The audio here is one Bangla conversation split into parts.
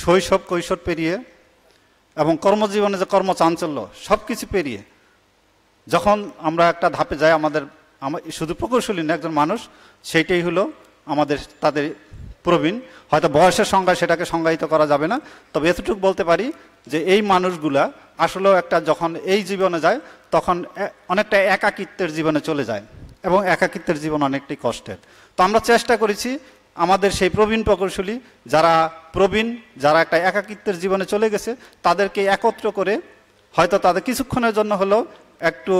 শৈশব কৈশোর পেরিয়ে এবং কর্মজীবনে যে কর্মচাঞ্চল্য সব কিছু পেরিয়ে যখন আমরা একটা ধাপে যাই আমাদের শুধু প্রকৌশলী না একজন মানুষ সেইটাই হলো আমাদের তাদের প্রবীণ হয়তো বয়সের সংজ্ঞা সেটাকে সংজ্ঞায়িত করা যাবে না তবে এতটুকু বলতে পারি যে এই মানুষগুলা আসলেও একটা যখন এই জীবনে যায় তখন অনেকটা একাকিত্বের জীবনে চলে যায় এবং একাকিত্বের জীবন অনেকটাই কষ্টের তো আমরা চেষ্টা করেছি আমাদের সেই প্রবীণ প্রকৌশলী যারা প্রবীণ যারা একটা একাকিত্বের জীবনে চলে গেছে তাদেরকে একত্র করে হয়তো তাদের কিছুক্ষণের জন্য হলেও একটু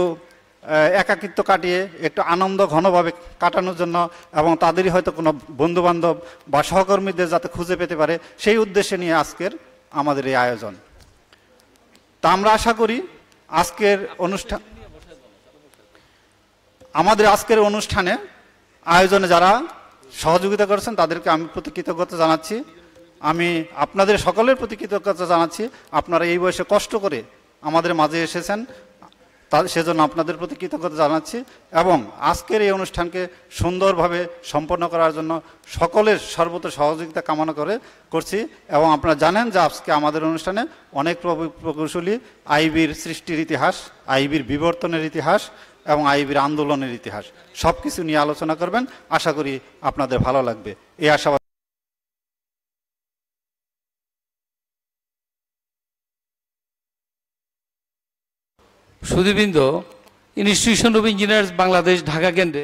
একাকিত্ব কাটিয়ে একটু আনন্দ ঘনভাবে কাটানোর জন্য এবং তাদেরই হয়তো কোনো বন্ধুবান্ধব বা সহকর্মীদের যাতে খুঁজে পেতে পারে সেই উদ্দেশ্যে নিয়ে আজকের আমাদের এই আয়োজন তা আমরা আশা করি আজকের অনুষ্ঠান আমাদের আজকের অনুষ্ঠানে আয়োজনে যারা সহযোগিতা করেছেন তাদেরকে আমি প্রতি কৃতজ্ঞতা জানাচ্ছি আমি আপনাদের সকলের প্রতি কৃতজ্ঞতা জানাচ্ছি আপনারা এই বয়সে কষ্ট করে আমাদের মাঝে এসেছেন তা সেজন্য আপনাদের প্রতি কৃতজ্ঞতা জানাচ্ছি এবং আজকের এই অনুষ্ঠানকে সুন্দরভাবে সম্পন্ন করার জন্য সকলের সর্বত সহযোগিতা কামনা করে করছি এবং আপনারা জানেন যে আজকে আমাদের অনুষ্ঠানে অনেক প্রকৌশলী আইবির সৃষ্টির ইতিহাস আইবির বিবর্তনের ইতিহাস এবং আইবির আন্দোলনের ইতিহাস সব কিছু নিয়ে আলোচনা করবেন আশা করি আপনাদের ভালো লাগবে এই আশাবাদ সুদীবৃন্দ institution of engineers Bangladesh Dhaka কেন্দ্রে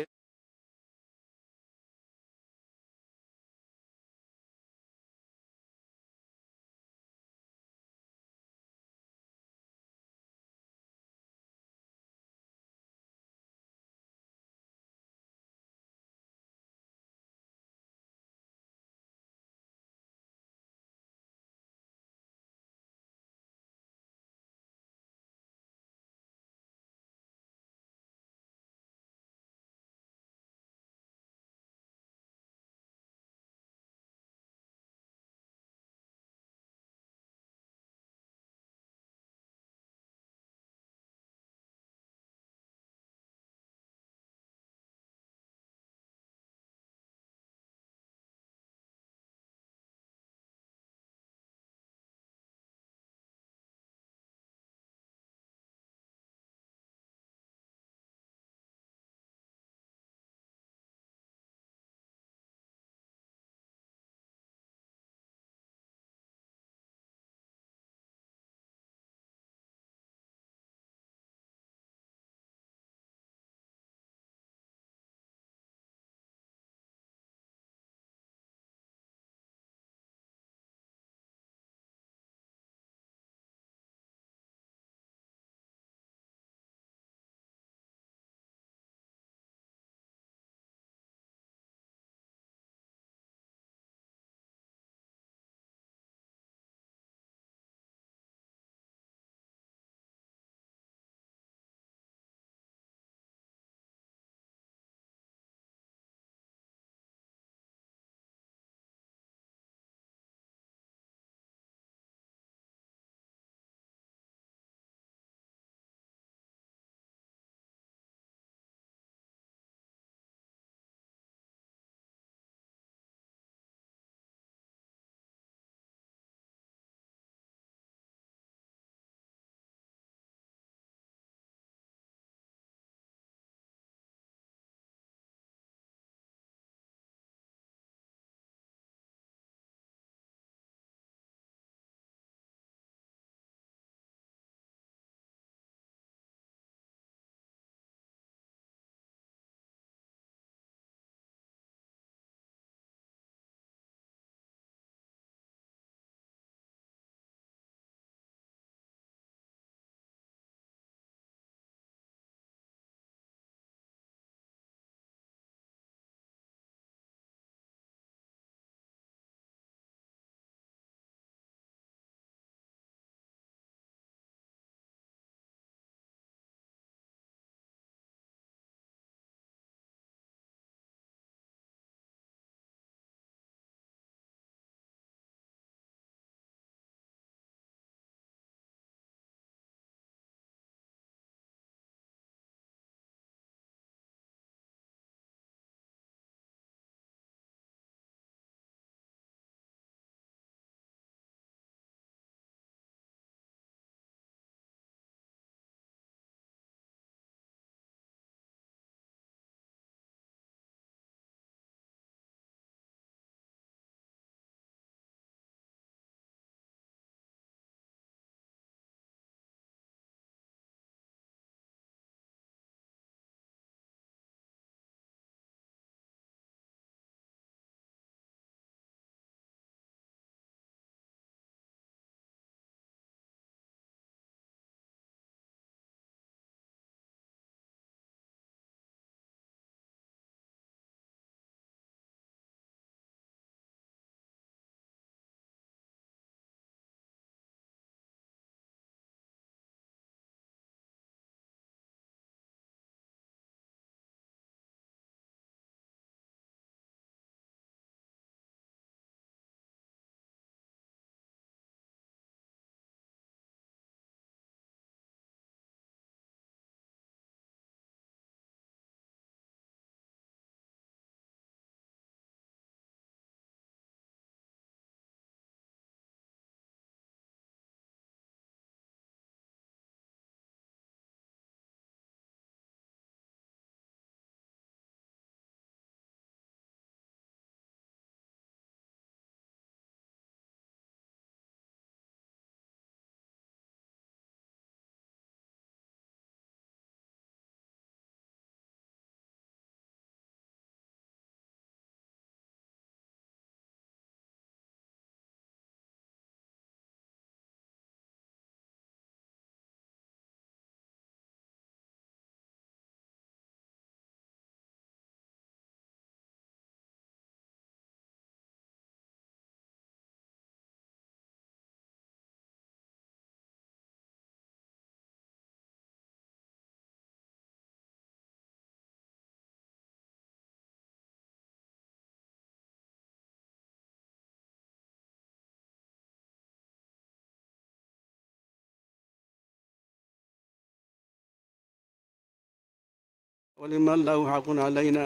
ولمن له حق علينا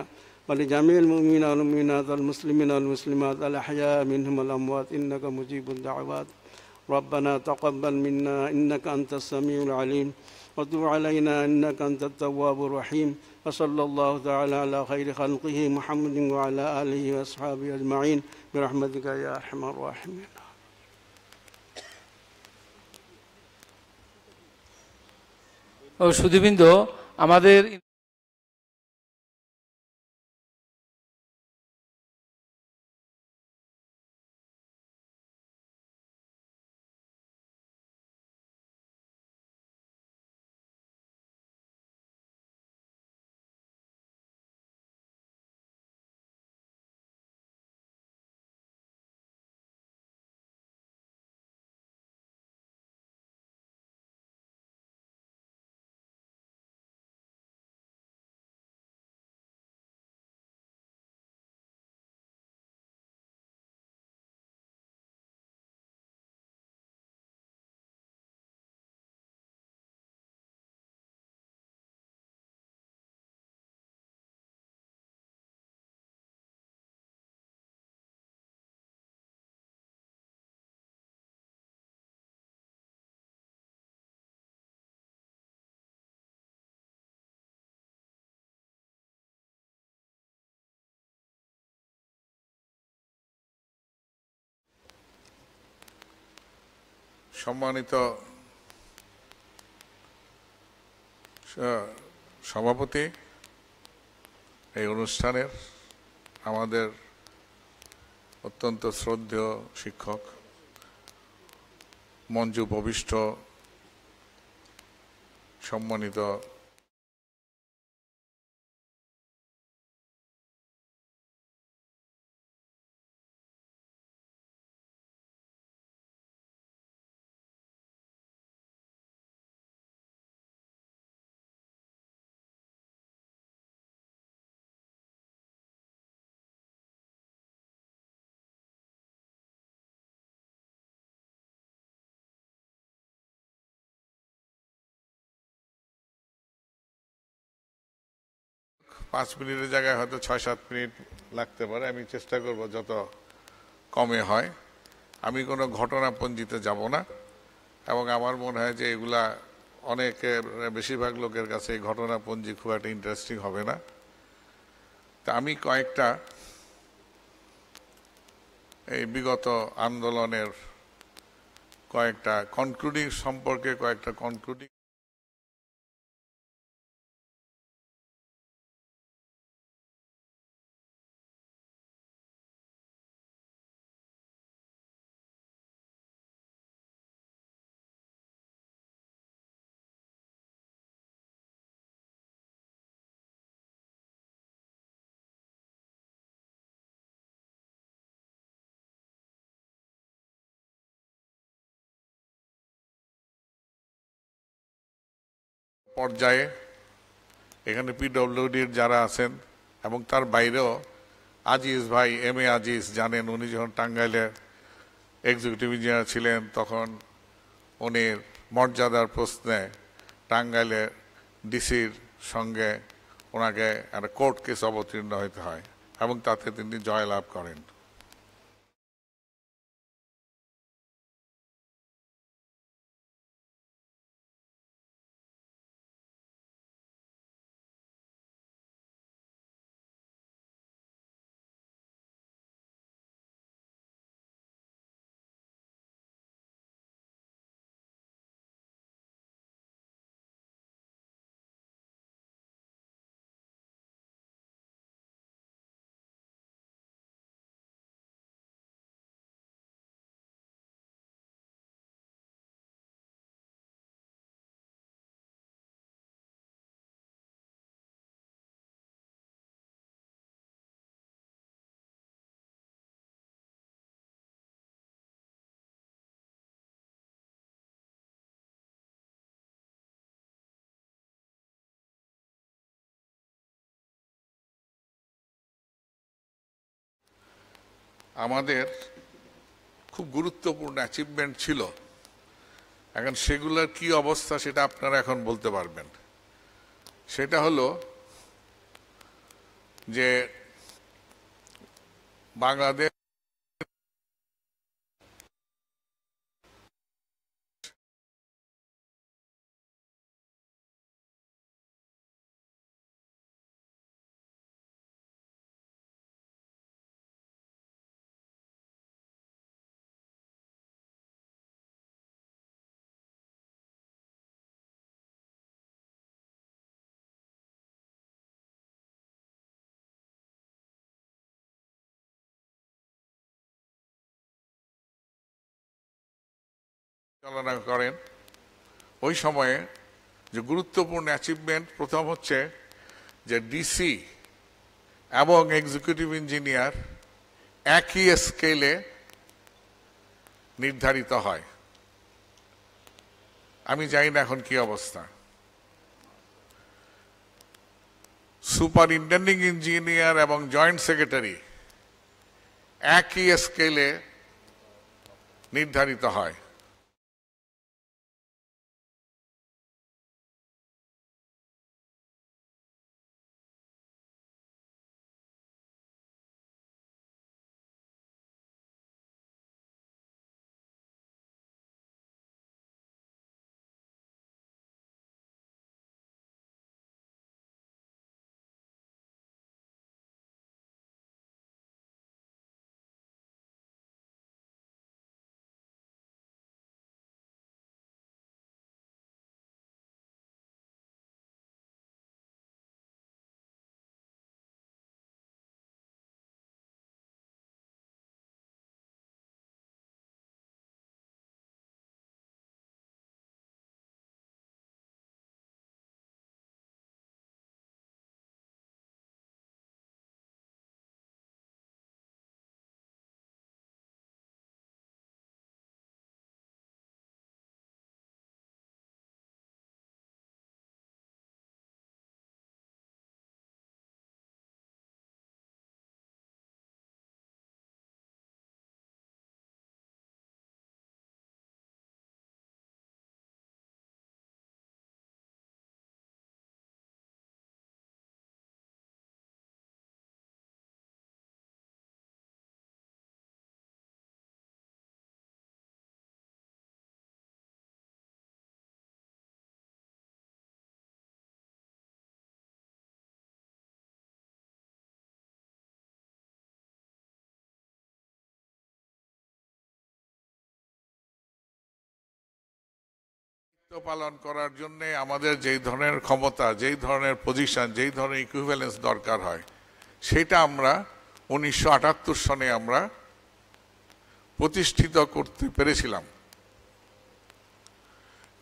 ولجميع المؤمنين والمؤمنات والمسلمين والمسلمات الأحياء منهم الأموات إنك مجيب الدعوات ربنا تقبل منا إنك أنت السميع العليم وتب علينا إنك أنت التواب الرحيم وصلى الله تعالى على خير خلقه محمد وعلى آله وأصحابه أجمعين برحمتك يا أرحم الراحمين ও সুধীবৃন্দ আমাদের সম্মানিত সভাপতি এই অনুষ্ঠানের আমাদের অত্যন্ত শ্রদ্ধেয় শিক্ষক মঞ্জু ভবিষ্ঠ সম্মানিত পাঁচ মিনিটের জায়গায় হয়তো ছয় সাত মিনিট লাগতে পারে আমি চেষ্টা করব যত কমে হয় আমি কোনো ঘটনাপঞ্জিতে যাব না এবং আমার মনে হয় যে এগুলা অনেকের বেশিরভাগ লোকের কাছে এই ঘটনাপঞ্জি খুব একটা ইন্টারেস্টিং হবে না তা আমি কয়েকটা এই বিগত আন্দোলনের কয়েকটা কনক্লুডিং সম্পর্কে কয়েকটা কনক্লুডিং পর্যায়ে এখানে পিডব্লিউডির যারা আছেন এবং তার বাইরেও আজিজ ভাই এম এ আজিজ জানেন উনি যখন টাঙ্গাইলে এক্সিকিউটিভ ইঞ্জিনিয়ার ছিলেন তখন উনি মর্যাদার প্রশ্নে টাঙ্গাইলে ডিসির সঙ্গে ওনাকে একটা কোর্ট কেস অবতীর্ণ হতে হয় এবং তাতে তিনি জয়লাভ করেন আমাদের খুব গুরুত্বপূর্ণ অ্যাচিভমেন্ট ছিল এখন সেগুলোর কি অবস্থা সেটা আপনারা এখন বলতে পারবেন সেটা হলো যে বাংলাদেশ পরিচালনা করেন ওই সময়ে যে গুরুত্বপূর্ণ অ্যাচিভমেন্ট প্রথম হচ্ছে যে ডিসি এবং এক্সিকিউটিভ ইঞ্জিনিয়ার একই স্কেলে নির্ধারিত হয় আমি জানি না এখন কি অবস্থা সুপারিনটেন্ডিং ইঞ্জিনিয়ার এবং জয়েন্ট সেক্রেটারি একই স্কেলে নির্ধারিত হয় দায়িত্ব পালন করার জন্য আমাদের যেই ধরনের ক্ষমতা যেই ধরনের পজিশন যেই ধরনের ইকুইভ্যালেন্স দরকার হয় সেটা আমরা উনিশশো সনে আমরা প্রতিষ্ঠিত করতে পেরেছিলাম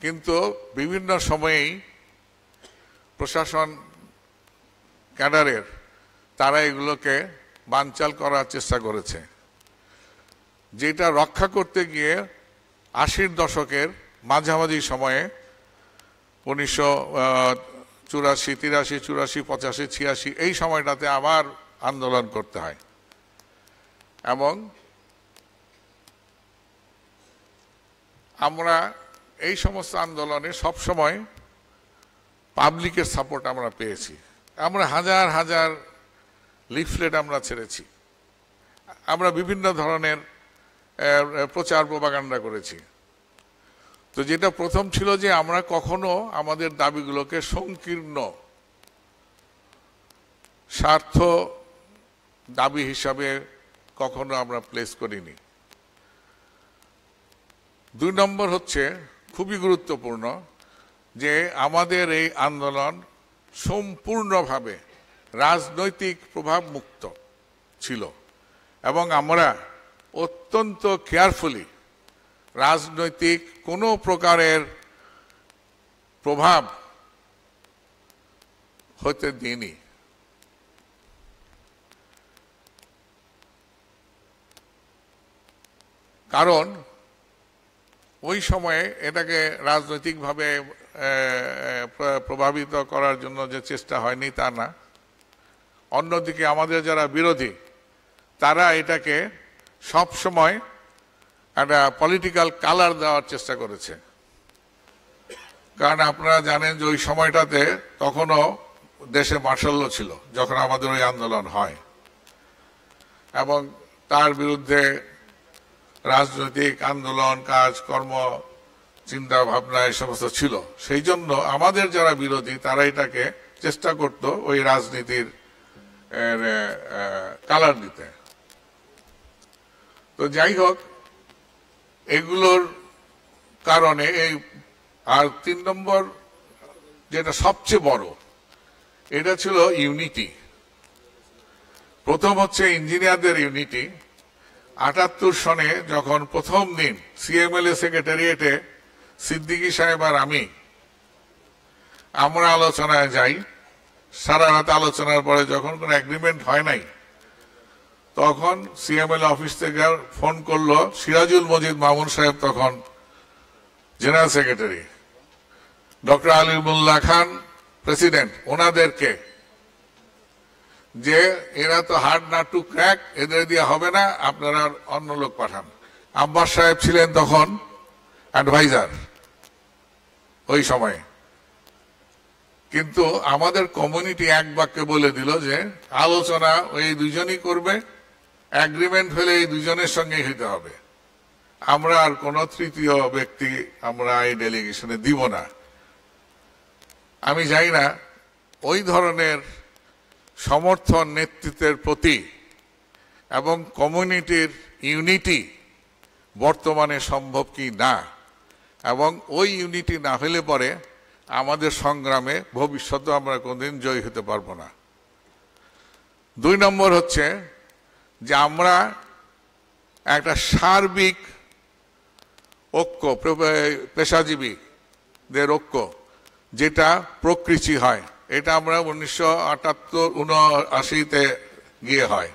কিন্তু বিভিন্ন সময়েই প্রশাসন ক্যাডারের তারা এগুলোকে বানচাল করার চেষ্টা করেছে যেটা রক্ষা করতে গিয়ে আশির দশকের মাঝামাঝি সময়ে উনিশশো চুরাশি তিরাশি চুরাশি পঁচাশি ছিয়াশি এই সময়টাতে আবার আন্দোলন করতে হয় এবং আমরা এই সমস্ত আন্দোলনে সবসময় পাবলিকের সাপোর্ট আমরা পেয়েছি আমরা হাজার হাজার লিফলেট আমরা ছেড়েছি আমরা বিভিন্ন ধরনের প্রচার প্রবাগান্ডা করেছি তো যেটা প্রথম ছিল যে আমরা কখনো আমাদের দাবিগুলোকে সংকীর্ণ স্বার্থ দাবি হিসাবে কখনো আমরা প্লেস করিনি দুই নম্বর হচ্ছে খুবই গুরুত্বপূর্ণ যে আমাদের এই আন্দোলন সম্পূর্ণভাবে রাজনৈতিক প্রভাব মুক্ত ছিল এবং আমরা অত্যন্ত কেয়ারফুলি রাজনৈতিক কোনো প্রকারের প্রভাব হতে দিইনি কারণ ওই সময়ে এটাকে রাজনৈতিকভাবে প্রভাবিত করার জন্য যে চেষ্টা হয়নি তা না অন্যদিকে আমাদের যারা বিরোধী তারা এটাকে সব সময় একটা পলিটিক্যাল কালার দেওয়ার চেষ্টা করেছে কারণ আপনারা জানেন যে ওই সময়টাতে তখনও দেশে মার্শাল্য ছিল যখন আমাদের ওই আন্দোলন হয় এবং তার বিরুদ্ধে রাজনৈতিক আন্দোলন কাজকর্ম চিন্তা ভাবনা এই সমস্ত ছিল সেই জন্য আমাদের যারা বিরোধী তারা এটাকে চেষ্টা করত ওই রাজনীতির কালার দিতে তো যাই হোক এগুলোর কারণে এই আর তিন নম্বর যেটা সবচেয়ে বড় এটা ছিল ইউনিটি প্রথম হচ্ছে ইঞ্জিনিয়ারদের ইউনিটি আটাত্তর সনে যখন প্রথম দিন সিএমএলএ সেক্রেটারিয়েটে সিদ্দিকী সাহেব আর আমি আমরা আলোচনায় যাই সারা রাত আলোচনার পরে যখন কোনো অ্যাগ্রিমেন্ট হয় নাই তখন সিএমএল অফিস থেকে ফোন করলো সিরাজুল মজিদ মামুন সাহেব তখন general secretary doctor Alimullah Khan president ওনাদেরকে যে এরা তো হার্ড না টু ক্র্যাক এদের দিয়ে হবে না আপনারা অন্য লোক পাঠান আব্বাস সাহেব ছিলেন তখন অ্যাডভাইজার ওই সময়ে কিন্তু আমাদের কমিউনিটি এক বাক্যে বলে দিল যে আলোচনা ওই দুজনই করবে অ্যাগ্রিমেন্ট হলে এই দুজনের সঙ্গে হতে হবে আমরা আর কোনো তৃতীয় ব্যক্তি আমরা এই ডেলিগেশনে দিব না আমি জানি না ওই ধরনের সমর্থন নেতৃত্বের প্রতি এবং কমিউনিটির ইউনিটি বর্তমানে সম্ভব কি না এবং ওই ইউনিটি না হলে পরে আমাদের সংগ্রামে ভবিষ্যতে আমরা কোনদিন জয়ী হতে পারবো না দুই নম্বর হচ্ছে যে আমরা একটা সার্বিক ঐক্য পেশাজীবীদের ঐক্য যেটা প্রকৃতি হয় এটা আমরা উনিশশো আটাত্তর উনআশিতে গিয়ে হয়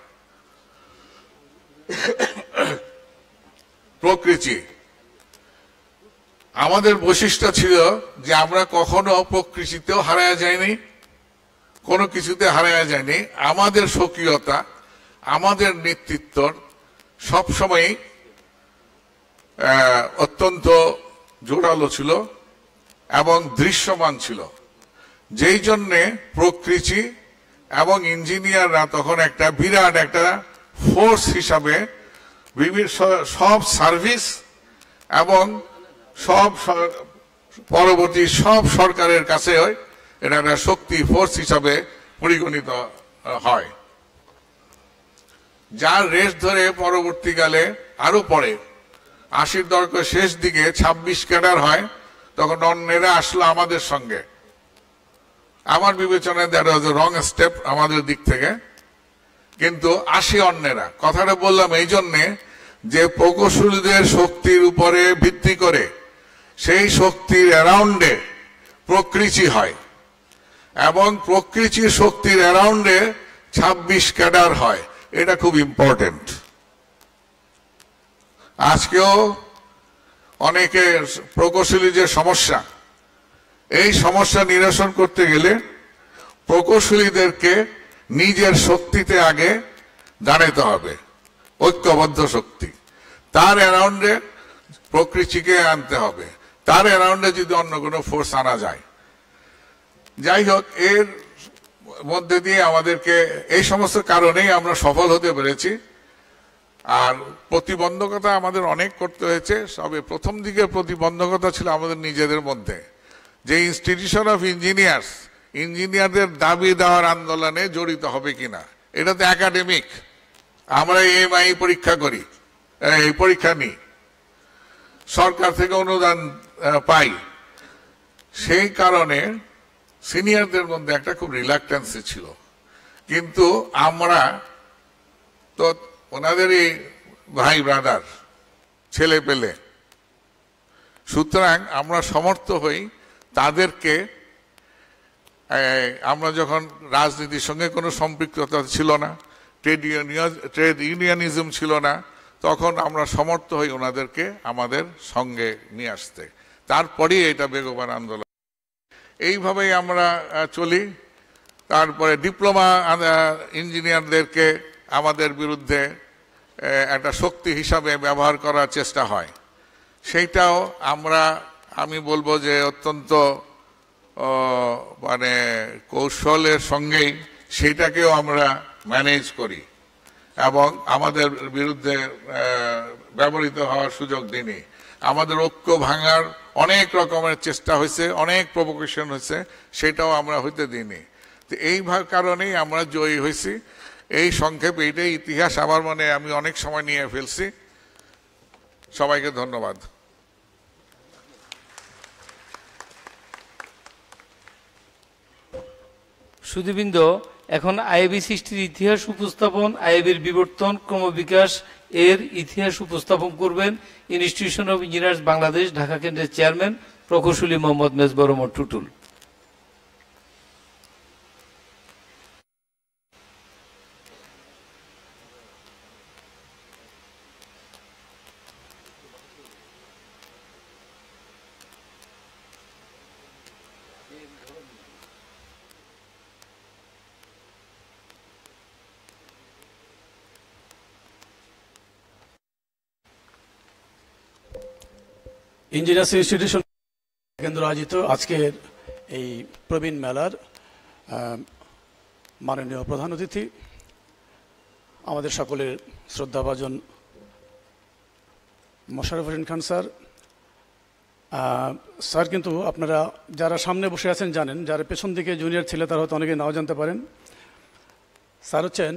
প্রকৃতি আমাদের বৈশিষ্ট্য ছিল যে আমরা কখনো প্রকৃতিতেও হারাইয়া যায়নি কোনো কিছুতে হারাইয়া যায়নি আমাদের স্বকীয়তা আমাদের নেতৃত্বর সবসময়ই অত্যন্ত জোরালো ছিল এবং দৃশ্যমান ছিল যেই জন্যে প্রকৃতি এবং ইঞ্জিনিয়াররা তখন একটা বিরাট একটা ফোর্স হিসাবে বিভিন্ন সব সার্ভিস এবং সব পরবর্তী সব সরকারের কাছে এটা একটা শক্তি ফোর্স হিসাবে পরিগণিত হয় যার রেস ধরে পরবর্তীকালে আরো পরে আশির দর্ক শেষ দিকে ২৬ ক্যাডার হয় তখন অন্যেরা আসলো আমাদের সঙ্গে আমার বিবেচনায় দ্যাট ওয়াজ রং স্টেপ আমাদের দিক থেকে কিন্তু আসি অন্যেরা কথাটা বললাম এই জন্যে যে প্রকৌশলীদের শক্তির উপরে ভিত্তি করে সেই শক্তির অ্যারাউন্ডে প্রকৃতি হয় এবং প্রকৃতির শক্তির অ্যারাউন্ডে ২৬ ক্যাডার হয় এটা খুব ইম্পর্টেন্ট আজকেও অনেকের প্রকৌশলী যে সমস্যা এই সমস্যা নিরসন করতে গেলে প্রকৌশলীদেরকে নিজের শক্তিতে আগে দাঁড়াতে হবে ঐক্যবদ্ধ শক্তি তার অ্যারাউন্ডে প্রকৃতিকে আনতে হবে তার অ্যারাউন্ডে যদি অন্য কোনো ফোর্স আনা যায় যাই হোক এর মধ্যে দিয়ে আমাদেরকে এই সমস্ত কারণেই আমরা সফল হতে পেরেছি আর প্রতিবন্ধকতা আমাদের অনেক করতে হয়েছে সবে প্রথম দিকে প্রতিবন্ধকতা ছিল আমাদের নিজেদের মধ্যে যে ইনস্টিটিউশন অফ ইঞ্জিনিয়ার্স ইঞ্জিনিয়ারদের দাবি দেওয়ার আন্দোলনে জড়িত হবে কিনা এটা তো একাডেমিক আমরা এমআই পরীক্ষা করি এই পরীক্ষা নিই সরকার থেকে অনুদান পাই সেই কারণে সিনিয়রদের মধ্যে একটা খুব রিলাক্টেন্সি ছিল কিন্তু আমরা তো ওনাদেরই ভাই ব্রাদার ছেলে পেলে সুতরাং আমরা সমর্থ হই তাদেরকে আমরা যখন রাজনীতির সঙ্গে কোনো সম্পৃক্ততা ছিল না ট্রেড ইউনিয়ন ট্রেড ইউনিয়নিজম ছিল না তখন আমরা সমর্থ হই ওনাদেরকে আমাদের সঙ্গে নিয়ে আসতে তারপরেই এটা বেগবান আন্দোলন এইভাবেই আমরা চলি তারপরে ডিপ্লোমা ইঞ্জিনিয়ারদেরকে আমাদের বিরুদ্ধে একটা শক্তি হিসাবে ব্যবহার করার চেষ্টা হয় সেইটাও আমরা আমি বলবো যে অত্যন্ত মানে কৌশলের সঙ্গেই সেইটাকেও আমরা ম্যানেজ করি এবং আমাদের বিরুদ্ধে ব্যবহৃত হওয়ার সুযোগ দিনই আমাদের ঐক্য ভাঙার অনেক রকমের চেষ্টা হয়েছে অনেক প্রভোকেশন হয়েছে সেটাও আমরা হইতে দিইনি তো এই কারণেই আমরা জয়ী হয়েছি এই সংক্ষেপ এইটাই ইতিহাস আমার মনে আমি অনেক সময় নিয়ে ফেলছি সবাইকে ধন্যবাদ সুদীবৃন্দ এখন আইবি সৃষ্টির ইতিহাস উপস্থাপন আইবির বিবর্তন ক্রমবিকাশ এর ইতিহাস উপস্থাপন করবেন institution of engineers Bangladesh Dhaka কেন্দ্রের চেয়ারম্যান প্রকৌশলী মোহাম্মদ মেজবরম টুটুল ইঞ্জিনিয়ার্স ইনস্টিটিউশন কেন্দ্র আয়োজিত আজকের এই প্রবীণ মেলার মাননীয় প্রধান অতিথি আমাদের সকলের শ্রদ্ধাভাজন মোশারফ হোসেন খান স্যার স্যার কিন্তু আপনারা যারা সামনে বসে আছেন জানেন যারা পেছন দিকে জুনিয়র ছিল তারা হয়তো অনেকে নাও জানতে পারেন স্যার হচ্ছেন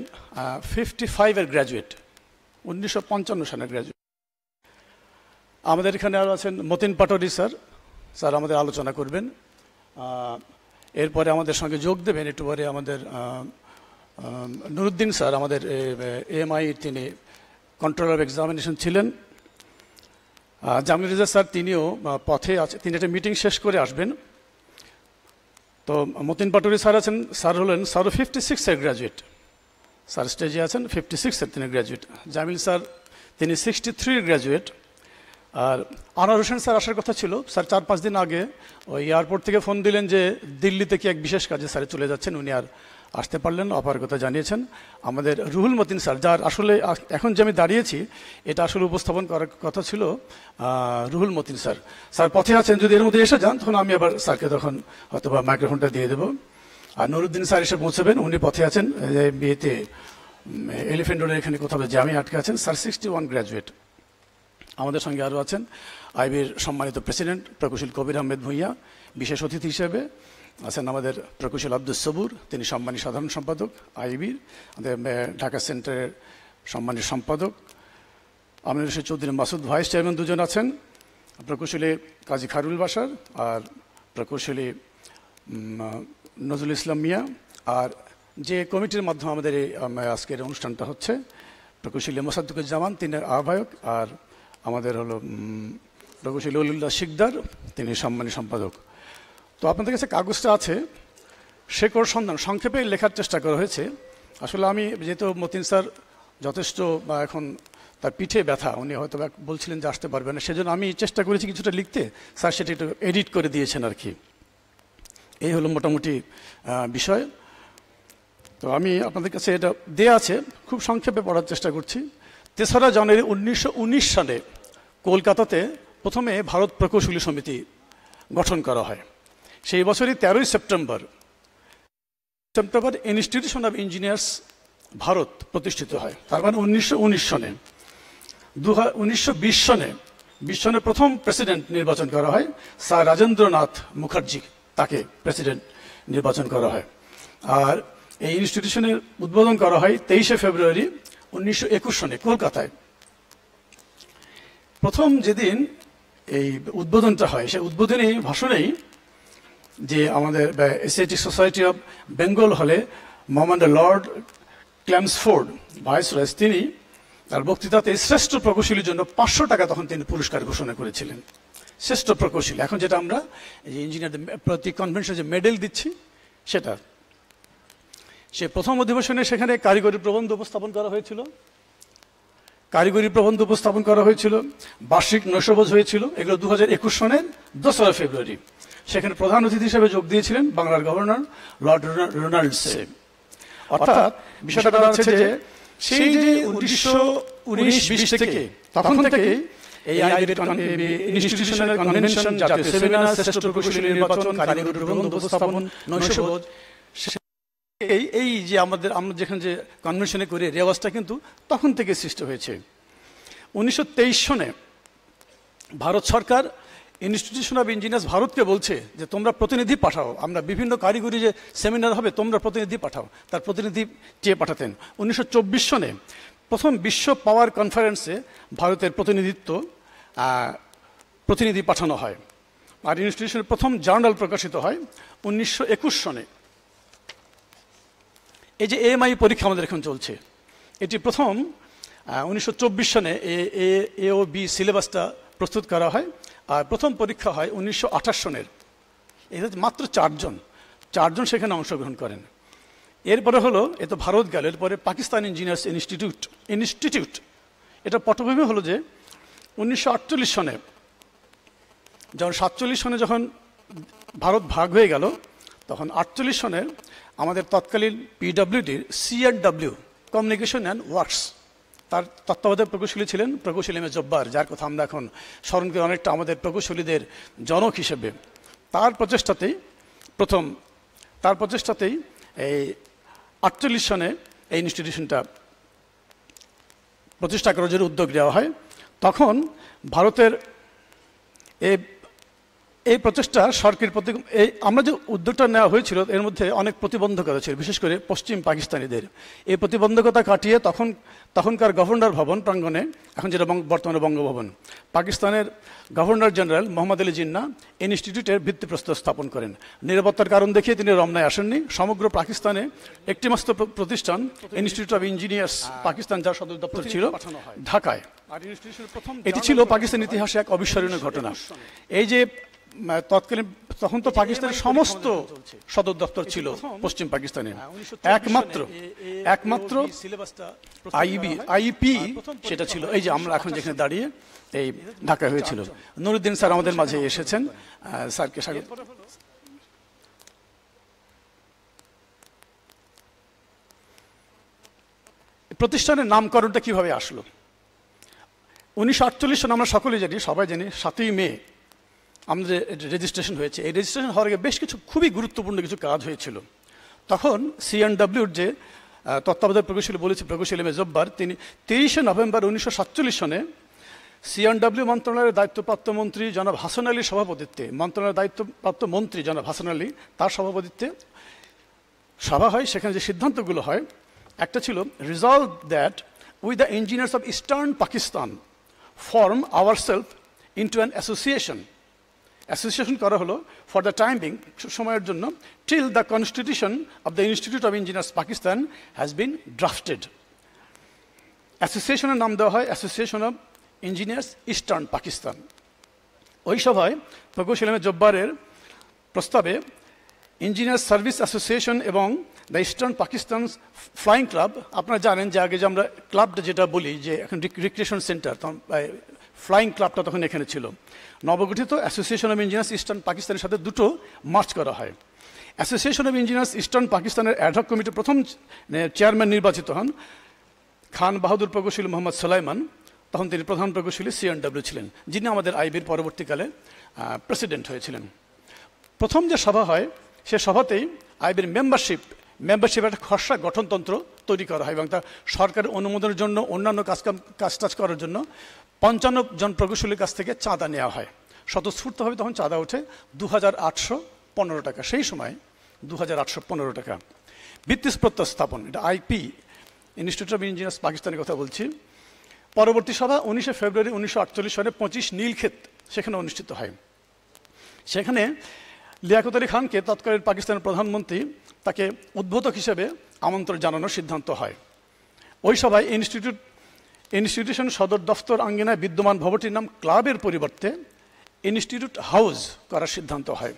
ফিফটি ফাইভের গ্র্যাজুয়েট উনিশশো সালের গ্র্যাজুয়েট আমাদের এখানে আরও আছেন মতিন পাটোরি স্যার স্যার আমাদের আলোচনা করবেন এরপরে আমাদের সঙ্গে যোগ দেবেন একটু পরে আমাদের নুরুদ্দিন স্যার আমাদের এমআই তিনি কন্ট্রোলার অফ এক্সামিনেশন ছিলেন জামিল স্যার তিনিও পথে আছে তিনি একটা মিটিং শেষ করে আসবেন তো মতিন পাটুরি স্যার আছেন স্যার হলেন স্যারও ফিফটি সিক্সের গ্র্যাজুয়েট স্যার স্টেজে আছেন ফিফটি সিক্সের তিনি গ্র্যাজুয়েট জামিল স্যার তিনি সিক্সটি থ্রির গ্র্যাজুয়েট আর আনার হোসেন স্যার আসার কথা ছিল স্যার চার পাঁচ দিন আগে ওই এয়ারপোর্ট থেকে ফোন দিলেন যে দিল্লিতে কি এক বিশেষ কাজে স্যার চলে যাচ্ছেন উনি আর আসতে পারলেন অপার কথা জানিয়েছেন আমাদের রুহুল মতিন স্যার যার আসলে এখন যে আমি দাঁড়িয়েছি এটা আসলে উপস্থাপন করার কথা ছিল রুহুল মতিন স্যার স্যার পথে আছেন যদি এর মধ্যে এসে যান তখন আমি আবার স্যারকে তখন হয়তো বা মাইক্রোফোনটা দিয়ে দেবো আর নুরুদ্দিন স্যার এসে পৌঁছবেন উনি পথে আছেন বিয়েতে এলিফেন্ট রোডের এখানে কোথাও আমি আটকে আছেন স্যার সিক্সটি ওয়ান গ্র্যাজুয়েট আমাদের সঙ্গে আরও আছেন আইবির সম্মানিত প্রেসিডেন্ট প্রকৌশল কবির আহমেদ ভূঁইয়া বিশেষ অতিথি হিসেবে আছেন আমাদের প্রকৌশল আব্দুল সবুর তিনি সম্মানী সাধারণ সম্পাদক আইবির আমাদের ঢাকা সেন্টারের সম্মানী সম্পাদক আমির রশিদ চৌধুরী মাসুদ ভাইস চেয়ারম্যান দুজন আছেন প্রকৌশলী কাজী খারুল বাসার আর প্রকৌশলী নজরুল ইসলাম মিয়া আর যে কমিটির মাধ্যমে আমাদের আজকের অনুষ্ঠানটা হচ্ছে প্রকৌশলী মোসাদ্দুকুজ্জামান তিনি আহ্বায়ক আর আমাদের হলো রঘুশীলুল্লাহ শিকদার তিনি সম্মানী সম্পাদক তো আপনাদের কাছে কাগজটা আছে শেখর সন্ধান সংক্ষেপে লেখার চেষ্টা করা হয়েছে আসলে আমি যেহেতু মতিন স্যার যথেষ্ট বা এখন তার পিঠে ব্যথা উনি হয়তো বলছিলেন যে আসতে পারবেন না সেজন্য আমি চেষ্টা করেছি কিছুটা লিখতে স্যার সেটা একটু এডিট করে দিয়েছেন আর কি এই হলো মোটামুটি বিষয় তো আমি আপনাদের কাছে এটা দেয়া আছে খুব সংক্ষেপে পড়ার চেষ্টা করছি তেসরা জানুয়ারি উনিশশো সালে কলকাতাতে প্রথমে ভারত প্রকৌশলী সমিতি গঠন করা হয় সেই বছরই তেরোই September September institution of engineers Bharat প্রতিষ্ঠিত হয় তার মানে উনিশশো সনে দু উনিশশো সনে বিশ সনে প্রথম প্রেসিডেন্ট নির্বাচন করা হয় স্যার রাজেন্দ্রনাথ মুখার্জি তাকে প্রেসিডেন্ট নির্বাচন করা হয় আর এই ইনস্টিটিউশনের উদ্বোধন করা হয় তেইশে ফেব্রুয়ারি উনিশশো সনে কলকাতায় প্রথম যেদিন এই উদ্বোধনটা হয় সেই উদ্বোধনী ভাষণেই যে আমাদের এসআইটি সোসাইটি অফ বেঙ্গল হলে Mohammad lord Chelmsford viceroy's তিনি তার বক্তৃতাতে শ্রেষ্ঠ প্রকৌশলীর জন্য পাঁচশো টাকা তখন তিনি পুরস্কার ঘোষণা করেছিলেন শ্রেষ্ঠ প্রকৌশলী এখন যেটা আমরা ইঞ্জিনিয়ারদের প্রতি কনভেনশন যে মেডেল দিচ্ছি সেটা সে প্রথম অধিবেশনে সেখানে কারিগরি প্রবন্ধ উপস্থাপন করা হয়েছিল কারিগরি প্রবন্ধ উপস্থাপন করা হয়েছিল বার্ষিক নৈশভোজ হয়েছিল এগুলো দু হাজার একুশ সনের দোসরা ফেব্রুয়ারি সেখানে প্রধান অতিথি হিসেবে যোগ দিয়েছিলেন বাংলার গভর্নর লর্ড রোনাল্ডস অর্থাৎ বিষয়টা বলা হচ্ছে যে সেই যে উনিশশো উনিশ বিশ থেকে তখন থেকে এই আইনের কনভেনশন জাতীয় সেমিনার শ্রেষ্ঠ প্রকৌশলী নির্বাচন কারিগরি প্রবন্ধ উপস্থাপন নৈশভোজ এই এই যে আমাদের আমরা যেখানে যে কনভেনশনে করি রেওয়াজটা কিন্তু তখন থেকে সৃষ্টি হয়েছে উনিশশো সনে ভারত সরকার ইনস্টিটিউশন অফ ইঞ্জিনিয়ার্স ভারতকে বলছে যে তোমরা প্রতিনিধি পাঠাও আমরা বিভিন্ন কারিগরি যে সেমিনার হবে তোমরা প্রতিনিধি পাঠাও তার প্রতিনিধি চেয়ে পাঠাতেন উনিশশো সনে প্রথম বিশ্ব পাওয়ার কনফারেন্সে ভারতের প্রতিনিধিত্ব প্রতিনিধি পাঠানো হয় আর ইনস্টিটিউশনের প্রথম জার্নাল প্রকাশিত হয় উনিশশো সনে এই যে এএমআই পরীক্ষা আমাদের এখন চলছে এটি প্রথম উনিশশো সনে এ এ ও বি সিলেবাসটা প্রস্তুত করা হয় আর প্রথম পরীক্ষা হয় উনিশশো সনের এদের মাত্র চারজন চারজন সেখানে অংশগ্রহণ করেন এরপরে হলো এ তো ভারত গেল এরপরে পাকিস্তান ইঞ্জিনিয়ার্স ইনস্টিটিউট ইনস্টিটিউট এটা পটভূমি হলো যে উনিশশো সনে যখন সাতচল্লিশ সনে যখন ভারত ভাগ হয়ে গেল তখন আটচল্লিশ সনের আমাদের তৎকালীন পিডব্লিউডির C and W communication and works তার তত্ত্বাবধায়ক প্রকৌশলী ছিলেন প্রকৌশলী এম জব্বার যার কথা আমরা এখন স্মরণ করি অনেকটা আমাদের প্রকৌশলীদের জনক হিসেবে তার প্রচেষ্টাতেই প্রথম তার প্রচেষ্টাতেই এই আটচল্লিশ সনে এই ইনস্টিটিউশনটা প্রতিষ্ঠা করার জন্য উদ্যোগ দেওয়া হয় তখন ভারতের এ এই প্রচেষ্টা সরকারের প্রতি এই আমরা যে উদ্যোগটা নেওয়া হয়েছিল এর মধ্যে অনেক প্রতিবন্ধকতা ছিল বিশেষ করে পশ্চিম পাকিস্তানিদের এই প্রতিবন্ধকতা কাটিয়ে তখন তখনকার গভর্নর ভবন প্রাঙ্গণে এখন যেটা বর্তমানে বঙ্গভবন পাকিস্তানের গভর্নর জেনারেল মোহাম্মদ আলী জিন্না ইনস্টিটিউটের ভিত্তিপ্রস্তর স্থাপন করেন নিরাপত্তার কারণ দেখিয়ে তিনি রমনায় আসেননি সমগ্র পাকিস্তানে একটি মাস্ত প্রতিষ্ঠান ইনস্টিটিউট অফ ইঞ্জিনিয়ার্স পাকিস্তান যার সদর দপ্তর ছিল ঢাকায় এটি ছিল পাকিস্তান ইতিহাসে এক অবিস্মরণীয় ঘটনা এই যে তৎকালীন তখন তো পাকিস্তানের সমস্ত সদর দপ্তর ছিল পশ্চিম পাকিস্তানে হ্যাঁ, একমাত্র একমাত্র আইবি আইপি সেটা ছিল এই যে আমরা এখন যেখানে দাঁড়িয়ে এই ঢাকা আচ্ছা, হয়েছিল আচ্ছা। নুরুদ্দিন স্যার আমাদের মাঝে এসেছেন স্যারকে স্বাগত প্রতিষ্ঠানের নামকরণটা কিভাবে আসলো উনিশশো আটচল্লিশ সন আমরা সকলে জানি সবাই জানি সাতই মে আমাদের রেজিস্ট্রেশন হয়েছে এই রেজিস্ট্রেশন হওয়ার আগে বেশ কিছু খুবই গুরুত্বপূর্ণ কিছু কাজ হয়েছিল তখন সিএনডাব্লিউর যে তত্ত্বাবধায়ক প্রকৌশলী বলেছে প্রকৌশলী মেজব্বার তিনি তেইশে নভেম্বর উনিশশো সাতচল্লিশ সনে সিএনডাব্লিউ মন্ত্রণালয়ের দায়িত্বপ্রাপ্ত মন্ত্রী জনাব হাসান আলীর সভাপতিত্বে মন্ত্রণালয়ের দায়িত্বপ্রাপ্ত মন্ত্রী জনাব হাসান আলী তার সভাপতিত্বে সভা হয় সেখানে যে সিদ্ধান্তগুলো হয় একটা ছিল resolved that with the engineers of eastern Pakistan form our self into an association association করা হলো ফর দ্য টাইম বিং সময়ের জন্য till the constitution of the institute of engineers Pakistan has been drafted অ্যাসোসিয়েশনের নাম দেওয়া হয় association of engineers eastern Pakistan ওই সভায় ফকুসলামে জব্বারের প্রস্তাবে ইঞ্জিনিয়ার সার্ভিস অ্যাসোসিয়েশন এবং the eastern Pakistan flying club আপনারা জানেন যে আগে যে আমরা ক্লাবটা যেটা বলি যে এখন রিক্রিয়েশন সেন্টার ফ্লাইং ক্লাবটা তখন এখানে ছিল নবগঠিত অ্যাসোসিয়েশন অফ ইঞ্জিনিয়ার্স ইস্টার্ন পাকিস্তানের সাথে দুটো মার্চ করা হয় অ্যাসোসিয়েশন অফ ইঞ্জিনিয়ার্স ইস্টার্ন পাকিস্তানের অ্যাডহক কমিটি প্রথম চেয়ারম্যান নির্বাচিত হন খান বাহাদুর প্রকৌশলী মোহাম্মদ সোলাইমান তখন তিনি প্রধান প্রকৌশলী সিএনডব্লিউ ছিলেন যিনি আমাদের আইবির পরবর্তীকালে প্রেসিডেন্ট হয়েছিলেন প্রথম যে সভা হয় সে সভাতেই আইবির মেম্বারশিপ মেম্বারশিপ একটা খসড়া গঠনতন্ত্র তৈরি করা হয় এবং তা সরকারের অনুমোদনের জন্য অন্যান্য কাজ কাজ টাজ করার জন্য পঞ্চান্ন জন প্রকৌশলীর কাছ থেকে চাঁদা নেওয়া হয় স্বতঃস্ফূর্তভাবে তখন চাঁদা ওঠে দু টাকা সেই সময় দু টাকা ভিত্তিস্প্রত্যয় স্থাপন এটা আইপি ইনস্টিটিউট অফ ইঞ্জিনিয়ার্স পাকিস্তানের কথা বলছি পরবর্তী সভা উনিশে ফেব্রুয়ারি উনিশশো সালে পঁচিশ নীলক্ষেত সেখানে অনুষ্ঠিত হয় সেখানে লিয়াকত আলী খানকে তৎকালীন পাকিস্তানের প্রধানমন্ত্রী তাকে উদ্বোধক হিসেবে আমন্ত্রণ জানানোর সিদ্ধান্ত হয় ওই সভায় ইনস্টিটিউট ইনস্টিটিউশন সদর দফতর আঙ্গিনায় বিদ্যমান ভবনটির নাম ক্লাবের পরিবর্তে ইনস্টিটিউট হাউস করার সিদ্ধান্ত হয়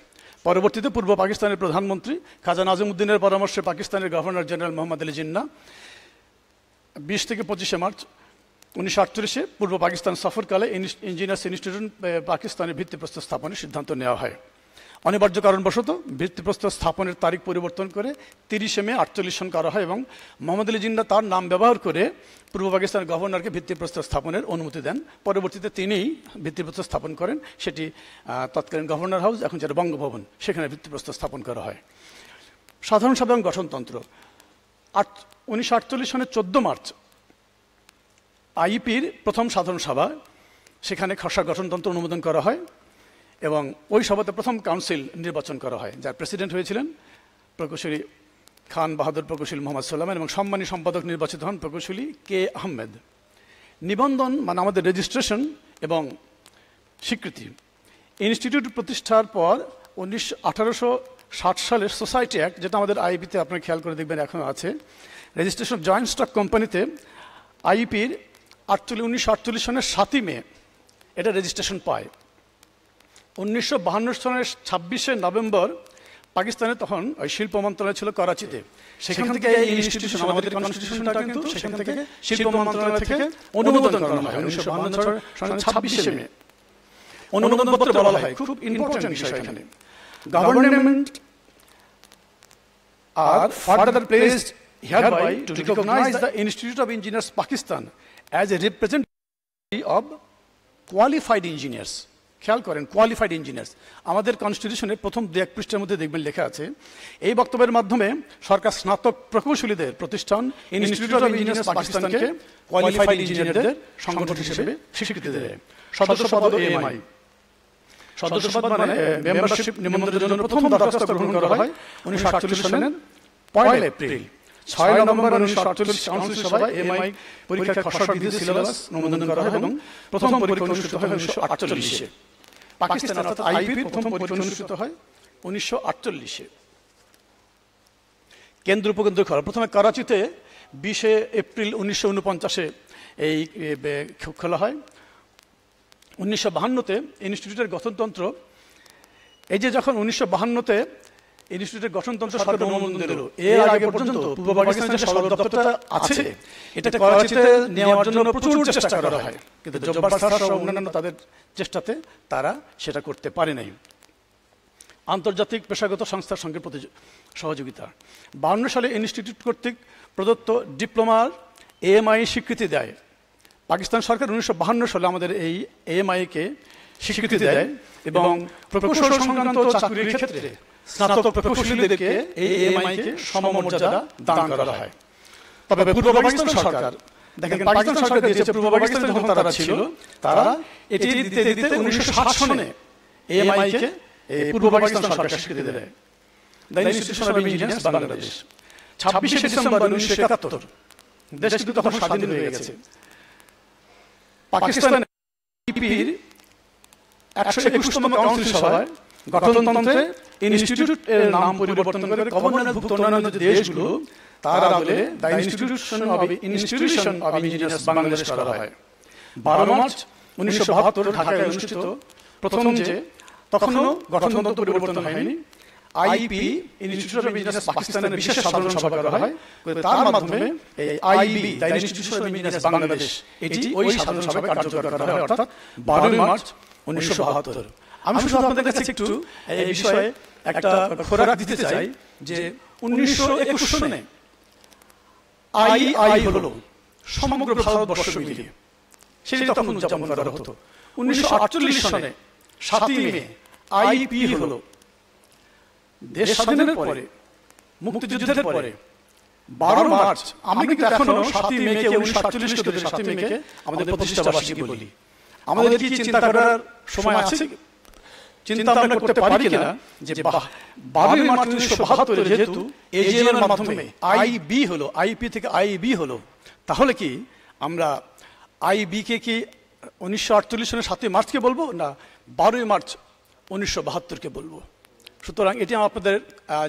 পরবর্তীতে পূর্ব পাকিস্তানের প্রধানমন্ত্রী খাজা নাজিমুদ্দিনের পরামর্শে পাকিস্তানের গভর্নর জেনারেল মোহাম্মদ আলী জিন্না বিশ থেকে পঁচিশে মার্চ উনিশশো আটচল্লিশে পূর্ব পাকিস্তান সফরকালে ইঞ্জিনিয়ার্স ইনস্টিটিউট পাকিস্তানের ভিত্তিপ্রস্তর স্থাপনের সিদ্ধান্ত নেওয়া হয় অনিবার্য কারণবশত ভিত্তিপ্রস্তর স্থাপনের তারিখ পরিবর্তন করে তিরিশে মে আটচল্লিশ সন করা হয় এবং মোহাম্মদ আলী জিন্না তার নাম ব্যবহার করে পূর্ব পাকিস্তানের গভর্নরকে ভিত্তিপ্রস্তর স্থাপনের অনুমতি দেন পরবর্তীতে তিনিই ভিত্তিপ্রস্তর স্থাপন করেন সেটি তৎকালীন গভর্নর হাউস এখন যেটা বঙ্গভবন সেখানে ভিত্তিপ্রস্তর স্থাপন করা হয় সাধারণ সাধারণ গঠনতন্ত্র আট উনিশশো আটচল্লিশ সনের চোদ্দো মার্চ আইপির প্রথম সাধারণ সভা সেখানে খসড়া গঠনতন্ত্র অনুমোদন করা হয় এবং ওই সভাতে প্রথম কাউন্সিল নির্বাচন করা হয় যার প্রেসিডেন্ট হয়েছিলেন প্রকৌশলী খান বাহাদুর প্রকৌশলী মোহাম্মদ সাল্লামের এবং সম্মানী সম্পাদক নির্বাচিত হন প্রকৌশলী কে আহমেদ নিবন্ধন মানে আমাদের রেজিস্ট্রেশন এবং স্বীকৃতি ইনস্টিটিউট প্রতিষ্ঠার পর উনিশশো আঠারোশো ষাট সালের সোসাইটি অ্যাক্ট যেটা আমাদের আইপিতে e আপনার খেয়াল করে দেখবেন এখনও আছে রেজিস্ট্রেশন জয়েন্ট স্টক কোম্পানিতে আইপির আটচল্লিশ উনিশশো আটচল্লিশ সনের সাতই মে এটা রেজিস্ট্রেশন পায় উনিশশো সনের ছাব্বিশে নভেম্বর পাকিস্তানে তখন ওই শিল্প মন্ত্রণালয় ছিল করাচিতে সেখান থেকে এই কিন্তু সেখান থেকে শিল্প মন্ত্রণালয় থেকে অনুমোদন হয় উনিশশো বাহান্ন ছাব্বিশে মে অনুমোদন পত্র বলা হয় খুব ইম্পর্টেন্ট বিষয় এখানে গভর্নমেন্ট আর further placed hereby to recognize the Institute of Engineers খেয়াল করেন কোয়ালিফাইড ইঞ্জিনিয়ার্স আমাদের কনস্টিটিউশনের প্রথম দু এক পৃষ্ঠের মধ্যে দেখবেন লেখা আছে এই বক্তব্যের মাধ্যমে সরকার স্নাতক প্রকৌশলীদের প্রতিষ্ঠান ইনস্টিটিউট অফ ইঞ্জিনিয়ার্স পাকিস্তানকে কোয়ালিফাইড ইঞ্জিনিয়ারদের সংগঠন হিসেবে স্বীকৃতি সদস্য পদ সদস্য পদ মানে মেম্বারশিপ নিবন্ধনের জন্য প্রথম দরখাস্ত গ্রহণ করা হয় উনিশশো আটচল্লিশ সালের এপ্রিল ছয় নভেম্বর উনিশশো আটচল্লিশ সভায় এমআই খসড়া সিলেবাস করা হয় এবং প্রথম পরীক্ষা অনুষ্ঠিত হয় উনিশশো আটচল্লিশে পাকিস্তান অর্থাৎ প্রথম অনুষ্ঠিত হয় উনিশশো আটচল্লিশে কেন্দ্র উপকেন্দ্র খেলা প্রথমে করাচিতে বিশে এপ্রিল উনিশশো উনপঞ্চাশে এই খোলা হয় উনিশশো বাহান্নতে ইনস্টিটিউটের গঠনতন্ত্র এই যে যখন উনিশশো বাহান্নতে ইনস্টিটিউটের গঠনতন্ত্র সরকার এর আগে পর্যন্ত পূর্ব যে সদর দপ্তরটা আছে এটা করাচিতে নেওয়ার জন্য প্রচুর চেষ্টা করা হয় কিন্তু জব্বার সহ অন্যান্য তাদের চেষ্টাতে তারা সেটা করতে পারে নাই আন্তর্জাতিক পেশাগত সংস্থার সঙ্গে সহযোগিতা বাউন্ন সালে ইনস্টিটিউট কর্তৃক প্রদত্ত ডিপ্লোমার এএমআই স্বীকৃতি দেয় পাকিস্তান সরকার উনিশশো সালে আমাদের এই এএমআইকে স্বীকৃতি দেয় এবং প্রকৌশল সংক্রান্ত চাকরির ক্ষেত্রে স্নাতক প্রকৌশলীদেরকে এই এমআইকে সমমর্যাদা দান করা হয় তবে পূর্ব পাকিস্তান সরকার দেখেন পাকিস্তান সরকার দিয়েছে পূর্ব পাকিস্তান যখন তারা ছিল তারা এটি দিতে দিতে উনিশশো সাত সনে এমআইকে পূর্ব পাকিস্তান সরকার স্বীকৃতি দেয় the institution of Indians Bangladesh ছাব্বিশে ডিসেম্বর উনিশশো একাত্তর দেশ কিন্তু তখন স্বাধীন হয়ে গেছে পাকিস্তান একশো একুশতম কাউন্সিল সভায় গঠনতন্ত্রে ইনস্টিটিউট এর নাম পরিবর্তন করে গভর্নরভুক্ত অন্যান্য দেশগুলো তার আদলে the institution of institution of engineers Bangladesh করা হয় বারো মার্চ উনিশশো বাহাত্তর ঢাকায় অনুষ্ঠিত প্রথম যে তখনও গঠনতন্ত্র পরিবর্তন হয়নি আইপি ইনস্টিটিউট অফ ইঞ্জিনিয়ার্স পাকিস্তানের বিশেষ সাধারণ সভা করা হয় তার মাধ্যমে এই IB the institute of engineers Bangladesh এটি ওই সাধারণ সভায় কার্যকর করা হয় অর্থাৎ বারোই মার্চ উনিশশো বাহাত্তর আমি শুধু আপনাদের কাছে একটু এই বিষয়ে একটা খোরাক দিতে চাই যে উনিশশো একুশ সনে আই আই হলো সমগ্র ভারতবর্ষ মিলিয়ে সেটি তখন উদযাপন করা হতো উনিশশো আটচল্লিশ সনে সাতই মে আইপি হলো দেশ স্বাধীনের পরে মুক্তিযুদ্ধের পরে বারো মার্চ আমি কিন্তু এখনো সাতই মে কে উনিশশো আটচল্লিশ সাতই মেকে আমাদের প্রতিষ্ঠাবার্ষিকী বলি আমাদের কি চিন্তা করার সময় আছে চিন্তা আমরা করতে পারি কিনা যে বারোই মার্চ উনিশশো বাহাত্তর যেহেতু মাধ্যমে আইবি হলো আইপি থেকে আইবি হলো তাহলে কি আমরা আইবিকে কি উনিশশো আটচল্লিশ সনের সাতই মার্চকে বলবো না বারোই মার্চ উনিশশো বাহাত্তরকে বলবো সুতরাং এটি আমি আপনাদের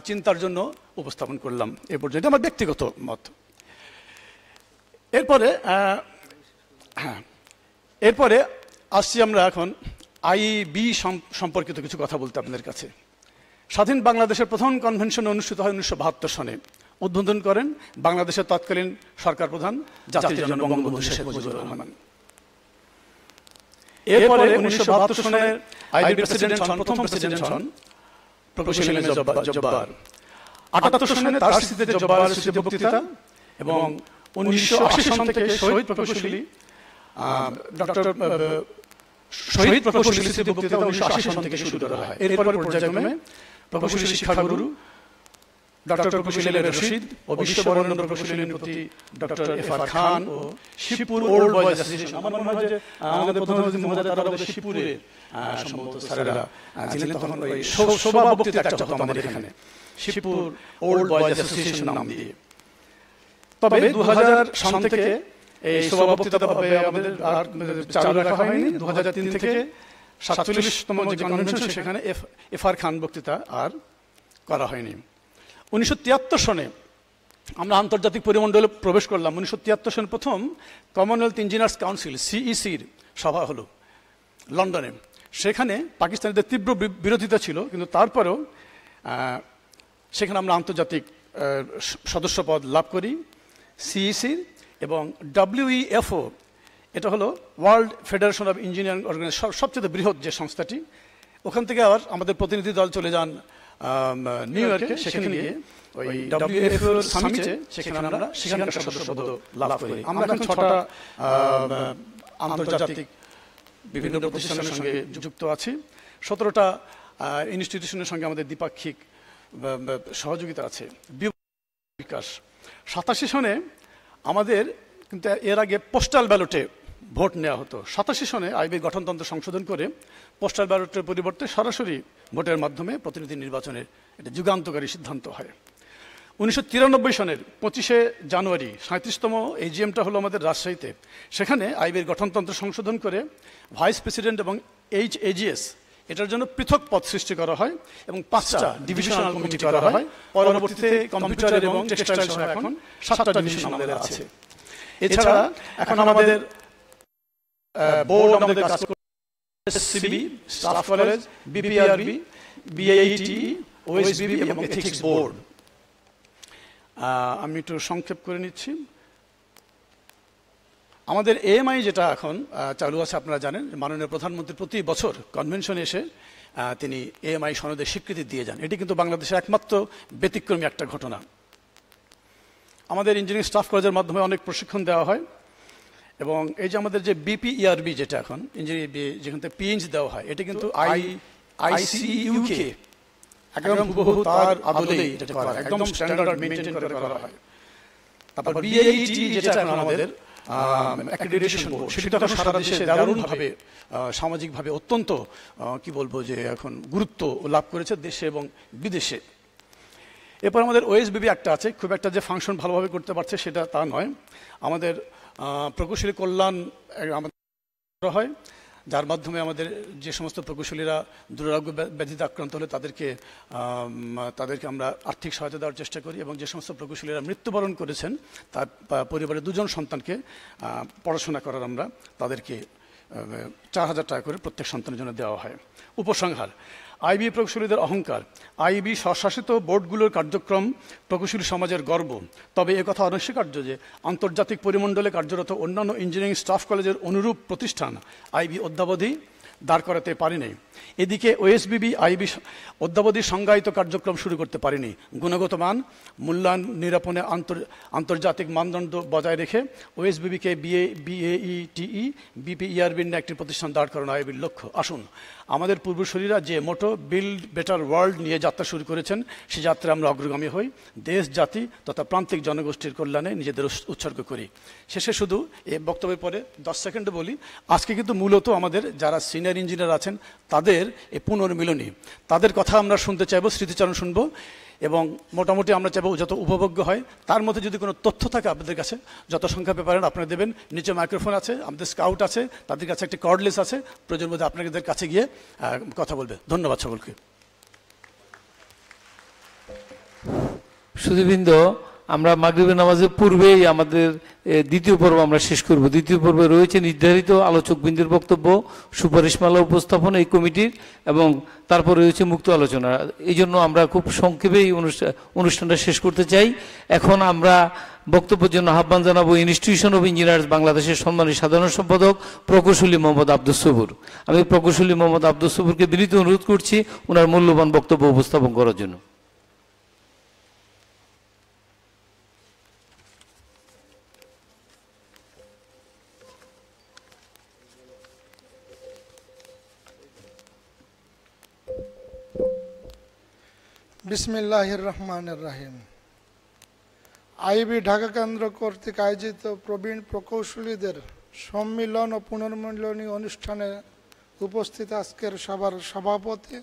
চিন্তার জন্য উপস্থাপন করলাম এ পর্যন্ত আমার ব্যক্তিগত মত এরপরে হ্যাঁ, এরপরে আসছি আমরা এখন আইবি সম্পর্কিত কিছু কথা বলতে আপনাদের কাছে স্বাধীন বাংলাদেশের প্রথম কনভেনশন অনুষ্ঠিত হয় উনিশশো বাহাত্তর সনে উদ্বোধন করেন বাংলাদেশের তৎকালীন সরকার প্রধান প্রথম সনে এবং উনিশশো আশি সন থেকে শহীদ প্রকৌশলী ডক্টর শহীদ প্রকৌশলী বক্তৃতা উনিশশো আশি সন থেকে শুরু করা হয় এরপরে পর্যায়ক্রমে প্রকৌশলী শিক্ষাগুরু ডক্টর প্রকৌশলী রশিদ ও বিশ্ববরণ্য প্রকৌশলীর প্রতি ডক্টর এফআর খান ও শিবপুর ওল্ড বয়েজ অ্যাসোসিয়েশন আমার মনে হয় যে আমাদের প্রথম মহাজার তারা শিবপুরে সম্ভবত স্যারেরা ছিলেন তখন ওই শোভা বক্তৃতা একটা হতো আমাদের এখানে শিবপুর ওল্ড বয়েজ অ্যাসোসিয়েশন নাম দিয়ে তবে দু হাজার সন থেকে এই সভাপতিত্ব হবে আমাদের চালু রাখা হয়নি দু থেকে সাতচল্লিশতম যে কনভেনশন সেখানে এফ এফ আর খান বক্তৃতা আর করা হয়নি উনিশশো সনে আমরা আন্তর্জাতিক পরিমণ্ডলে প্রবেশ করলাম উনিশশো তিয়াত্তর সনে প্রথম কমনওয়েলথ ইঞ্জিনিয়ার্স কাউন্সিল সিইসির সভা হলো লন্ডনে সেখানে পাকিস্তানিদের তীব্র বিরোধিতা ছিল কিন্তু তারপরেও সেখানে আমরা আন্তর্জাতিক সদস্যপদ লাভ করি সিইসির এবং ডাব্লিউইএফও e এটা হলো world federation of engineering organization সবচেয়ে বৃহৎ যে সংস্থাটি ওখান থেকে আবার আমাদের প্রতিনিধি দল চলে যান নিউ ইয়র্কে সেখানে গিয়ে ওই ডাব্লিউএফওর e e সামিটে সেখানে আমরা সেখানকার সদস্যপদ লাভ করি আমরা এখন ছটা আন্তর্জাতিক বিভিন্ন প্রতিষ্ঠানের সঙ্গে যুক্ত আছি সতেরোটা ইনস্টিটিউশনের সঙ্গে আমাদের দ্বিপাক্ষিক সহযোগিতা আছে বিকাশ সাতাশি সনে আমাদের কিন্তু এর আগে পোস্টাল ব্যালটে ভোট নেওয়া হতো সাতাশি সনে আইবি গঠনতন্ত্র সংশোধন করে পোস্টাল ব্যালটের পরিবর্তে সরাসরি ভোটের মাধ্যমে প্রতিনিধি নির্বাচনের একটা যুগান্তকারী সিদ্ধান্ত হয় উনিশশো সনের পঁচিশে জানুয়ারি সাঁত্রিশতম এজিএমটা হলো আমাদের রাজশাহীতে সেখানে আইবির গঠনতন্ত্র সংশোধন করে ভাইস প্রেসিডেন্ট এবং এইচ এজিএস এটার জন্য পৃথক পদ সৃষ্টি করা হয় এবং পাঁচটা ডিভিশনাল আচ্ছা, কমিটি করা হয় পরবর্তীতে কম্পিউটার এবং টেক্সটাইল সহ এখন সাতটা ডিভিশন আমাদের আছে এছাড়া এখন আমাদের বোর্ড আমাদের কাজ CB staff college BPRB BIT OSBB এবং এথিক্স বোর্ড আমি একটু সংক্ষেপ করে নিচ্ছি আমাদের এএমআই যেটা এখন চালু আছে আপনারা জানেন মাননীয় প্রধানমন্ত্রী প্রতি বছর কনভেনশন এসে তিনি এএমআই সনদের স্বীকৃতি দিয়ে যান এটি কিন্তু বাংলাদেশের একমাত্র ব্যতিক্রমী একটা ঘটনা আমাদের ইঞ্জিনিয়ারিং স্টাফ কলেজের মাধ্যমে অনেক প্রশিক্ষণ দেওয়া হয় এবং এই যে আমাদের যে বিপিইআরবি e যেটা এখন ইঞ্জিনিয়ারিং যেখান থেকে পিএইচ দেওয়া হয় এটা কিন্তু e e আই আইসিইউকে তারপর অ্যাক্রিডিটেশন বোর্ড সেটা তো সারা দেশে দারুণভাবে সামাজিকভাবে অত্যন্ত কি বলবো যে এখন গুরুত্ব লাভ করেছে দেশে এবং বিদেশে এরপর আমাদের ওএসবিবি একটা আছে খুব একটা যে ফাংশন ভালোভাবে করতে পারছে সেটা তা নয় আমাদের প্রকৌশলী কল্যাণ আমাদের হয় যার মাধ্যমে আমাদের যে সমস্ত প্রকৌশলীরা দুরারোগ্য ব্যাধিতে আক্রান্ত হলে তাদেরকে তাদেরকে আমরা আর্থিক সহায়তা দেওয়ার চেষ্টা করি এবং যে সমস্ত প্রকৌশলীরা মৃত্যুবরণ করেছেন তার পরিবারের দুজন সন্তানকে পড়াশোনা করার আমরা তাদেরকে চার হাজার টাকা করে প্রত্যেক সন্তানের জন্য দেওয়া হয় উপসংহার আইবি প্রকৌশলীদের অহংকার আইবি স্বশাসিত বোর্ডগুলোর কার্যক্রম প্রকৌশলী সমাজের গর্ব তবে কথা অনস্বীকার্য যে আন্তর্জাতিক পরিমণ্ডলে কার্যরত অন্যান্য ইঞ্জিনিয়ারিং স্টাফ কলেজের অনুরূপ প্রতিষ্ঠান আইবি অদ্যাবধি দাঁড় করাতে পারেনি এদিকে ওএসবিবি আইবি অদ্যাবধি সংজ্ঞায়িত কার্যক্রম শুরু করতে পারেনি গুণগত মান মূল্যায়ন নিরাপণে আন্তর্জাতিক মানদণ্ড বজায় রেখে ওএসবিবিকে বিএ বিএইটিই বিপিইআরবির একটি প্রতিষ্ঠান দাঁড় করানো আইবির লক্ষ্য আসুন আমাদের পূর্বশরীরা যে মোটো বিল্ড বেটার ওয়ার্ল্ড নিয়ে যাত্রা শুরু করেছেন সে যাত্রা আমরা অগ্রগামী হই দেশ জাতি তথা প্রান্তিক জনগোষ্ঠীর কল্যাণে নিজেদের উৎসর্গ করি শেষে শুধু এ বক্তব্যের পরে দশ সেকেন্ডে বলি আজকে কিন্তু মূলত আমাদের যারা সিনিয়র ইঞ্জিনিয়ার আছেন তাদের তাদের এই পুনর্মিলনী তাদের কথা আমরা শুনতে চাইব স্মৃতিচারণ শুনবো এবং মোটামুটি আমরা চাইব যত উপভোগ্য হয় তার মধ্যে যদি কোনো তথ্য থাকে আপনাদের কাছে যত সংখ্যা পেপারেন আপনারা দেবেন নিচে মাইক্রোফোন আছে আমাদের স্কাউট আছে তাদের কাছে একটি কর্ডলেস আছে প্রয়োজন মধ্যে আপনাদের কাছে গিয়ে কথা বলবে ধন্যবাদ সকলকে সুধীবৃন্দ আমরা মাগরীবের নামাজের পূর্বেই আমাদের দ্বিতীয় পর্ব আমরা শেষ করব দ্বিতীয় পর্বে রয়েছে নির্ধারিত আলোচক বিন্দুর বক্তব্য সুপারিশমালা উপস্থাপন এই কমিটির এবং তারপর রয়েছে মুক্ত আলোচনা এই জন্য আমরা খুব এই অনুষ্ঠান অনুষ্ঠানটা শেষ করতে চাই এখন আমরা বক্তব্যের জন্য আহ্বান জানাবো ইনস্টিটিউশন অব ইঞ্জিনিয়ার্স বাংলাদেশের সম্মানের সাধারণ সম্পাদক প্রকৌশলী মোহাম্মদ আব্দুল সবুর আমি প্রকৌশলী মোহাম্মদ আব্দুল সবুরকে বিনীত অনুরোধ করছি ওনার মূল্যবান বক্তব্য উপস্থাপন করার জন্য বিসমিল্লাহির রহমানের রাহিম আইবি ঢাকা কেন্দ্র কর্তৃক আয়োজিত প্রবীণ প্রকৌশলীদের সম্মিলন ও পুনর্মিলনী অনুষ্ঠানে উপস্থিত আজকের সভার সভাপতি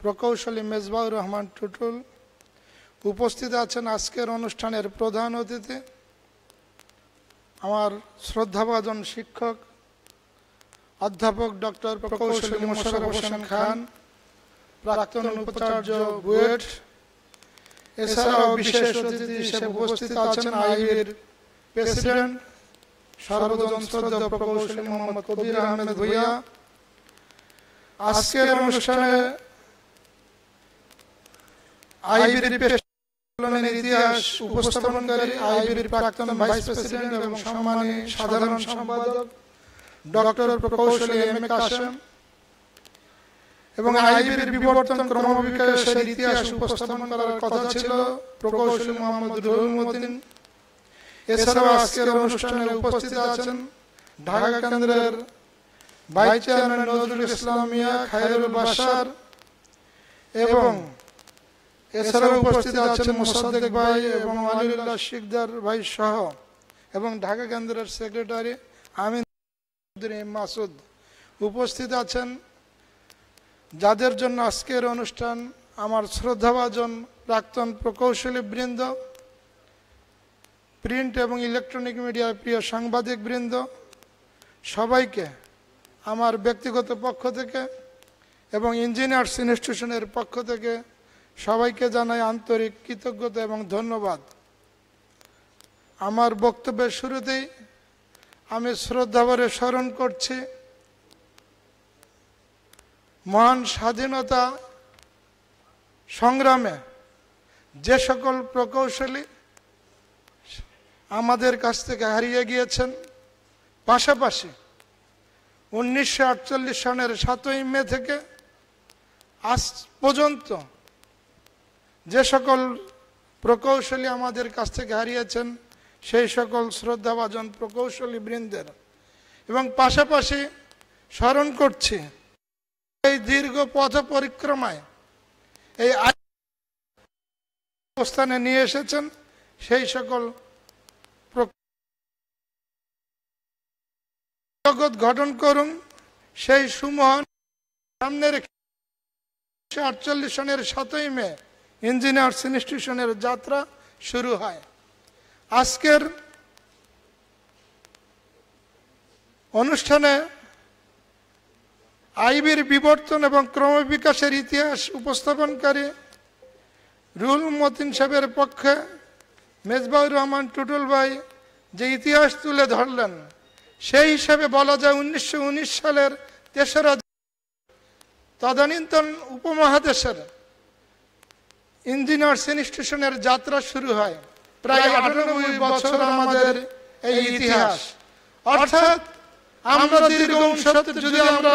প্রকৌশলী মেজবাউর রহমান টুটুল উপস্থিত আছেন আজকের অনুষ্ঠানের প্রধান অতিথি আমার শ্রদ্ধাভাজন শিক্ষক অধ্যাপক ডক্টর প্রকৌশলী মোশারফ হোসেন খান প্রাক্তন উপাচার্য বুয়েট এছাড়াও বিশেষ অতিথি হিসেবে উপস্থিত আছেন আইবির প্রেসিডেন্ট সর্বজন শ্রদ্ধা প্রকৌশলী মোহাম্মদ কবির আহমেদ ভুইয়া আজকের অনুষ্ঠানে আইবির ইতিহাস উপস্থাপনকারী আইবির প্রাক্তন ভাইস প্রেসিডেন্ট এবং সম্মানী সাধারণ সম্পাদক ডক্টর প্রকৌশলী এম এ কাশেম এবং আইবির বিবর্তন ক্রমবিকাশের ইতিহাস উপস্থাপন করার কথা ছিল প্রকৌশলী মোহাম্মদ রহিমুদ্দিন এছাড়াও আজকের অনুষ্ঠানে উপস্থিত আছেন ঢাকা কেন্দ্রের ভাইস চেয়ারম্যান নজরুল ইসলাম মিয়া খায়রুল বাসার এবং এছাড়াও উপস্থিত আছেন মোসাদেক ভাই এবং আলিউল্লাহ শিকদার ভাই সহ এবং ঢাকা কেন্দ্রের সেক্রেটারি আমিন মাসুদ উপস্থিত আছেন যাদের জন্য আজকের অনুষ্ঠান আমার শ্রদ্ধাভাজন প্রাক্তন প্রকৌশলী বৃন্দ প্রিন্ট এবং ইলেকট্রনিক মিডিয়ার প্রিয় সাংবাদিক বৃন্দ সবাইকে আমার ব্যক্তিগত পক্ষ থেকে এবং ইঞ্জিনিয়ার্স ইনস্টিটিউশনের পক্ষ থেকে সবাইকে জানাই আন্তরিক কৃতজ্ঞতা এবং ধন্যবাদ আমার বক্তব্যের শুরুতেই আমি শ্রদ্ধাভরে স্মরণ করছি মহান স্বাধীনতা সংগ্রামে যে সকল প্রকৌশলী আমাদের কাছ থেকে হারিয়ে গিয়েছেন পাশাপাশি উনিশশো সনের সাতই মে থেকে আজ পর্যন্ত যে সকল প্রকৌশলী আমাদের কাছ থেকে হারিয়েছেন সেই সকল শ্রদ্ধাভাজন প্রকৌশলী বৃন্দের এবং পাশাপাশি স্মরণ করছি এই দীর্ঘ পথ পরিক্রমায় এই অবস্থানে নিয়ে এসেছেন সেই সকল জগৎ গঠন করুন সেই সুমহন সুমহান সামনের আটচল্লিশ সনের সাতই মে ইঞ্জিনিয়ার্স ইনস্টিটিউশনের যাত্রা শুরু হয় আজকের অনুষ্ঠানে আইবির বিবর্তন এবং ক্রমবিকাশের ইতিহাস উপস্থাপনকারী রুল মতিন সাহেবের পক্ষে মেজবাউর রহমান টুটুল ভাই যে ইতিহাস তুলে ধরলেন সেই হিসাবে বলা যায় উনিশশো সালের তেসরা তদানীন্তন উপমহাদেশের ইঞ্জিনিয়ার সেন স্টেশনের যাত্রা শুরু হয় প্রায় আটানব্বই বছর আমাদের এই ইতিহাস অর্থাৎ আমরা দীর্ঘ যদি আমরা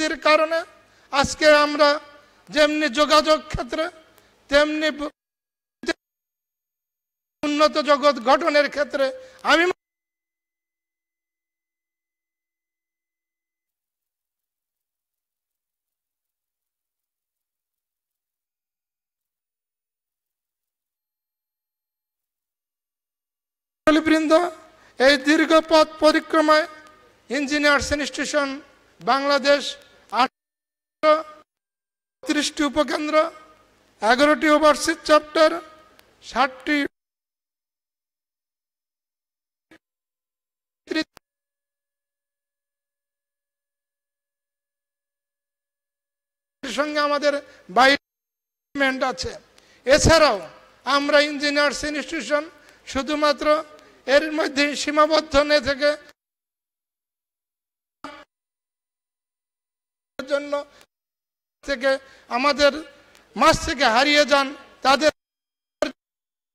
প্রযুক্তির কারণে আজকে আমরা যেমনি যোগাযোগ ক্ষেত্রে তেমনি উন্নত জগৎ গঠনের ক্ষেত্রে আমি বৃন্দ এই দীর্ঘ পথ পরিক্রমায় ইঞ্জিনিয়ার্স ইনস্টিটিউশন বাংলাদেশ ত্রিশটি উপকেন্দ্র এগারোটি ওভারসিজ চ্যাপ্টার ষাটটি সঙ্গে আমাদের বাইমেন্ট আছে এছাড়াও আমরা ইঞ্জিনিয়ার্স ইনস্টিটিউশন শুধুমাত্র এর মধ্যে সীমাবদ্ধ নেই থেকে জন্য থেকে আমাদের মাস থেকে হারিয়ে যান তাদের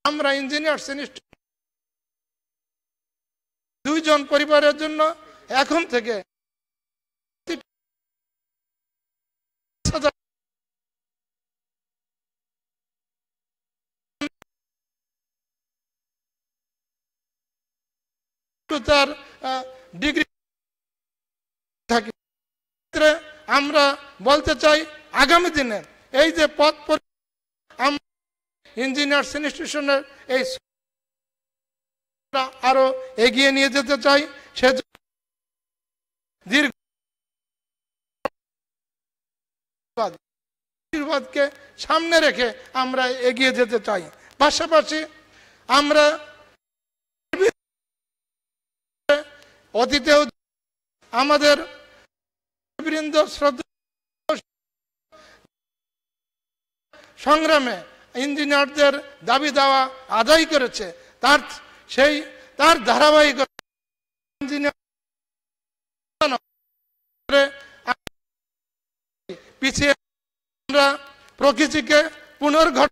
আমরা ইঞ্জিনিয়ার দুইজন পরিবারের জন্য এখন থেকে তার ডিগ্রি থাকে আমরা বলতে চাই আগামী দিনে এই যে পথ ইঞ্জিনিয়ার্স ইনস্টিটিউশনের এই আরো এগিয়ে নিয়ে যেতে চাই সে দীর্ঘ সামনে রেখে আমরা এগিয়ে যেতে চাই পাশাপাশি আমরা অতীতেও আমাদের বৃন্দ শ্রদ্ধা সংগ্রামে ইঞ্জিনিয়ারদের দাবি দেওয়া আদায় করেছে তার সেই তার ধারাবাহিক পিছিয়ে প্রকৃতিকে পুনর্ঘট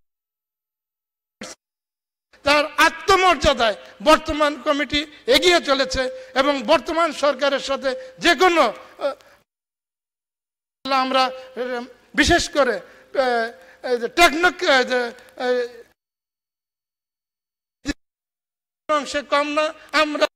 তার আত্মমর্যাদায় বর্তমান কমিটি এগিয়ে চলেছে এবং বর্তমান সরকারের সাথে যে কোনো আমরা বিশেষ করে যে টেকনিক অংশে কম না আমরা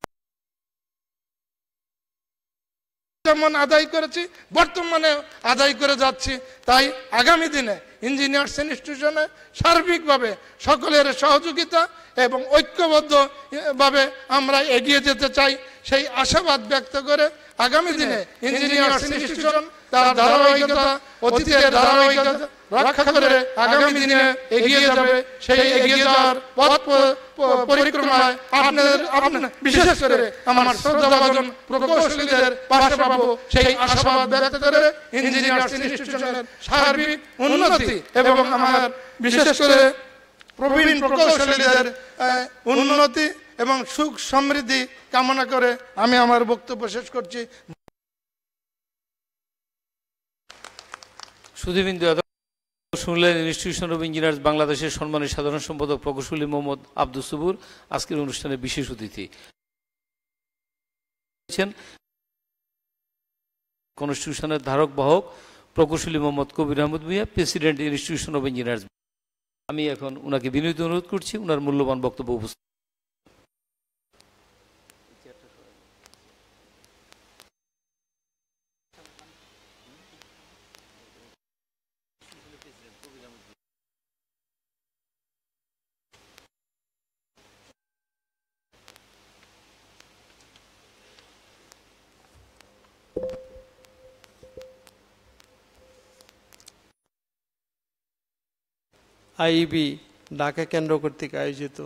যেমন আদায় করেছি বর্তমানে আদায় করে যাচ্ছি তাই আগামী দিনে ইঞ্জিনিয়ার্স ইনস্টিটিউশনে সার্বিকভাবে সকলের সহযোগিতা এবং ঐক্যবদ্ধভাবে আমরা এগিয়ে যেতে চাই সেই আশাবাদ ব্যক্ত করে আগামী দিনে ইঞ্জিনিয়ার্স ইনস্টিটিউশন তার ধারাবাহিকতা অতীতের ধারাবাহিকতা রক্ষা করে আগামী দিনে এগিয়ে যাবে সেই এগিয়ে যাওয়ার পথ পরিক্রমায় আপনাদের বিশেষ করে আমার শ্রদ্ধাভাজন প্রকৌশলীদের পাশে পাবো সেই আশাবাদ ব্যক্ত করে ইঞ্জিনিয়ার্স ইনস্টিটিউশনের সার্বিক উন্নতি এবং আমার বিশেষ করে প্রবীণ প্রকৌশলীদের উন্নতি এবং সুখ সমৃদ্ধি কামনা করে আমি আমার বক্তব্য শেষ করছি সুধীবিন্দু শুনলেন ইনস্টিটিউশন অব ইঞ্জিনিয়ার্স বাংলাদেশের সম্মানের সাধারণ সম্পাদক প্রকৌশলী মোহাম্মদ আব্দুল সবুর আজকের অনুষ্ঠানের বিশেষ অতিথি কনস্টিটিউশনের ধারক বাহক প্রকৌশলী Mohammad Kabir Ahmed Mia president institution of engineers আমি এখন ওনাকে বিনীত অনুরোধ করছি ওনার মূল্যবান বক্তব্য উপস্থিত আইবি ঢাকা কেন্দ্র কর্তৃক আয়োজিত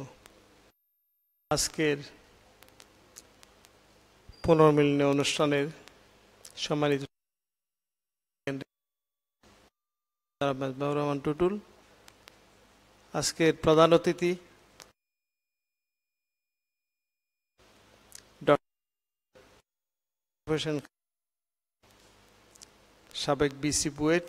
আজকের পুনর্মিলনী অনুষ্ঠানের সম্মানিত রহমান টুটুল আজকের প্রধান অতিথি সাবেক বিসি বুয়েট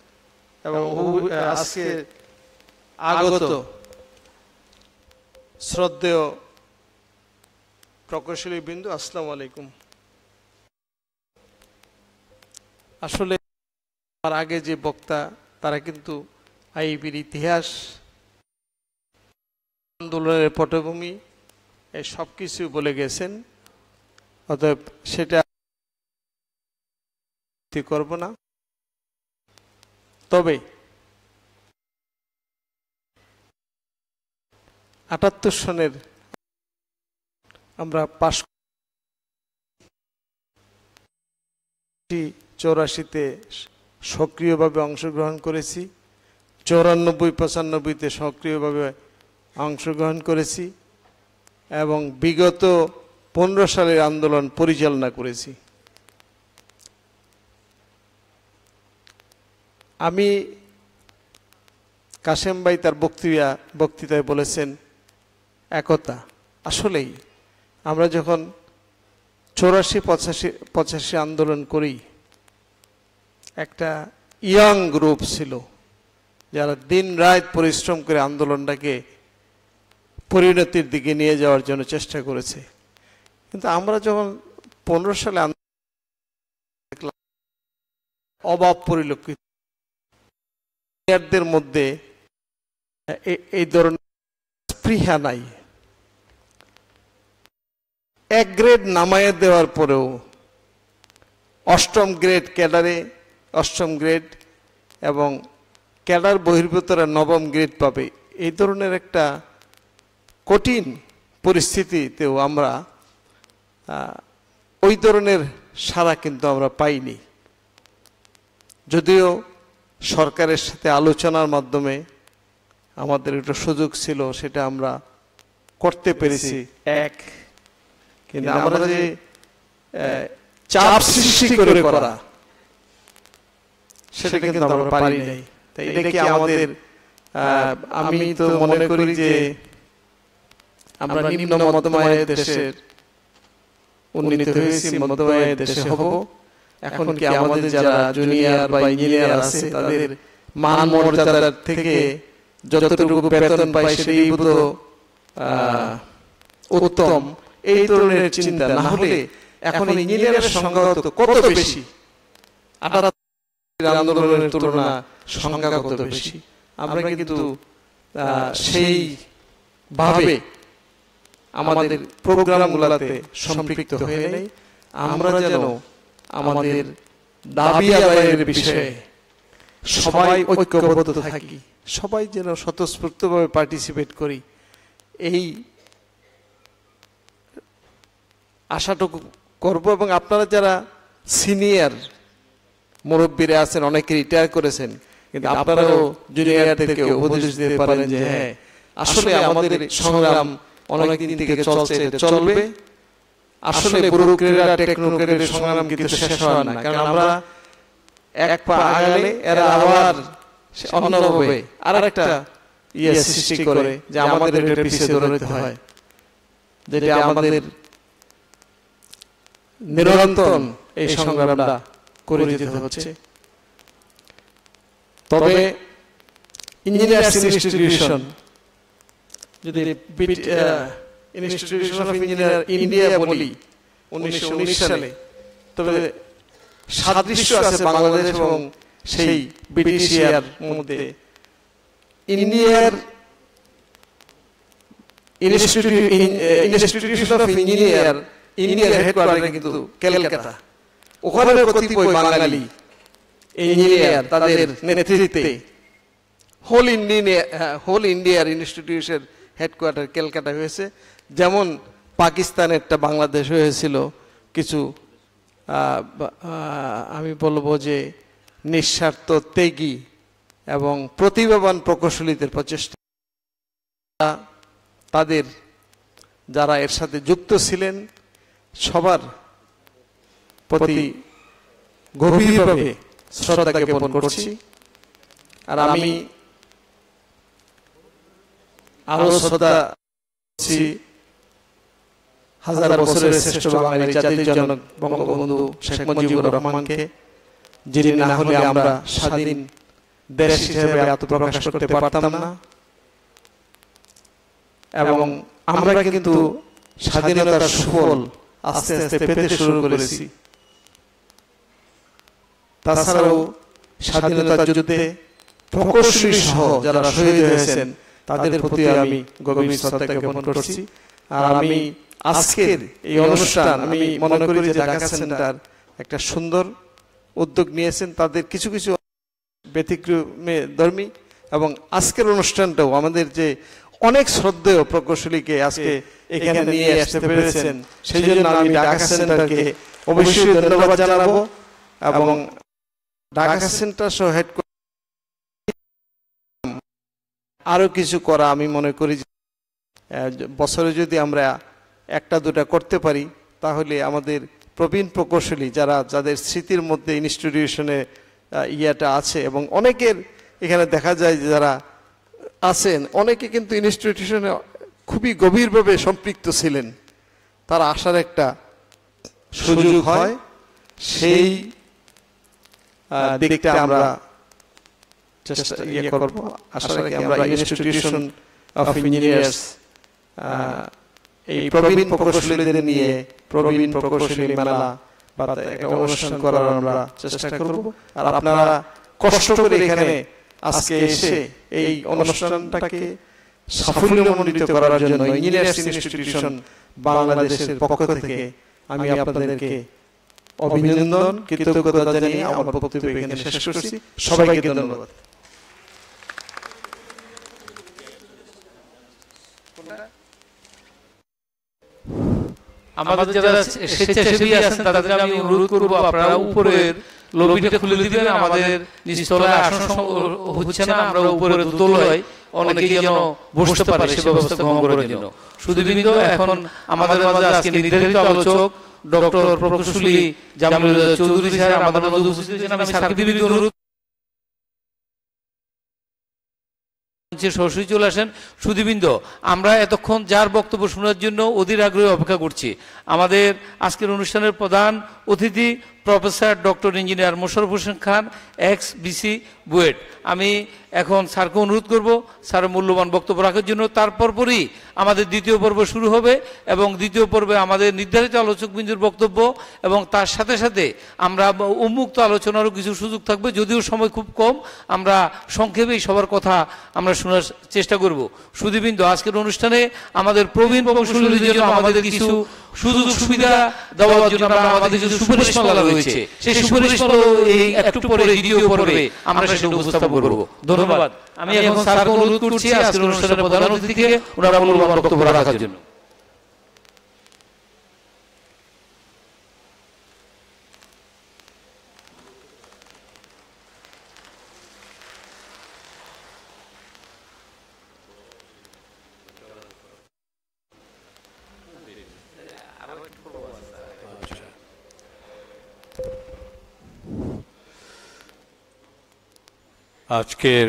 এবং আজকে আগত শ্রদ্ধেয় প্রকৌশলী বিন্দু আসসালাম আলাইকুম আসলে আমার আগে যে বক্তা তারা কিন্তু আইবির ইতিহাস আন্দোলনের পটভূমি এই সব কিছু বলে গেছেন অতএব সেটা করব না তবে আটাত্তর সনের আমরা পাশ চৌরাশিতে সক্রিয়ভাবে অংশগ্রহণ করেছি চৌরানব্বই পঁচানব্বইতে সক্রিয়ভাবে অংশগ্রহণ করেছি এবং বিগত পনেরো সালের আন্দোলন পরিচালনা করেছি আমি কাশেম ভাই তার বক্তৃতা বক্তৃতায় বলেছেন একতা আসলেই আমরা যখন চৌরাশি পঁচাশি পঁচাশি আন্দোলন করি একটা ইয়াং গ্রুপ ছিল যারা দিন রাত পরিশ্রম করে আন্দোলনটাকে পরিণতির দিকে নিয়ে যাওয়ার জন্য চেষ্টা করেছে কিন্তু আমরা যখন পনেরো সালে আন্দোলন অভাব পরিলক্ষিত প্লেয়ারদের মধ্যে এই ধরনের স্পৃহা নাই এক গ্রেড নামায় দেওয়ার পরেও অষ্টম গ্রেড ক্যাডারে অষ্টম গ্রেড এবং ক্যাডার বহির্ভূতরা নবম গ্রেড পাবে এই ধরনের একটা কঠিন পরিস্থিতিতেও আমরা ওই ধরনের সারা কিন্তু আমরা পাইনি যদিও সরকারের সাথে আলোচনার মাধ্যমে আমাদের একটা সুযোগ ছিল সেটা আমরা করতে পেরেছি এক কিন্তু আমরা যে চাপ সৃষ্টি করে করা সেটা কিন্তু আমরা পারি নাই তাই এটা কি আমাদের আমি তো মনে করি যে আমরা নিম্ন মধ্যমায় দেশের উন্নীত হয়েছি মধ্যমায় দেশে হব এখন কি আমাদের যারা জুনিয়র বা ইঞ্জিনিয়ার আছে তাদের মান মর্যাদার থেকে যতটুকু বেতন পাই সেটাই বোধ উত্তম এই ধরনের চিন্তা না হলে এখন ইঞ্জিনিয়ারের সংখ্যা কত বেশি আঠারো আন্দোলনের তুলনা সংখ্যা কত বেশি আমরা কিন্তু সেই ভাবে আমাদের প্রোগ্রামগুলোতে সম্পৃক্ত হয়ে নেই আমরা যেন আমাদের দাবি আদায়ের বিষয়ে সবাই ঐক্যবদ্ধ থাকি সবাই যেন স্বতঃস্ফূর্তভাবে পার্টিসিপেট করি এই আশাটুকু করব এবং আপনারা যারা সিনিয়র মুরব্বীরা আছেন অনেকে রিটায়ার করেছেন কিন্তু আপনারাও জুনিয়রদেরকে উপদেশ দিতে পারেন যে হ্যাঁ আসলে আমাদের সংগ্রাম অনেকদিন থেকে চলছে চলবে আসলে পুরোক্রীড়া টেকনোক্রীড়ের সংগ্রাম কিন্তু শেষ হয় না কারণ আমরা এক পা আগালে এরা আবার অন্যভাবে আর একটা ইয়ে সৃষ্টি করে যে আমাদের পিছিয়ে দৌড়াতে হয় যেটা আমাদের নিরন্তন এই সংগ্রামটা করে যেতে হচ্ছে তবে ইঞ্জিনিয়ার ইনস্টিটিউশন যদি ইনস্টিটিউশন অফ ইঞ্জিনিয়ার ইন্ডিয়া বলি উনিশশো সালে তবে সাদৃশ্য আছে বাংলাদেশ এবং সেই মধ্যে ইন্ডিয়ার ইনস্টিটিউশন অফ ইঞ্জিনিয়ার ইন্ডিয়ার হেডকোয়ার্টার কিন্তু ক্যালকাতা ওখানে কতিপয় বাঙালি ইঞ্জিনিয়ার তাদের নেতৃত্বে হোল ইন্ডিয়ান হ্যাঁ, হোল ইন্ডিয়ার ইনস্টিটিউশন হেডকোয়ার্টার ক্যালকাটা হয়েছে যেমন পাকিস্তান একটা বাংলাদেশ হয়েছিল কিছু আমি বলবো যে নিঃস্বার্থ ত্যাগী এবং প্রতিভাবান প্রকৌশলীদের প্রচেষ্টা তাদের যারা এর সাথে যুক্ত ছিলেন সবার প্রতি গভীরভাবে শ্রদ্ধা জ্ঞাপন করছি আর আমি আরো শ্রদ্ধা হাজার বছরের শ্রেষ্ঠ বাঙালি জাতির জনক বঙ্গবন্ধু শেখ মুজিবুর রহমানকে যিনি না হলে আমরা স্বাধীন দেশ হিসেবে এত প্রকাশ করতে পারতাম না এবং আমরা কিন্তু স্বাধীনতার সুফল আস্তে আস্তে পেতে শুরু করেছি তাছাড়াও স্বাধীনতা যুদ্ধে প্রকৌশলী সহ যারা শহীদ হয়েছেন তাদের প্রতি আমি গভীর শ্রদ্ধা জ্ঞাপন করছি আর আমি আজকের এই অনুষ্ঠান আমি মনে করি যে ঢাকা সেন্টার একটা সুন্দর উদ্যোগ নিয়েছেন তাদের কিছু কিছু ব্যতিক্রমে ধর্মী এবং আজকের অনুষ্ঠানটাও আমাদের যে অনেক শ্রদ্ধেয় প্রকৌশলীকে আজকে এখানে নিয়ে আসতে পেরেছেন সেই জন্য আমি ঢাকা সেন্টারকে অবশ্যই ধন্যবাদ জানাবো এবং ঢাকা সেন্টার সহ হেডকোয়ার্টার আরও কিছু করা আমি মনে করি যে বছরে যদি আমরা একটা দুটা করতে পারি তাহলে আমাদের প্রবীণ প্রকৌশলী যারা যাদের স্মৃতির মধ্যে ইনস্টিটিউশনে ইয়াটা আছে এবং অনেকের এখানে দেখা যায় যে যারা আছেন অনেকে কিন্তু ইনস্টিটিউশনে খুবই গভীরভাবে সম্পৃক্ত ছিলেন তারা আসার একটা সুযোগ হয় সেই দিকটা আমরা চেষ্টা ইয়ে, ইয়ে করবো আমরা ইনস্টিটিউশন অফ ইঞ্জিনিয়ার্স এই প্রবীণ প্রকৌশলীদের নিয়ে প্রবীণ প্রকৌশলী মেলা বা অনুষ্ঠান করার আমরা চেষ্টা করব আর আপনারা কষ্ট করে এখানে আজকে এসে এই অনুষ্ঠানটাকে সাফল্যমণ্ডিত করার জন্য ইঞ্জিনিয়ার্স ইনস্টিটিউশন বাংলাদেশের পক্ষ থেকে আমি আপনাদেরকে অভিনন্দন কৃতজ্ঞতা জানিয়ে আমার বক্তব্য এখানে শেষ করছি সবাইকে ধন্যবাদ আমাদের যারা স্বেচ্ছাসেবী আছেন তাদের আমি অনুরোধ করবো আপনারা উপরের লবিটা খুলে দিবেন আমাদের নিচতলায় আসন হচ্ছে না আমরা উপরে অনেকে যেন বসতে পারে সে ব্যবস্থা গ্রহণ এখন আমাদের মাঝে আজকে নির্ধারিত আলোচক ডক্টর প্রকৌশলী জামিল চৌধুরী স্যার আমাদের উপস্থিত আমি অনুরোধ মঞ্চে সরাসরি চলে আসেন সুদীবৃন্দ আমরা এতক্ষণ যার বক্তব্য শোনার জন্য অধীর আগ্রহে অপেক্ষা করছি আমাদের আজকের অনুষ্ঠানের প্রধান অতিথি professor doctor engineer Mosharraf Hossain Khan ex VC BUET আমি এখন স্যারকে অনুরোধ করব স্যার মূল্যবান বক্তব্য রাখার জন্য তার পরপরই আমাদের দ্বিতীয় পর্ব শুরু হবে এবং দ্বিতীয় পর্বে আমাদের নির্ধারিত আলোচকবিন্দুর বক্তব্য এবং তার সাথে সাথে আমরা উন্মুক্ত আলোচনারও কিছু সুযোগ থাকবে যদিও সময় খুব কম আমরা সংক্ষেপেই সবার কথা আমরা শোনার চেষ্টা করব সুদীবিন্দু আজকের অনুষ্ঠানে আমাদের প্রবীণ জন্য আমাদের কিছু সুযোগ সুবিধা দেওয়ার জন্য আমাদের কিছু সুপরিশমালা রয়েছে সেই সুপরিশমালা এই একটু পরে রেডিও পড়বে আমরা সেটা উপস্থাপন করব ধন্যবাদ আমি এখন স্যারকে অনুরোধ করছি আজকের অনুষ্ঠানের প্রধান অতিথিকে ওনারা বক্তব্য রাখার জন্য আজকের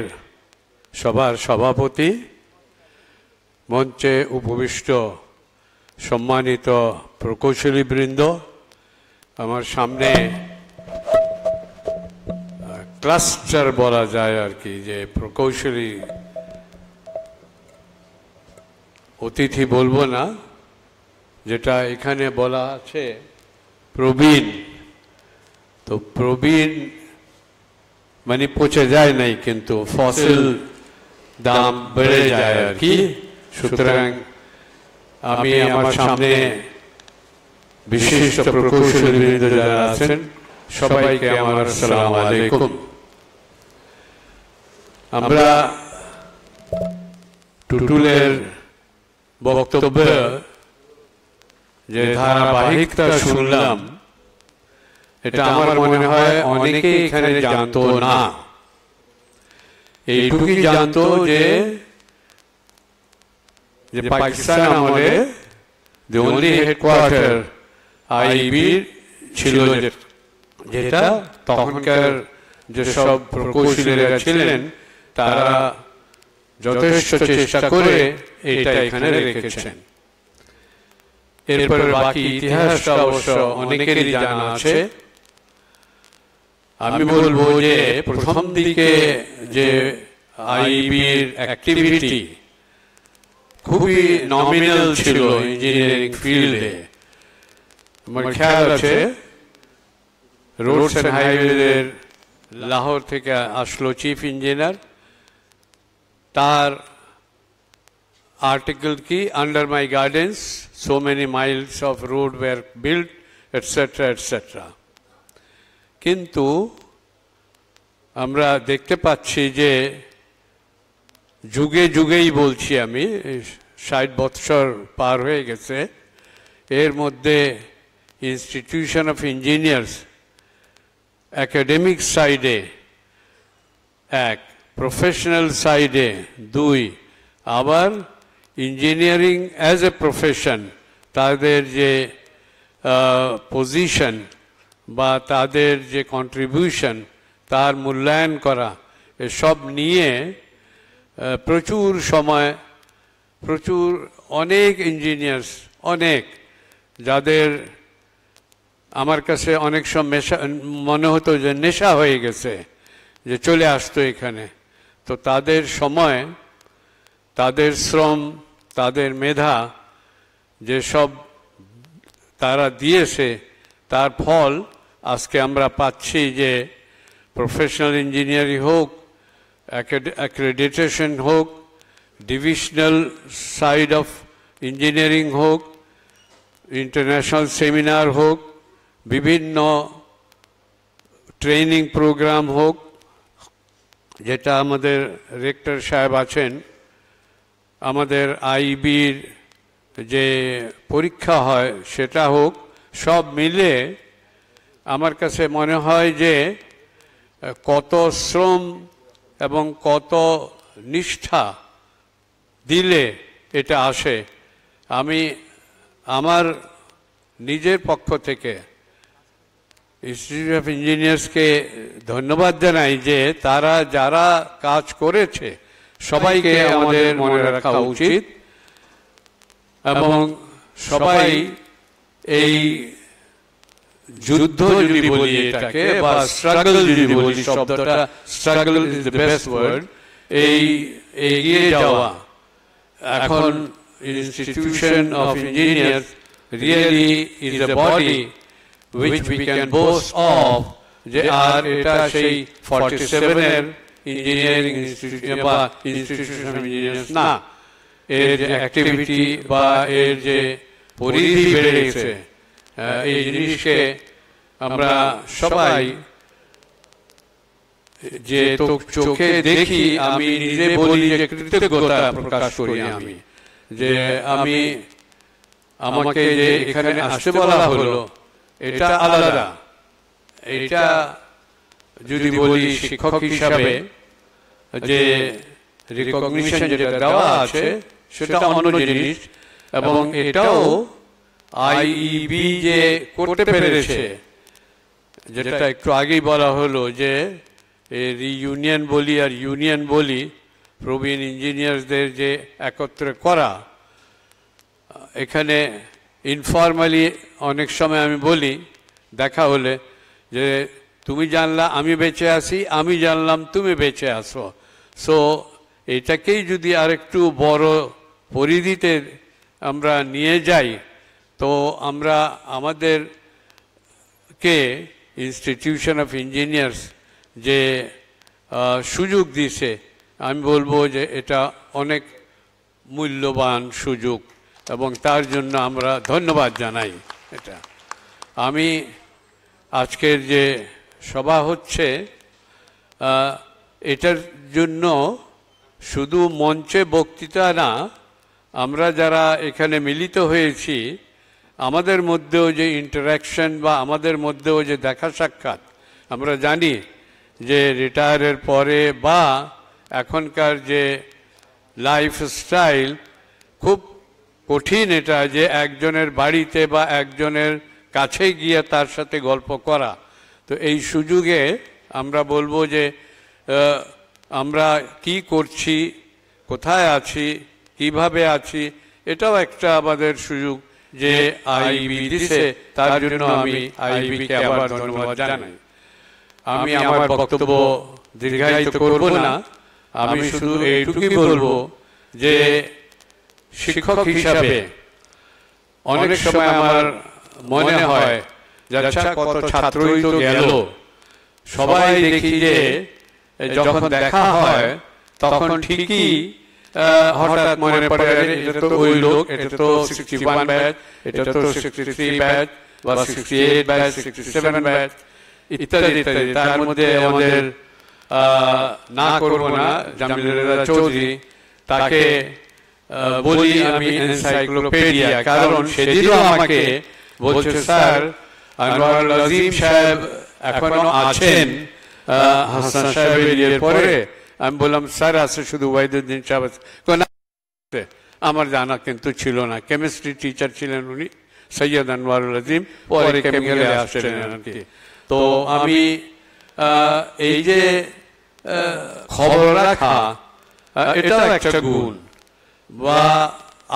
সভার সভাপতি মঞ্চে উপবিষ্ট সম্মানিত প্রকৌশলীবৃন্দ আমার সামনে ক্লাস্টার বলা যায় আর কি যে প্রকৌশলী অতিথি বলবো না যেটা এখানে বলা আছে প্রবীণ তো প্রবীণ মানে পচে যায় নাই কিন্তু ফসিল দাম বেড়ে যায় আর কি সুতরাং আমি আমার সামনে বিশেষ প্রকৌশলীবৃন্দ যারা আছেন সবাইকে আমার সালাম আলাইকুম আমরা টুটুলের বক্তব্য যে ধারাবাহিকতা শুনলাম এটা আমার মনে হয় অনেকে এখানে জানতো না এইটুকুই জানতো যে পাকিস্তান আমলে দি হেডকোয়ার্টার আইবি ছিল যেটা তখনকার যেসব প্রকৌশলীরা ছিলেন তারা যথেষ্ট চেষ্টা করে এটা এখানে রেখেছেন এরপরে বাকি ইতিহাসটা অবশ্য অনেকেরই জানা আছে আমি বলবো যে প্রথম দিকে যে আইপি এর অ্যাক্টিভিটি খুবই নমিনাল ছিল ইঞ্জিনিয়ারিং ফিল্ডে মার্কাতে রোডস এন্ড হাইওয়ে এর लाहौर থেকে আসলো চিফ ইঞ্জিনিয়ার তার আর্টিকেলস কি under my guardians so many miles of road were built etc etc কিন্তু আমরা দেখতে পাচ্ছি যে যুগে যুগেই বলছি আমি ষাট বৎসর পার হয়ে গেছে এর মধ্যে ইনস্টিটিউশন অফ ইঞ্জিনিয়ার্স অ্যাকাডেমিক সাইডে এক প্রফেশনাল সাইডে দুই আবার ইঞ্জিনিয়ারিং অ্যাজ এ প্রফেশন তাদের যে পজিশন বা তাদের যে কন্ট্রিবিউশন তার মূল্যায়ন করা সব নিয়ে প্রচুর সময় প্রচুর অনেক ইঞ্জিনিয়ার্স অনেক যাদের আমার কাছে অনেক সময় মেশা মনে হতো যে নেশা হয়ে গেছে যে চলে আসতো এখানে তো তাদের সময় তাদের শ্রম তাদের মেধা যেসব তারা দিয়েছে তার ফল আজকে আমরা পাচ্ছি যে প্রফেশনাল ইঞ্জিনিয়ারিং হোক অ্যাক্রেডিটেশন হোক ডিভিশনাল সাইড অফ ইঞ্জিনিয়ারিং হোক ইন্টারন্যাশনাল সেমিনার হোক বিভিন্ন ট্রেনিং প্রোগ্রাম হোক যেটা আমাদের রেক্টর সাহেব আছেন আমাদের আইবির যে পরীক্ষা হয় সেটা হোক সব মিলে আমার কাছে মনে হয় যে কত শ্রম এবং কত নিষ্ঠা দিলে এটা আসে আমি আমার নিজের পক্ষ থেকে ইনস্টিটিউট অফ ইঞ্জিনিয়ার্সকে ধন্যবাদ জানাই যে তারা যারা কাজ করেছে সবাইকে আমাদের মনে রাখা উচিত এবং সবাই এই যুদ্ধ যদি বলি এটাকে বা স্ট্রাগল যদি বলি শব্দটা struggle is the best word এই এগিয়ে যাওয়া এখন institution of engineer really is the body which we can boast of যে আর এটা সেই ফর্টি সেভেনের ইঞ্জিনিয়ারিং ইনস্টিটিউশন বা ইনস্টিটিউশন অফ ইঞ্জিনিয়ার্স না এর যে অ্যাক্টিভিটি বা এর যে পরিধি বেড়ে গেছে হ্যাঁ, এই জিনিসকে আমরা সবাই যে চোখে দেখি আমি নিজে বলি যে কৃতজ্ঞতা প্রকাশ করি আমি যে আমি আমাকে যে এখানে আসতে বলা হলো এটা আলাদা এটা যদি বলি শিক্ষক হিসাবে যে রিকগনিশন যেটা দেওয়া আছে সেটা অন্য জিনিস এবং এটাও আইইবি যে করতে পেরেছে যেটা একটু আগেই বলা হলো যে ইউনিয়ন বলি আর ইউনিয়ন বলি প্রবীণ ইঞ্জিনিয়ারদের যে একত্রে করা এখানে ইনফর্মালি অনেক সময় আমি বলি দেখা হলে যে তুমি জানলা আমি বেঁচে আসি আমি জানলাম তুমি বেঁচে আসো সো এটাকেই যদি আরেকটু বড় পরিধিতে আমরা নিয়ে যাই তো আমরা আমাদেরকে ইনস্টিটিউশন অফ ইঞ্জিনিয়ার্স যে সুযোগ দিছে আমি বলবো যে এটা অনেক মূল্যবান সুযোগ এবং তার জন্য আমরা ধন্যবাদ জানাই এটা আমি আজকের যে সভা হচ্ছে এটার জন্য শুধু মঞ্চে বক্তৃতা না আমরা যারা এখানে মিলিত হয়েছি আমাদের মধ্যেও যে ইন্টারাকশন বা আমাদের মধ্যেও যে দেখা সাক্ষাৎ আমরা জানি যে রিটায়ারের পরে বা এখনকার যে লাইফস্টাইল খুব কঠিন এটা যে একজনের বাড়িতে বা একজনের কাছে গিয়ে তার সাথে গল্প করা তো এই সুযোগে আমরা বলবো যে আমরা কি করছি কোথায় আছি কিভাবে আছি এটাও একটা আমাদের সুযোগ যে আইবি দিছে তার জন্য আমি আইবিকে আবার ধন্যবাদ জানাই আমি আমার বক্তব্য দীর্ঘায়িত করব না আমি শুধু এইটুকুই বলবো যে শিক্ষক হিসাবে অনেক সময় আমার মনে হয় যারা কত ছাত্রই তো গেল সবাই দেখি যে যখন দেখা হয় তখন ঠিকই হঠাৎ মনে পড়ে এটা তো ওই লোক এটা তো সিক্সটি ওয়ান ব্যাচ এটা তো সিক্সটি থ্রি ব্যাচ বা sixty eight batch sixty seven batch ইত্যাদি ইত্যাদি তার মধ্যে আমাদের না করবো না চৌধুরী তাকে বলি আমি কারণ সেদিনও আমাকে বলছে স্যার আনোয়ার আজিম সাহেব এখনো আছেন হাসান সাহেবের পরে আমি বললাম স্যার আছে শুধু ওয়াহিদুদ্দিন সাহেব আছে আমার জানা কিন্তু ছিল না কেমিস্ট্রি টিচার ছিলেন উনি সৈয়দ আনোয়ারুল আজিম পরে কেমিক্যালে আসছিলেন তো আমি এই যে খবর রাখা এটাও একটা গুণ বা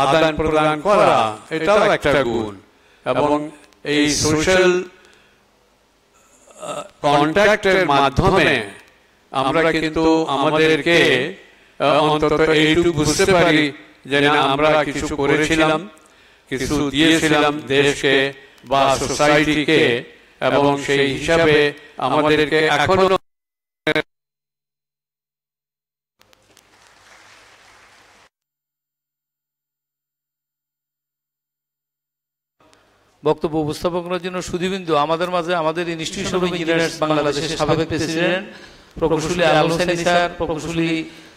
আদান প্রদান করা এটাও একটা গুণ এবং এই সোশ্যাল কন্ট্যাক্টের মাধ্যমে আমরা কিন্তু আমাদেরকে অন্তত এইটুকু বুঝতে পারি যে না আমরা কিছু করেছিলাম কিছু দিয়েছিলাম দেশকে বা সোসাইটিকে এবং সেই হিসাবে আমাদেরকে এখনো বক্তব্য উপস্থাপন করার জন্য সুধীবিন্দু আমাদের মাঝে আমাদের ইনস্টিটিউশন অফ ইঞ্জিনিয়ার্স বাংলাদেশের সাবেক প্রেসিডেন্ট প্রকৌশলী আলম সাইনি স্যার প্রকৌশলী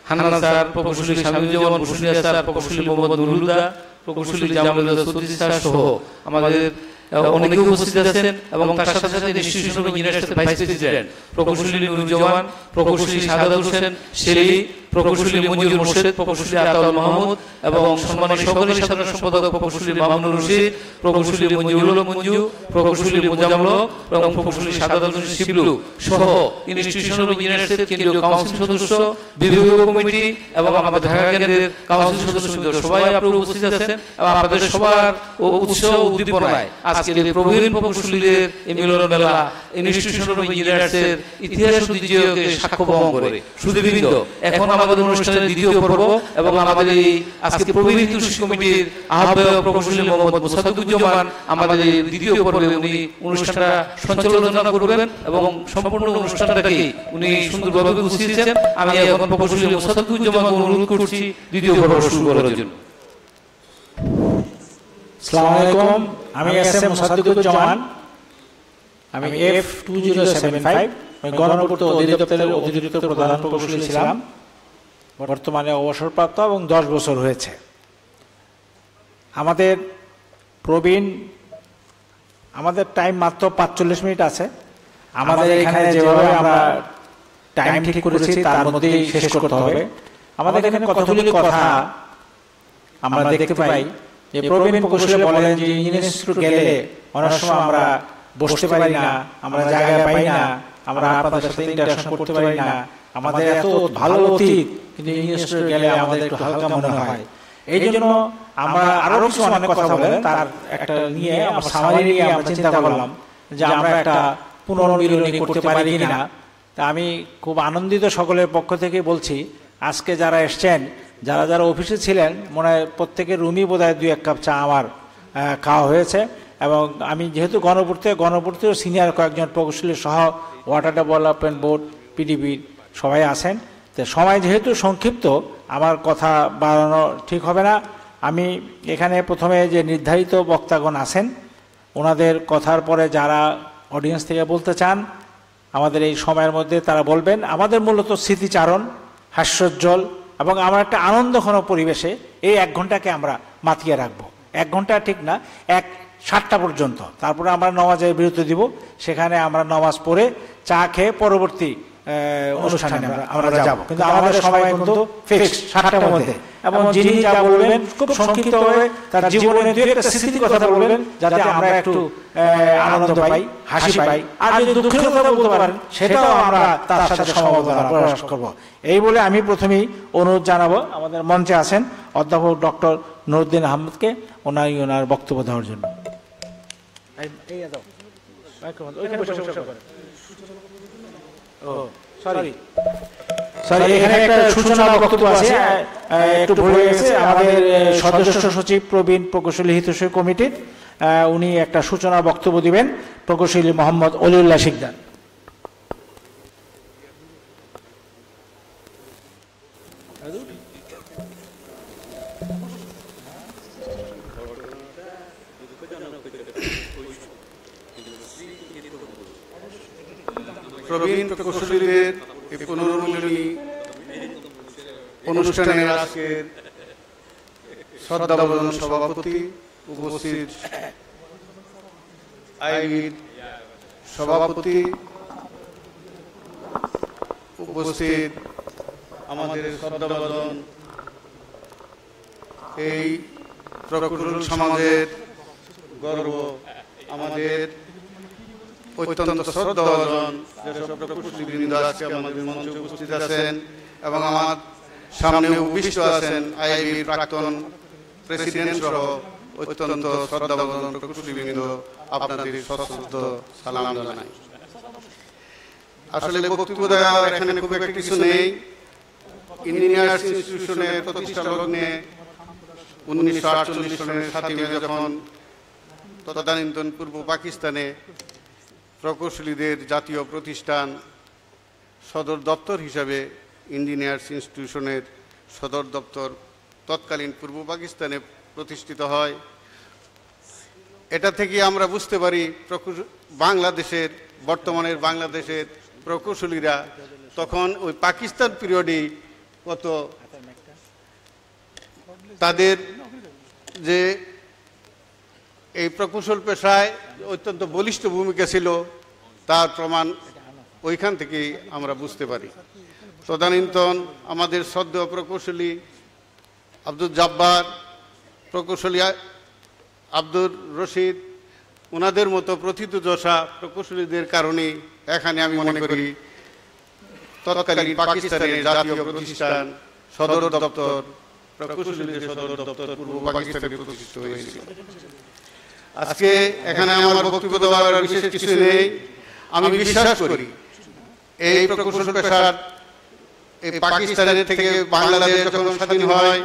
হান্নান স্যার প্রকৌশলী স্বামীজীবন ভূষণিয়া স্যার প্রকৌশলী মোহাম্মদ নুরুদা প্রকৌশলী জামালুল্লাহ সতীশ স্যার সহ আমাদের অনেকে উপস্থিত আছেন এবং তার সাথে সাথে ইনস্টিটিউশন অফ ইউনিভার্সিটি প্রকৌশলী নুরুজ্জামান প্রকৌশলী সাদাত হোসেন শেলি প্রকৌশলী মঞ্জুর মোর্শেদ প্রকৌশলী আতাউল মাহমুদ এবং সম্মানিত সকলের সাধারণ সম্পাদক প্রকৌশলী মামুনুর রশিদ প্রকৌশলী মঞ্জুরুল মঞ্জু প্রকৌশলী মোজামুল এবং প্রকৌশলী সাদাতুল শিবলু সহ ইনস্টিটিউশনাল ইঞ্জিনিয়ার্সের কেন্দ্রীয় কাউন্সিল সদস্য বিভাগীয় কমিটি এবং আমাদের ঢাকা কেন্দ্রের কাউন্সিল সদস্য সবাই আপনারা উপস্থিত আছেন এবং আমাদের সবার উৎসাহ উদ্দীপনায় আজকের এই প্রবীণ প্রকৌশলীদের এই মিলন মেলা ইনস্টিটিউশনাল ইঞ্জিনিয়ার্সের ইতিহাস ঐতিহ্যকে সাক্ষ্য বহন করে শুধুবৃন্দ এখন মানবাদ অনুষ্ঠানের দ্বিতীয় পর্ব এবং আমাদের এই আজকে প্রবীণ তুষ কমিটির আহ্বায়ক প্রকৌশলী মোহাম্মদ মোসাদুজ্জামান আমাদের এই দ্বিতীয় পর্বে উনি অনুষ্ঠানটা সঞ্চালনা করবেন এবং সম্পূর্ণ অনুষ্ঠানটাকে উনি সুন্দরভাবে গুছিয়েছেন আমি এখন প্রকৌশলী মোসাদুজ্জামানকে অনুরোধ করছি দ্বিতীয় পর্ব শুরু করার জন্য আসসালামু আলাইকুম আমি এস এম মোসাদুজ্জামান আমি F two zero seven five গণপূর্ত অধিদপ্তরের অতিরিক্ত প্রধান প্রকৌশলী ছিলাম বর্তমানে অবসরপ্রাপ্ত এবং দশ বছর হয়েছে আমাদের প্রবীণ আমাদের টাইম মাত্র পাঁচচল্লিশ মিনিট আছে আমাদের এখানে যেভাবে আমরা টাইম ঠিক করেছি তার মধ্যেই শেষ করতে হবে আমাদের এখানে কতগুলি কথা আমরা দেখতে পাই যে প্রবীণ প্রকৌশলী বলেন যে ইঞ্জিনিয়ার ইনস্টিটিউট গেলে অনেক সময় আমরা বসতে পারি না আমরা জায়গা পাই না আমরা আপনাদের সাথে ইন্টারাকশন করতে পারি না আমাদের এত ভালো অতীত কিন্তু ইউনিভার্সিটি গেলে আমাদের একটু হালকা মনে হয় এই জন্য আমরা আরো কিছু অনেক কথা বলে তার একটা নিয়ে আমার সামাজিক নিয়ে আমরা চিন্তা করলাম যে আমরা একটা পুনর্মিলনী করতে পারি কিনা তা আমি খুব আনন্দিত সকলের পক্ষ থেকে বলছি আজকে যারা এসছেন যারা যারা অফিসে ছিলেন মনে হয় প্রত্যেকের রুমই বোধ হয় দুই এক কাপ চা আমার খাওয়া হয়েছে এবং আমি যেহেতু গণপূর্তি গণপূর্তি সিনিয়র কয়েকজন প্রকৌশলী সহ ওয়াটার ডেভেলপমেন্ট বোর্ড পিডিবির সবাই আছেন তো সময় যেহেতু সংক্ষিপ্ত আমার কথা বাড়ানো ঠিক হবে না আমি এখানে প্রথমে যে নির্ধারিত বক্তাগণ আছেন ওনাদের কথার পরে যারা অডিয়েন্স থেকে বলতে চান আমাদের এই সময়ের মধ্যে তারা বলবেন আমাদের মূলত স্মৃতিচারণ হাস্যোজ্জ্বল এবং আমার একটা আনন্দঘন পরিবেশে এই এক ঘন্টাকে আমরা মাতিয়ে রাখবো এক ঘন্টা ঠিক না এক সাতটা পর্যন্ত তারপরে আমরা নমাজে বিরতি দিব সেখানে আমরা নমাজ পড়ে চা খেয়ে পরবর্তী অনুষ্ঠানে আমরা যাব কিন্তু আমাদের সময় কিন্তু সাতটার মধ্যে এবং যিনি যা বলবেন খুব তার জীবনের একটা স্মৃতির কথা বলবেন যাতে আমরা একটু আনন্দ পাই হাসি পাই আর যদি দুঃখের কথা বলতে পারেন সেটাও আমরা তার সাথে সমবেদনা প্রকাশ করব এই বলে আমি প্রথমেই অনুরোধ জানাবো আমাদের মঞ্চে আছেন অধ্যাপক ডক্টর নুরুদ্দিন আহমদকে ওনার ওনার বক্তব্য দেওয়ার জন্য এই ওইখানে ও সরি স্যার এখানে একটা সূচনা বক্তব্য আছে হ্যাঁ, হ্যাঁ, হ্যাঁ, একটু ভুলে গেছে আমাদের সদস্য সচিব প্রবীণ প্রকৌশলী হিতৈষী কমিটির উনি একটা সূচনা বক্তব্য দিবেন প্রকৌশলী মোহাম্মদ অলিউল্লাহ শিকদার প্রবীণ প্রকৌশলীদের এই পুনর্মূলনী অনুষ্ঠানের আজকের শ্রদ্ধাবন সভাপতি উপস্থিত আইন সভাপতি উপস্থিত আমাদের শ্রদ্ধাবদন এই প্রকরণ সমাজের গর্ব আমাদের অত্যন্ত আজকে আমাদের মঞ্চে উপস্থিত আছেন এবং আমার সামনে উপবিষ্ট আছেন প্রাক্তন প্রেসিডেন্ট সহ অত্যন্ত শ্রদ্ধাভাজন আপনাদের সশ্রদ্ধ সালাম জানাই আসলে বক্তব্য দেওয়া এখানে খুব একটা কিছু নেই ইঞ্জিনিয়ার্স ইনস্টিটিউশনের প্রতিষ্ঠা লগ্নে উনিশশো আটচল্লিশ সনের সাথে যখন তদানীন্তন পূর্ব পাকিস্তানে প্রকৌশলীদের জাতীয় প্রতিষ্ঠান সদর দপ্তর হিসাবে ইঞ্জিনিয়ার্স ইনস্টিটিউশনের সদর দপ্তর তৎকালীন পূর্ব পাকিস্তানে প্রতিষ্ঠিত হয় এটা থেকে আমরা বুঝতে পারি বাংলাদেশের বর্তমানের বাংলাদেশের প্রকৌশলীরা তখন ওই পাকিস্তান পিরিয়ডে কত তাদের যে এই প্রকৌশল পেশায় অত্যন্ত বলিষ্ঠ ভূমিকা ছিল তার প্রমাণ ওইখান থেকেই আমরা বুঝতে পারি তদানীন্তন আমাদের সদ্য প্রকৌশলী আব্দুল জাব্বার প্রকৌশলী আব্দুর রশিদ ওনাদের মতো প্রথিত দশা প্রকৌশলীদের কারণে এখানে আমি মনে করি তৎকালীন পাকিস্তানের জাতীয় প্রতিষ্ঠান সদর দপ্তর প্রকৌশলীদের সদর দপ্তর পূর্ব পাকিস্তানে প্রতিষ্ঠিত হয়েছিল আজকে এখানে আমার বক্তব্য দেওয়ার বিশেষ কিছু নেই আমি বিশ্বাস করি এই প্রকৌশল পেশার এই পাকিস্তানের থেকে বাংলাদেশ যখন স্বাধীন হয়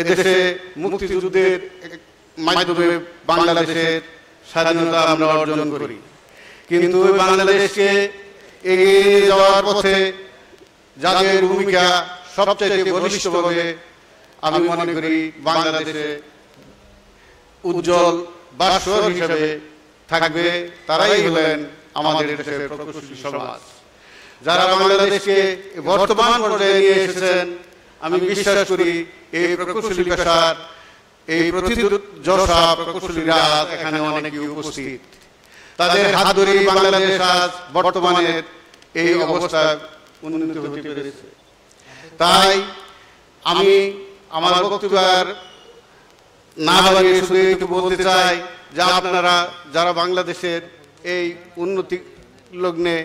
এদেশে মুক্তিযুদ্ধের মাধ্যমে বাংলাদেশের স্বাধীনতা আমরা অর্জন করি কিন্তু বাংলাদেশকে এগিয়ে যাওয়ার পথে যাদের ভূমিকা সবচেয়ে বলিষ্ঠভাবে আমি মনে করি বাংলাদেশে উজ্জ্বল বাসর হিসেবে থাকবে তারাই হলেন আমাদের দেশের প্রকৌশলী সমাজ যারা বাংলাদেশকে বর্তমান পর্যায়ে নিয়ে এসেছেন আমি বিশ্বাস করি এই প্রকৌশলী পেশার এই প্রতিযোগিতা প্রকৌশলীরা এখানে অনেকে উপস্থিত তাদের হাত ধরেই বাংলাদেশ আজ এই অবস্থায় হতে পেরেছে তাই আমি আমার বক্তব্যের না ভাবে শুধু এইটুকু বলতে চাই যে আপনারা যারা বাংলাদেশের এই উন্নতি লগ্নে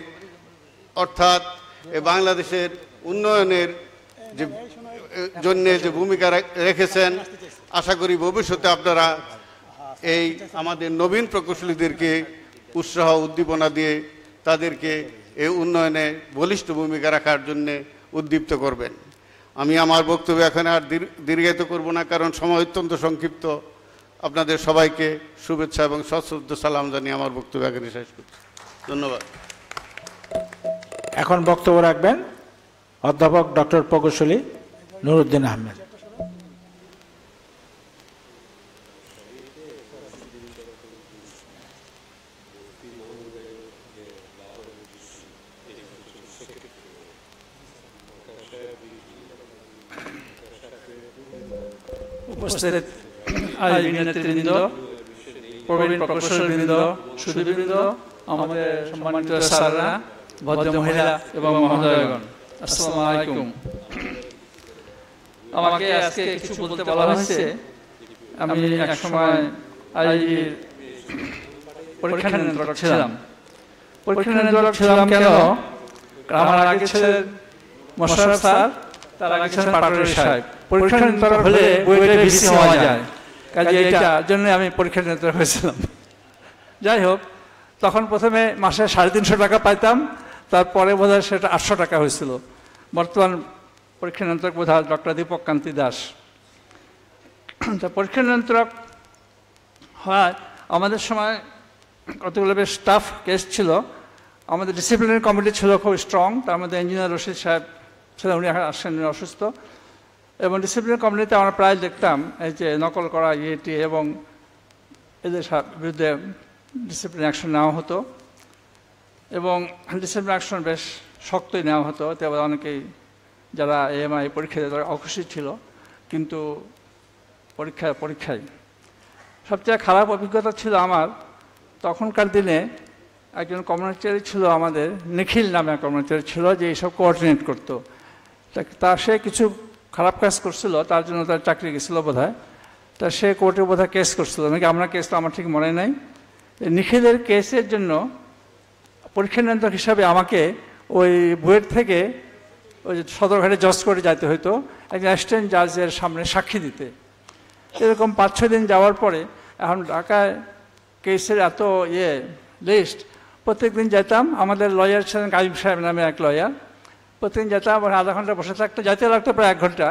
অর্থাৎ বাংলাদেশের উন্নয়নের যে জন্যে যে ভূমিকা রেখেছেন আশা করি ভবিষ্যতে আপনারা এই আমাদের নবীন প্রকৌশলীদেরকে উৎসাহ উদ্দীপনা দিয়ে তাদেরকে এই উন্নয়নে বলিষ্ঠ ভূমিকা রাখার জন্যে উদ্দীপ্ত করবেন আমি আমার বক্তব্য এখন আর দীর্ঘায়িত করব না কারণ সময় অত্যন্ত সংক্ষিপ্ত আপনাদের সবাইকে শুভেচ্ছা এবং সশ্রদ্ধ সালাম জানিয়ে আমার বক্তব্য এখানে শেষ করছি ধন্যবাদ এখন বক্তব্য রাখবেন অধ্যাপক ডক্টর প্রকৌশলী নুরুদ্দিন আহমেদ উপস্থিত আইবি নেতৃবৃন্দ প্রবীণ প্রকৌশলবৃন্দ সুদীবৃন্দ আমাদের সম্মানিত সাররা ভদ্র মহিলা এবং মহোদয়গণ আসসালামু আলাইকুম আমাকে আজকে কিছু বলতে বলা হয়েছে আমি এক সময় আইবির পরীক্ষা নিয়ন্ত্রক ছিলাম পরীক্ষা নিয়ন্ত্রক ছিলাম কেন আমার আগে ছিলেন মোশারফ স্যার তার আগে ছিলেন পাটোরি সাহেব পরীক্ষা হলে হওয়া যায় কাজে এটা জন্য আমি পরীক্ষা নিয়ন্ত্রণ হয়েছিলাম যাই হোক তখন প্রথমে মাসে সাড়ে তিনশো টাকা পাইতাম তারপরে বোধ হয় সেটা আটশো টাকা হয়েছিল বর্তমান পরীক্ষা নিয়ন্ত্রক বোধ হয় ডক্টর দীপক কান্তি দাস তা পরীক্ষা নিয়ন্ত্রক হয় আমাদের সময় কতগুলো বেশ স্টাফ কেস ছিল আমাদের ডিসিপ্লিনারি কমিটি ছিল খুব স্ট্রং তার মধ্যে ইঞ্জিনিয়ার রশিদ সাহেব ছিলেন উনি আসেন অসুস্থ এবং ডিসিপ্লিন কমিটিতে আমরা প্রায় দেখতাম এই যে নকল করা ইয়েটি এবং এদের বিরুদ্ধে ডিসিপ্লিন অ্যাকশন নেওয়া হতো এবং ডিসিপ্লিন অ্যাকশন বেশ শক্তই নেওয়া হতো তারপর অনেকেই যারা এএমআই পরীক্ষা দিয়ে তারা অখুশি ছিল কিন্তু পরীক্ষা পরীক্ষায় সবচেয়ে খারাপ অভিজ্ঞতা ছিল আমার তখনকার দিনে একজন কর্মচারী ছিল আমাদের নিখিল নামে কর্মচারী ছিল যে এইসব কোঅর্ডিনেট করতো তা সে কিছু খারাপ কাজ করছিল তার জন্য তার চাকরি গেছিলো বোধ হয় তা সে কোর্টে বোধ কেস করছিল নাকি আমরা কেস তো আমার ঠিক মনে নাই নিখিলের কেসের জন্য পরীক্ষা নিয়ন্ত্রক হিসাবে আমাকে ওই বুয়েট থেকে ওই সদরঘাটে জজ করে যাইতে হতো একজন অ্যাসিস্ট্যান্ট জাজের সামনে সাক্ষী দিতে এরকম পাঁচ ছয় দিন যাওয়ার পরে এখন ঢাকায় কেসের এত ইয়ে লিস্ট প্রত্যেক দিন যেতাম আমাদের লয়ার ছিলেন কাজিম সাহেব নামে এক লয়ার প্রতিদিন যেতাম ওখানে আধা ঘন্টা বসে থাকতো যাইতে লাগতো প্রায় এক ঘন্টা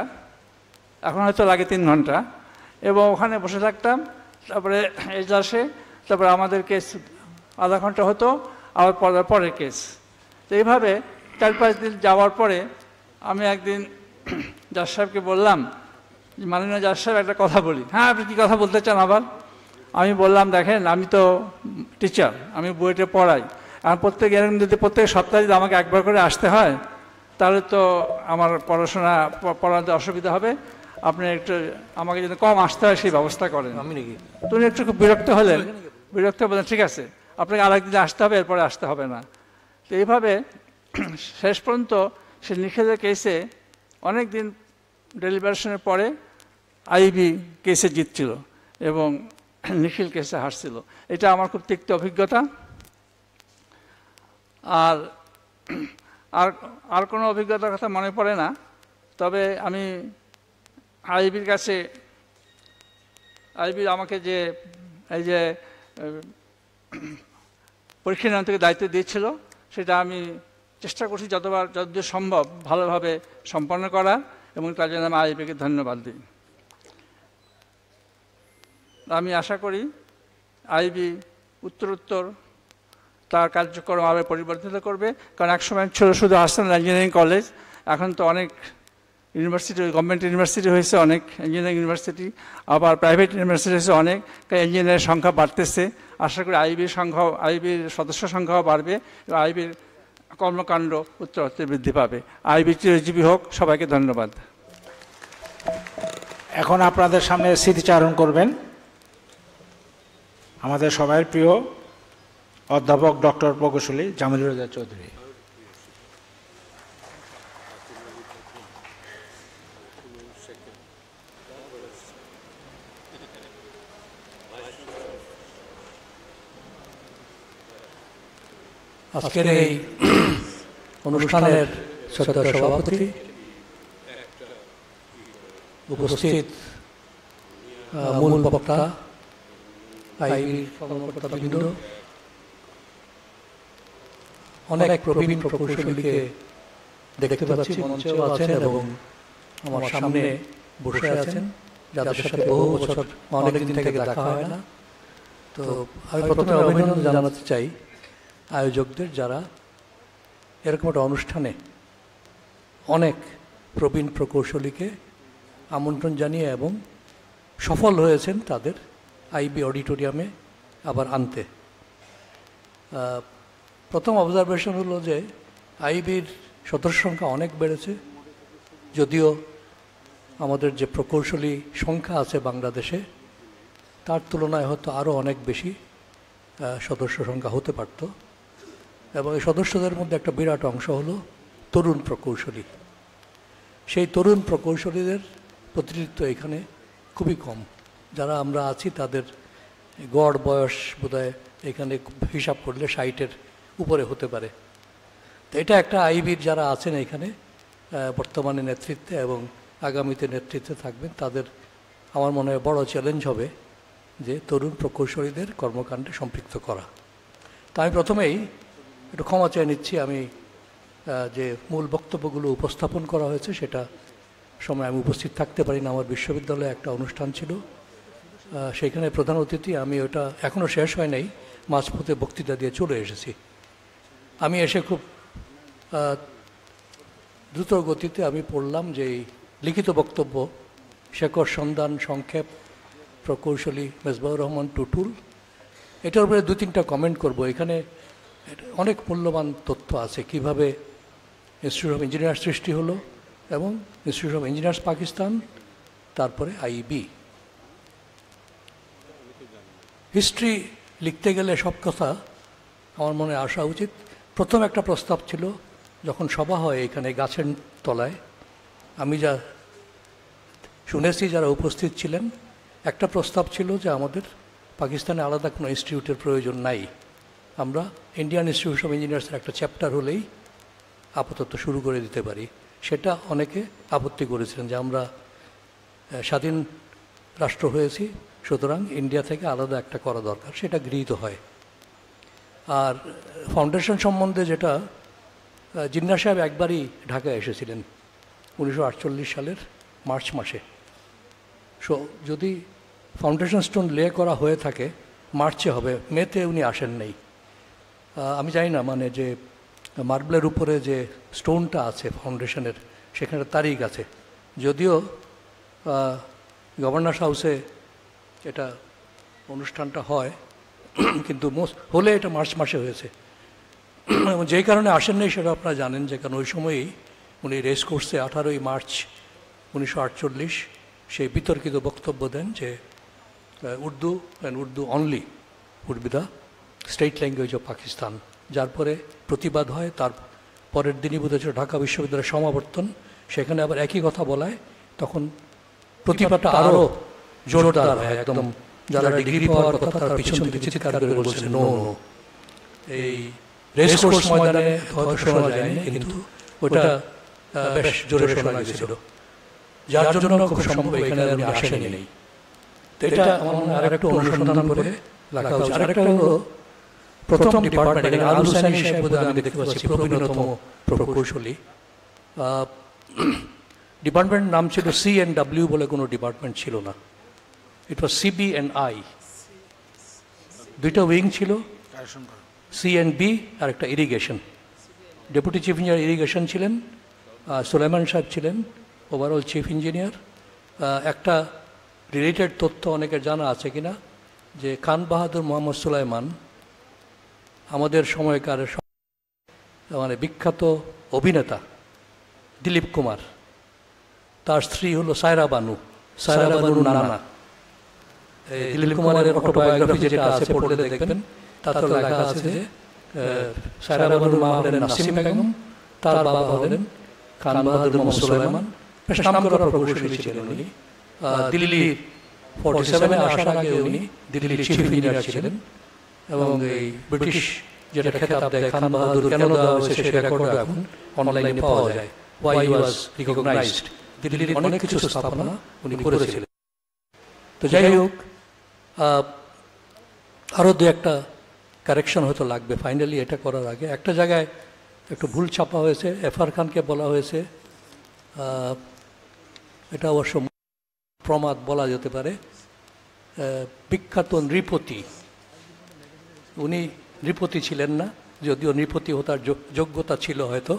এখন হয়তো লাগে তিন ঘন্টা এবং ওখানে বসে থাকতাম তারপরে এজলাসে তারপরে আমাদের কেস আধা ঘন্টা হতো আবার পরের পরে কেস তো এইভাবে চার পাঁচ দিন যাওয়ার পরে আমি একদিন জাজ সাহেবকে বললাম মাননীয় জাজ সাহেব একটা কথা বলি হ্যাঁ আপনি কী কথা বলতে চান আবার আমি বললাম দেখেন আমি তো টিচার আমি বইটা পড়াই আর প্রত্যেক এরকম যদি প্রত্যেক সপ্তাহে যদি আমাকে একবার করে আসতে হয় তাহলে তো আমার পড়াশোনা পড়াতে অসুবিধা হবে আপনি একটু আমাকে যদি কম আসতে হয় সেই ব্যবস্থা করেন আমি নাকি তুমি একটু খুব বিরক্ত হলেন বিরক্ত বলেন ঠিক আছে আপনাকে আর একদিন আসতে হবে এরপরে আসতে হবে না তো এইভাবে শেষ পর্যন্ত সে নিখেজের কেসে অনেক দিন ডেলিভারেশনের পরে আইবি কেসে জিতছিল এবং নিখিল কেসে হারছিল এটা আমার খুব তিক্ত অভিজ্ঞতা আর আর আর কোনো অভিজ্ঞতার কথা মনে পড়ে না তবে আমি আইবির কাছে আইবি আমাকে যে এই যে পরীক্ষা নিয়ন্ত্রণ থেকে দায়িত্ব দিয়েছিল সেটা আমি চেষ্টা করছি যতবার যতদূর সম্ভব ভালোভাবে সম্পন্ন করা এবং তার জন্য আমি আইবিকে ধন্যবাদ দিই আমি আশা করি আইবি উত্তরোত্তর তার কার্যক্রম আরও পরিবর্তিত করবে কারণ একসময় ছিল শুধু আসান ইঞ্জিনিয়ারিং কলেজ এখন তো অনেক ইউনিভার্সিটি গভর্নমেন্ট ইউনিভার্সিটি হয়েছে অনেক ইঞ্জিনিয়ারিং ইউনিভার্সিটি আবার প্রাইভেট ইউনিভার্সিটি হয়েছে অনেক ইঞ্জিনিয়ারের সংখ্যা বাড়তেছে আশা করি আইবির সংখ্যা আইবির সদস্য সংখ্যাও বাড়বে আইবির কর্মকাণ্ড উত্তরোত্তর বৃদ্ধি পাবে আইবি চিরজীবী হোক সবাইকে ধন্যবাদ এখন আপনাদের সামনে স্মৃতিচারণ করবেন আমাদের সবাই প্রিয় অধ্যাপক ডক্টর প্রকৌশলী জামিলুর রাজা চৌধুরী আজকের এই অনুষ্ঠানের সভাপতি উপস্থিত মূল বক্তা কর্মকর্তা বিভিন্ন অনেক প্রবীণ প্রকৌশলীকে দেখতে পাচ্ছি মঞ্চেও আছেন এবং আমার সামনে বসে আছেন যাদের সাথে বহু বছর অনেকদিন থেকে দেখা হয় না তো আমি প্রথমে অভিনন্দন জানাতে চাই আয়োজকদের যারা এরকম একটা অনুষ্ঠানে অনেক প্রবীণ প্রকৌশলীকে আমন্ত্রণ জানিয়ে এবং সফল হয়েছেন তাদের আইবি অডিটোরিয়ামে আবার আনতে প্রথম অবজারভেশন হলো যে আইবির সদস্য সংখ্যা অনেক বেড়েছে যদিও আমাদের যে প্রকৌশলী সংখ্যা আছে বাংলাদেশে তার তুলনায় হয়তো আরও অনেক বেশি সদস্য সংখ্যা হতে পারত এবং এই সদস্যদের মধ্যে একটা বিরাট অংশ হলো তরুণ প্রকৌশলী সেই তরুণ প্রকৌশলীদের প্রতিনিধিত্ব এখানে খুবই কম যারা আমরা আছি তাদের গড় বয়স বোধহয় এখানে হিসাব করলে ষাটের উপরে হতে পারে তো এটা একটা আইবির যারা আছেন এখানে বর্তমানে নেতৃত্বে এবং আগামীতে নেতৃত্বে থাকবেন তাদের আমার মনে হয় বড় চ্যালেঞ্জ হবে যে তরুণ প্রকৌশলীদের কর্মকাণ্ডে সম্পৃক্ত করা তা আমি প্রথমেই একটু ক্ষমা চেয়ে নিচ্ছি আমি যে মূল বক্তব্যগুলো উপস্থাপন করা হয়েছে সেটা সময় আমি উপস্থিত থাকতে পারি না আমার বিশ্ববিদ্যালয়ে একটা অনুষ্ঠান ছিল সেখানে প্রধান অতিথি আমি ওটা এখনও শেষ হয় নাই মাঝপথে বক্তৃতা দিয়ে চলে এসেছি আমি এসে খুব দ্রুত গতিতে আমি পড়লাম যে লিখিত বক্তব্য শেখর সন্ধান সংক্ষেপ প্রকৌশলী মেজবাউর রহমান টুটুল এটার উপরে দু তিনটা কমেন্ট করব এখানে অনেক মূল্যবান তথ্য আছে কিভাবে ইনস্টিটিউট অফ ইঞ্জিনিয়ার্স সৃষ্টি হলো এবং ইনস্টিটিউট অফ ইঞ্জিনিয়ার্স পাকিস্তান তারপরে আইবি হিস্ট্রি e লিখতে গেলে সব কথা আমার মনে আসা উচিত প্রথম একটা প্রস্তাব ছিল যখন সভা হয় এখানে গাছের তলায় আমি যা শুনেছি যারা উপস্থিত ছিলেন একটা প্রস্তাব ছিল যে আমাদের পাকিস্তানে আলাদা কোনো ইনস্টিটিউটের প্রয়োজন নাই আমরা ইন্ডিয়ান ইনস্টিটিউট অফ ইঞ্জিনিয়ার্সের একটা চ্যাপ্টার হলেই আপাতত শুরু করে দিতে পারি সেটা অনেকে আপত্তি করেছিলেন যে আমরা স্বাধীন রাষ্ট্র হয়েছি সুতরাং ইন্ডিয়া থেকে আলাদা একটা করা দরকার সেটা গৃহীত হয় আর ফাউন্ডেশন সম্বন্ধে যেটা জিন্না সাহেব একবারই ঢাকায় এসেছিলেন উনিশশো সালের মার্চ মাসে সো যদি ফাউন্ডেশন স্টোন লে করা হয়ে থাকে মার্চে হবে মেতে উনি আসেন নেই আমি জানি না মানে যে মার্বেলের উপরে যে স্টোনটা আছে ফাউন্ডেশনের সেখানে তারিখ আছে যদিও গভর্নর হাউসে এটা অনুষ্ঠানটা হয় কিন্তু হলে এটা মার্চ মাসে হয়েছে এবং যেই কারণে আসেননি সেটা আপনারা জানেন যে কারণ ওই সময়েই উনি রেস কোর্সে আঠারোই মার্চ উনিশশো আটচল্লিশ সেই বিতর্কিত বক্তব্য দেন যে Urdu and Urdu only would be the state language of Pakistan যার পরে প্রতিবাদ হয় তার পরের দিনই বোধ হচ্ছে ঢাকা বিশ্ববিদ্যালয়ের সমাবর্তন সেখানে আবার একই কথা বলায় তখন প্রতিবাদটা আরও জোরদার হয় একদম যারা ডিগ্রি পাওয়ার কথা পিছন চিৎকার করে বলছে নো এই ময়দানে হয়তো শোনা যায়নি কিন্তু ওটা বেশ জোরে শোনা গেছিল যার জন্য খুব সম্ভব এখানে আমি আসেনি নেই এটা আমার মনে অনুসন্ধান করে উচিত আরেকটা হলো প্রথম ডিপার্টমেন্ট এখানে আলু সাইন হিসেবে আমি দেখতে পাচ্ছি প্রবীণতম প্রকৌশলী ডিপার্টমেন্ট নাম ছিল সি এন্ড ডাব্লিউ বলে কোনো ডিপার্টমেন্ট ছিল না it was CB and I দুইটা উইং ছিল সি অ্যান্ড বি আর একটা irrigation deputy chief engineer irrigation ছিলেন সুলাইমান সাহেব ছিলেন ওভারঅল চিফ ইঞ্জিনিয়ার একটা রিলেটেড তথ্য অনেকের জানা আছে কিনা যে খান বাহাদুর মোহাম্মদ সুলাইমান আমাদের সময়কার মানে বিখ্যাত অভিনেতা দিলীপ কুমার তার স্ত্রী হলো সায়রা বানু সায়রা বানু নানা দিলীপ কুমারের অটোবায়োগ্রাফি যেটা আছে পড়লে দেখবেন তাতে লেখা আছে যে সায়রা বানুর মা হলেন নাসিম বেগম তার বাবা হলেন খান বাহাদুর মোহাম্মদ সুলাইমান বেশ নাম করা প্রকৌশলী ছিলেন উনি দিল্লি ফর্টি সেভেনে আসার আগে উনি দিল্লির চিফ ইঞ্জিনিয়ার ছিলেন এবং এই ব্রিটিশ যেটা খেতাব দেয় খান বাহাদুর কেন দেওয়া হয়েছে সে রেকর্ড এখন অনলাইনে পাওয়া যায় ওয়াই ওয়াজ রিকগনাইজড দিল্লির অনেক কিছু স্থাপনা উনি করেছিলেন তো যাই হোক আরও দু একটা কারেকশন হয়তো লাগবে ফাইনালি এটা করার আগে একটা জায়গায় একটু ভুল ছাপা হয়েছে এফআর খানকে বলা হয়েছে এটা অবশ্য প্রমাদ বলা যেতে পারে বিখ্যাত নৃপতি উনি নৃপতি ছিলেন না যদিও নৃপতি হতার যোগ্যতা ছিল হয়তো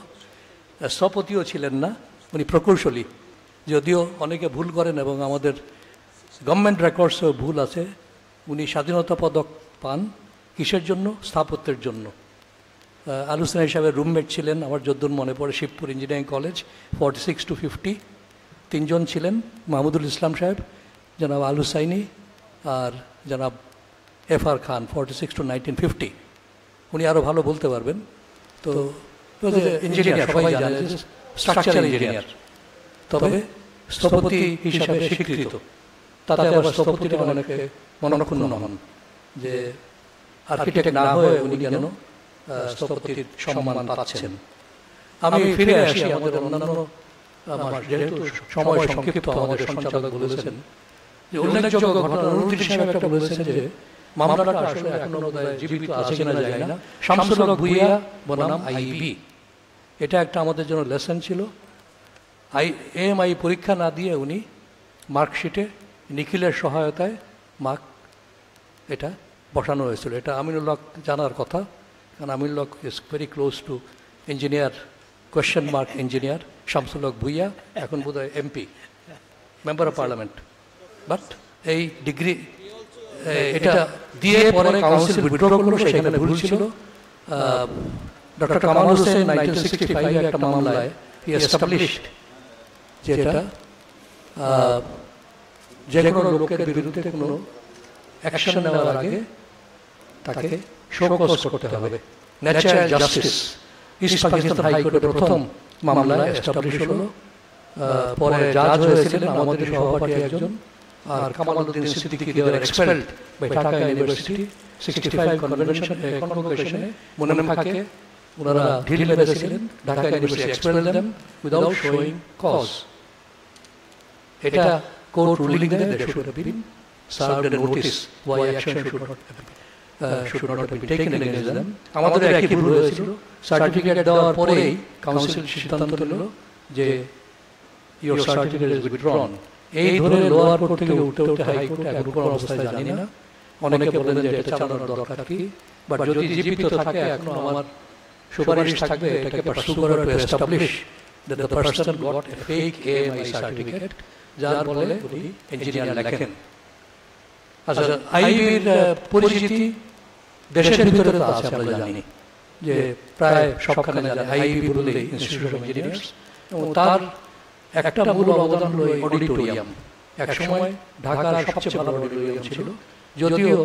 স্থপতিও ছিলেন না উনি প্রকৌশলী যদিও অনেকে ভুল করেন এবং আমাদের গভর্নমেন্ট রেকর্ডসেও ভুল আছে উনি স্বাধীনতা পদক পান কিসের জন্য স্থাপত্যের জন্য আলোচনা হিসাবে রুমমেট ছিলেন আমার যদ্দুর মনে পড়ে Shibpur engineering college forty six to fifty তিনজন ছিলেন মাহমুদুল ইসলাম সাহেব জনাব আলুসাইনি আর জনাব F R Khan forty six to nineteen fifty উনি আরও ভালো বলতে পারবেন তো ইঞ্জিনিয়ার সবাই জানেন স্ট্রাকচার ইঞ্জিনিয়ার তবে স্থপতি হিসাবে স্বীকৃত তাতে আবার স্থপতিটা অনেকে মনক্ষুণ্ণ হন যে আর্কিটেক্ট না হয়ে উনি কেন স্থপতির সম্মান পাচ্ছেন আমি ফিরে আসি আমাদের অন্যান্য আমার যেহেতু সময় সংক্ষিপ্ত আমাদের সঞ্চালক বলেছেন যে উল্লেখযোগ্য ঘটনা উনত্রিশ একটা বলেছেন যে মামলাটা আসলে এখনো জীবিত আছে কিনা যায় না শামসুল ভুইয়া বনাম আইবি এটা একটা আমাদের জন্য লেসন ছিল আই এম আই পরীক্ষা না দিয়ে উনি মার্কশিটে নিখিলের সহায়তায় মাক এটা বসানো হয়েছিল এটা আমিনুল জানার কথা কারণ Aminul is very close to engineer question mark engineer Shamsul Bhuiyan এখন বোধ হয় MP member of parliament but এই ডিগ্রি এটা দিয়ে পরে কাউন্সিল উইথড্র করলো সেখানে ভুল ছিল doctor Kamal Hossain nineteen sixty ফাইভে একটা মামলায় হি এস্টাবলিশড যেটা যে কোনো লোকের বিরুদ্ধে কোনো অ্যাকশন নেওয়ার আগে তাকে শোকস করতে হবে ন্যাচারাল জাস্টিস ইস্ট পাকিস্তান হাইকোর্টে প্রথম এস্টাবলিশ পরে জাজ হয়েছিলেন আমাদের একজন আর দেওয়ার expelled by Dhaka university sixty five convention কনভোকেশনে মনে থাকে ওনারা ঢিল মেরেছিলেন Dhaka university expelled them without showing cause এটা court ruling there, there should have been served a notice why action should not have been should not be taken against them আমাদের একই ভুল হয়েছিল সার্টিফিকেট দেওয়ার পরেই কাউন্সিল সিদ্ধান্ত নিল যে ইওর সার্টিফিকেট ইজ উইথড্রন এই ধরে লোয়ার কোর্ট থেকে উঠতে উঠতে হাইকোর্ট এখন কোন অবস্থায় জানি না অনেকে বলেন যে এটা চালানোর দরকার কি বাট যদি জীবিত থাকে এখন আমার সুপারিশ থাকবে এটাকে পার্সু করার to establish that the person got a fake AMI certificate যার বলে ইঞ্জিনিয়ার লেখেন আচ্ছা, আচ্ছা আইবির পরিচিতি দেশের ভিতরে তো আছে আমরা জানি যে প্রায় সবখানে জানে আইবি বললে ইনস্টিটিউট অফ ইঞ্জিনিয়ার্স এবং তার একটা মূল অবদান হলো এই অডিটোরিয়াম একসময় ঢাকার সবচেয়ে ভালো অডিটোরিয়াম ছিল যদিও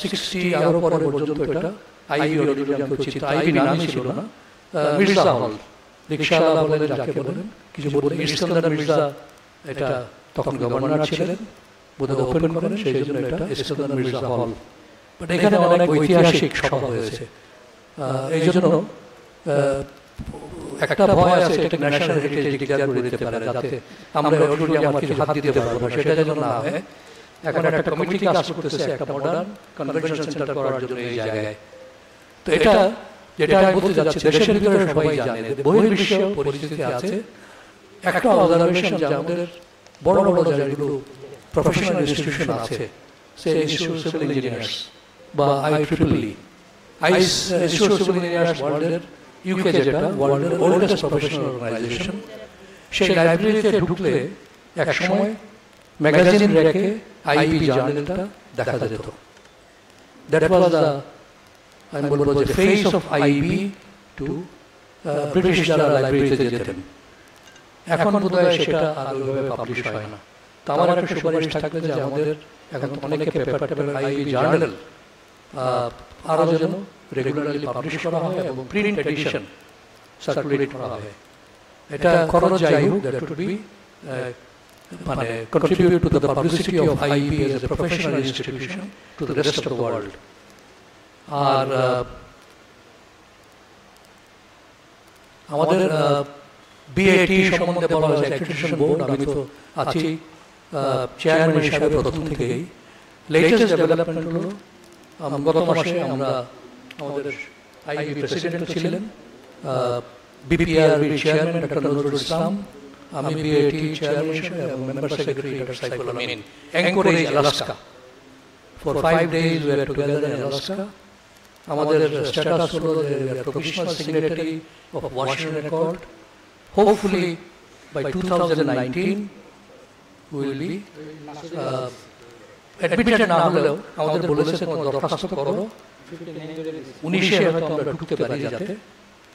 সিক্সটি আরও পরে পর্যন্ত এটা আইবি অডিটোরিয়াম ছিল আইবি নামই ছিল না মির্জা হল রিক্সাওয়ালা বলেন যাকে বলেন কিছু বলেন মির্জা এটা তখন গভর্নর ছিলেন বোধহয় ওপেন করেন সেই জন্য এটা ইস্কন্দর মির্জা হল বাট এখানে অনেক ঐতিহাসিক সভা হয়েছে এই জন্য একটা ভয় আছে এটা ন্যাশনাল হেরিটেজ ডিক্লেয়ার করে দিতে পারে যাতে আমরা অলরেডি আমার কিছু হাত দিতে পারবো সেটা যেন না হয় এখন একটা কমিটি কাজ করতেছে একটা মডার্ন কনভেনশন সেন্টার করার জন্য এই জায়গায় তো এটা যেটা আমি বলতে যাচ্ছি দেশের ভিতরে সবাই জানে বহির্বিশ্ব পরিস্থিতি আছে একটা অবজারভেশন যে আমাদের বড় বড় যেগুলো প্রফেশনাল ইনস্টিটিউশন আছে সে সিভিল ইঞ্জিনিয়ার্স বা আই ট্রিপলি সিভিল ইঞ্জিনিয়ার্স ওয়ার্ল্ডের ইউকে যেটা ওয়ার্ল্ডের ওল্ডেস্ট প্রফেশনাল অর্গানাইজেশন সেই লাইব্রেরিতে ঢুকলে এক সময় ম্যাগাজিন রেখে আইপি জার্নালটা দেখা যেত দ্যাট ওয়াজ দ্য আমি বলবো যে face of IB to British যারা লাইব্রেরিতে যেতেন এখন বোধহয় সেটা আর ওইভাবে পাবলিশ হয় না তো আমার একটা সুপারিশ থাকবে যে আমাদের এখন তো অনেকে পেপার টেপার আইবি জার্নাল আরও যেন রেগুলারলি পাবলিশ করা হয় এবং প্রিন্ট এডিশন সার্কুলেট করা হয় এটা খরচ যাই হোক দ্যাট টু বি মানে contribute to the publicity of IB as a professional institution to the rest of the world আর আমাদের বিএটি সম্বন্ধে বলা হয়েছে অ্যাক্রিডিটেশন বোর্ড আমি তো আছি চেয়ারম্যান হিসাবে প্রথম থেকেই লেটেস্ট ডেভেলপমেন্ট হলো গত মাসে আমরা আমাদের আইবি প্রেসিডেন্ট ছিলেন বিপিআরবির চেয়ারম্যান ডক্টর নজরুল ইসলাম আমি বিএটি চেয়ারম্যান হিসেবে এবং member secretary doctor Saiful Amin Anchorage for five days were together in আমাদের স্ট্যাটাস হলো professional signatory of Washington accord Hopefully, by 2019, we will be admitted না হলেও আমাদের বলেছে তোমার দরখাস্ত করো উনিশে হয়তো আমরা ঢুকতে পারি যাতে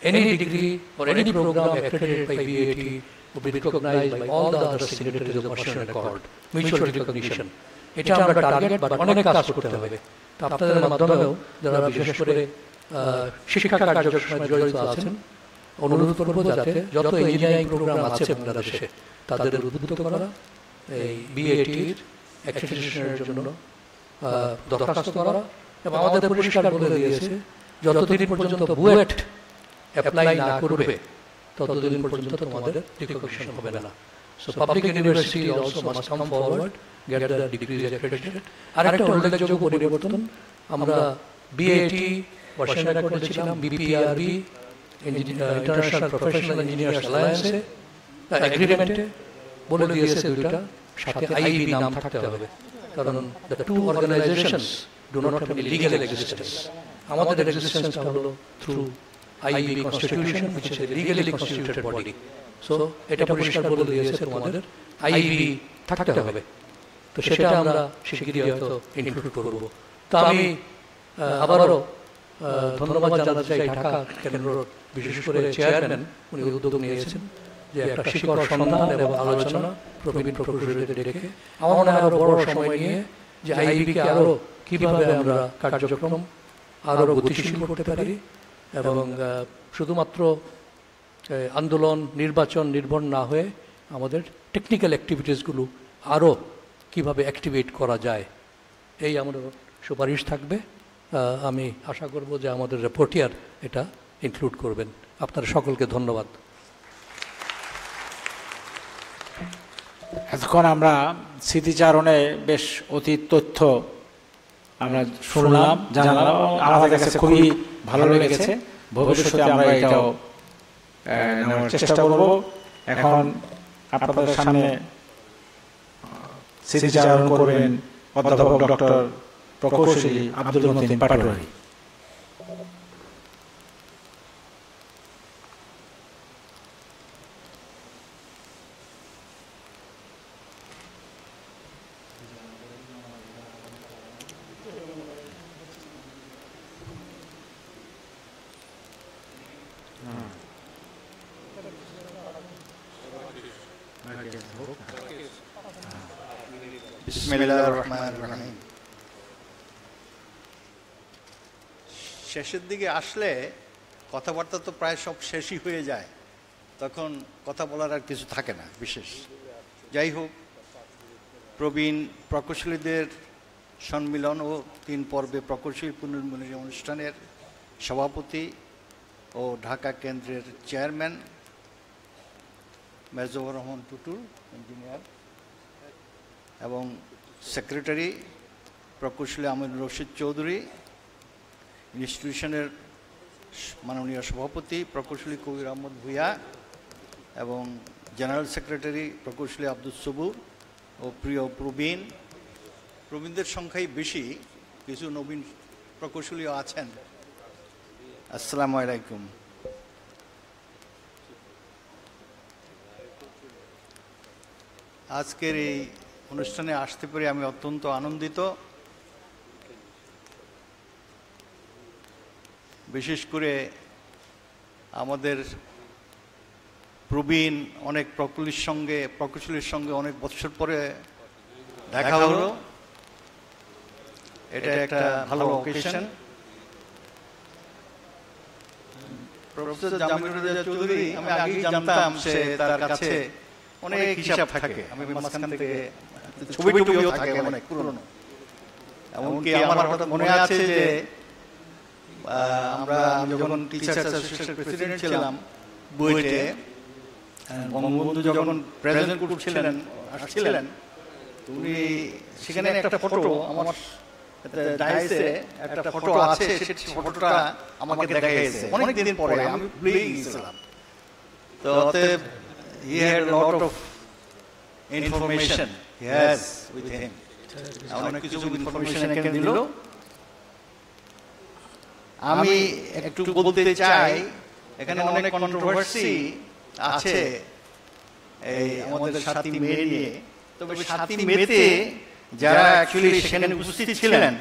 any degree or any program accredited by BAT will be recognized by all the other signatories of Martian Accord, mutual recognition. এটা আমরা টার্গেট বা অনেক কাজ করতে হবে তো আপনাদের মাধ্যমেও যারা বিশেষ করে শিক্ষা কার্যক্রমে জড়িত আছেন অনুরোধ করবো যাতে যত ইঞ্জিনিয়ারিং প্রোগ্রাম আছে বাংলাদেশে তাদের উদ্বুদ্ধ করা এই বিএটির অ্যাক্রিডিটেশনের জন্য দরখাস্ত করা এবং আমাদের পরিষ্কার বলে দিয়েছে যতদিন পর্যন্ত বুয়েট অ্যাপ্লাই না করবে ততদিন পর্যন্ত তোমাদের রিকগনিশন হবে না so public university also must come forward get the degree আর একটা উল্লেখযোগ্য পরিবর্তন আমরা বিএটি বর্ষণ করেছিলাম বিপিআরবি ইন্টারন্যাশনাল প্রফেশনাল ইঞ্জিনিয়ার্স অ্যালায়েন্সে এগ্রিমেন্টে বলে দিয়েছে দুটা সাথে আইবি নাম থাকতে হবে কারণ the two organisations do not have any legal existence আমাদের এক্সিস্টেন্সটা হলো through IB constitution which is legally constituted body so এটা পরিষ্কার বলে দিয়েছে তোমাদের আইবি থাকতে হবে তো সেটা আমরা শিগগিরই হয়তো ইনক্লুড করব তো আমি আবারও ধন্যবাদ জানাতে চাই ঢাকা বিশেষ করে চেয়ারম্যান উনি উদ্যোগ নিয়েছেন যে একটা সন্ধান এবং আলোচনা প্রবীণ প্রকৌশলীদের রেখে আমার মনে হয় বড় সময় নিয়ে যে আইবিকে আরও কীভাবে আমরা কার্যক্রম আরও গতিশীল করতে পারি এবং শুধুমাত্র আন্দোলন নির্বাচন নির্ভর না হয়ে আমাদের টেকনিক্যাল অ্যাক্টিভিটিসগুলো আরও কীভাবে অ্যাক্টিভেট করা যায় এই আমার সুপারিশ থাকবে আমি আশা করব যে আমাদের রেপোর্টিয়ার এটা ইনক্লুড করবেন আপনার সকলকে ধন্যবাদ এতক্ষণ আমরা স্মৃতিচারণে বেশ অতি তথ্য আমরা শুনলাম জানালাম খুবই ভালো লেগেছে ভবিষ্যতে আমরা এটাও চেষ্টা করব এখন আপনাদের সামনে স্মৃতিচারণ করবেন অধ্যাপক doctor Procose de Abdu'l-Mu'tim Pahlavi. Bismillahirrahmanirrahim. শেষের দিকে আসলে কথাবার্তা তো প্রায় সব শেষই হয়ে যায় তখন কথা বলার আর কিছু থাকে না বিশেষ যাই হোক প্রবীণ প্রকৌশলীদের সম্মিলন ও তিন পর্বে প্রকৌশলী পুনর্মিলন অনুষ্ঠানের সভাপতি ও ঢাকা কেন্দ্রের চেয়ারম্যান মেজবর রহমান টুটুল ইঞ্জিনিয়ার এবং সেক্রেটারি প্রকৌশলী আমিন রশিদ চৌধুরী ইনস্টিটিউশনের মাননীয় সভাপতি প্রকৌশলী কবির আহমদ ভুইয়া এবং জেনারেল সেক্রেটারি প্রকৌশলী আব্দুল সবু ও প্রিয় প্রবীণ প্রবীণদের সংখ্যাই বেশি কিছু নবীন প্রকৌশলীও আছেন আসসালামু আলাইকুম আজকের এই অনুষ্ঠানে আসতে পেরে আমি অত্যন্ত আনন্দিত বিশেষ করে আমাদের প্রবীণ অনেক প্রকুলির সঙ্গে প্রকৌশলীর সঙ্গে অনেক বছর পরে দেখা হলো এটা একটা ভালো অকেশন প্রফেসর জামিনুর চৌধুরী আমি আগেই জানতাম সে তার কাছে অনেক হিসাব থাকে আমি মাঝখান থেকে ছবি টুবিও থাকে অনেক পুরনো এমনকি আমার মনে আছে যে আমরা যখন টিচার অ্যাসোসিয়েশন প্রেসিডেন্ট ছিলাম বুয়েটে বঙ্গবন্ধু যখন প্রেজেন্ট করছিলেন আসছিলেন তুমি সেখানে একটা ফটো আমার ডাইসে একটা ফটো আছে সেই ফটোটা আমাকে দেখা গেছে অনেক দিন পরে আমি ভুলে গেছিলাম তো অতএব he had lot of information has with him অনেক কিছু ইনফরমেশন এখানে দিল আমি একটু বলতে চাই এখানে অনেক কন্ট্রোভার্সি আছে এই আমাদের সাথী মেয়ে নিয়ে তবে সাথী মেয়েতে যারা অ্যাকচুয়ালি সেখানে উপস্থিত ছিলেন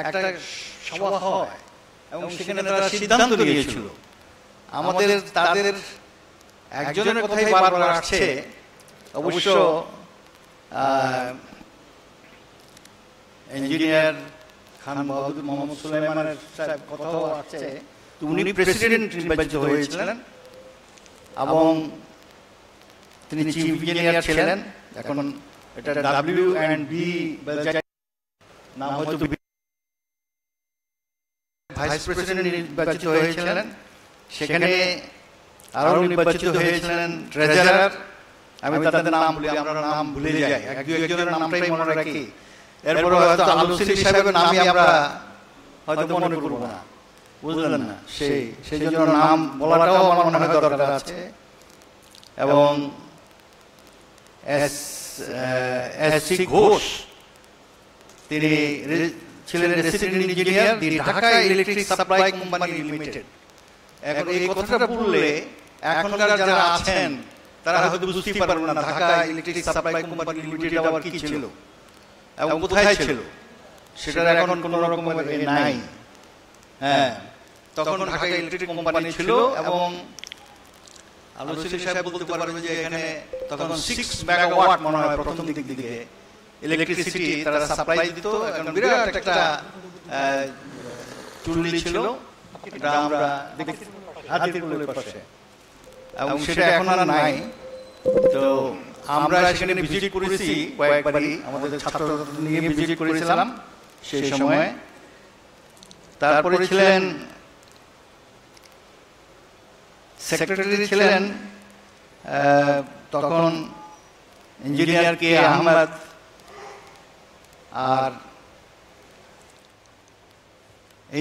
একটা সভা হয় এবং সেখানে তারা সিদ্ধান্ত নিয়েছিল আমাদের তাদের একজনের কথাই বারবার আসছে অবশ্য ইঞ্জিনিয়ার খান বাহাদুর মোহাম্মদ সুলাইমানের সাহেব কথাও আছে উনি প্রেসিডেন্ট নির্বাচিত হয়েছিলেন এবং তিনি চিফ ইঞ্জিনিয়ার ছিলেন এখন এটা ডাব্লিউ অ্যান্ড বি নাম হয়তো ভাইস প্রেসিডেন্ট নির্বাচিত হয়েছিলেন সেখানে আরও নির্বাচিত হয়েছিলেন ট্রেজারার আমি তাদের নাম বলি আমরা নাম ভুলে যাই এক একজনের নামটাই মনে রাখি এরপরে নাম বলাটাও আমার মনে হয় দরকার আছে এবং ঘোষ তিনি ছিলেন রেসিডেন্ট ইঞ্জিনিয়ার লিমিটেড এখনকার যারা আছেন তারা হয়তো বুঝতেই পারবো না Dhaka electric supply company limited আবার কি ছিল এবং কোথায় ছিল সেটার এখন কোনো রকমের নাই হ্যাঁ, হ্যাঁ। তখন ঢাকা ইলেকট্রিক কোম্পানি ছিল এবং আলোচনী সাহেব বলতে পারবেন যে এখানে তখন সিক্স মেগাওয়াট মনে হয় প্রথম দিক দিকে ইলেকট্রিসিটি তারা সাপ্লাই দিত এখন বিরাট একটা চুল্লি ছিল এটা আমরা হাতির পাশে এবং সেটা এখন আর নাই তো আমরা সেখানে ভিজিট করেছি কয়েকবারই আমাদের ছাত্র নিয়ে ভিজিট করেছিলাম সেই সময়ে তারপরে ছিলেন সেক্রেটারি ছিলেন তখন ইঞ্জিনিয়ার কে আহমদ আর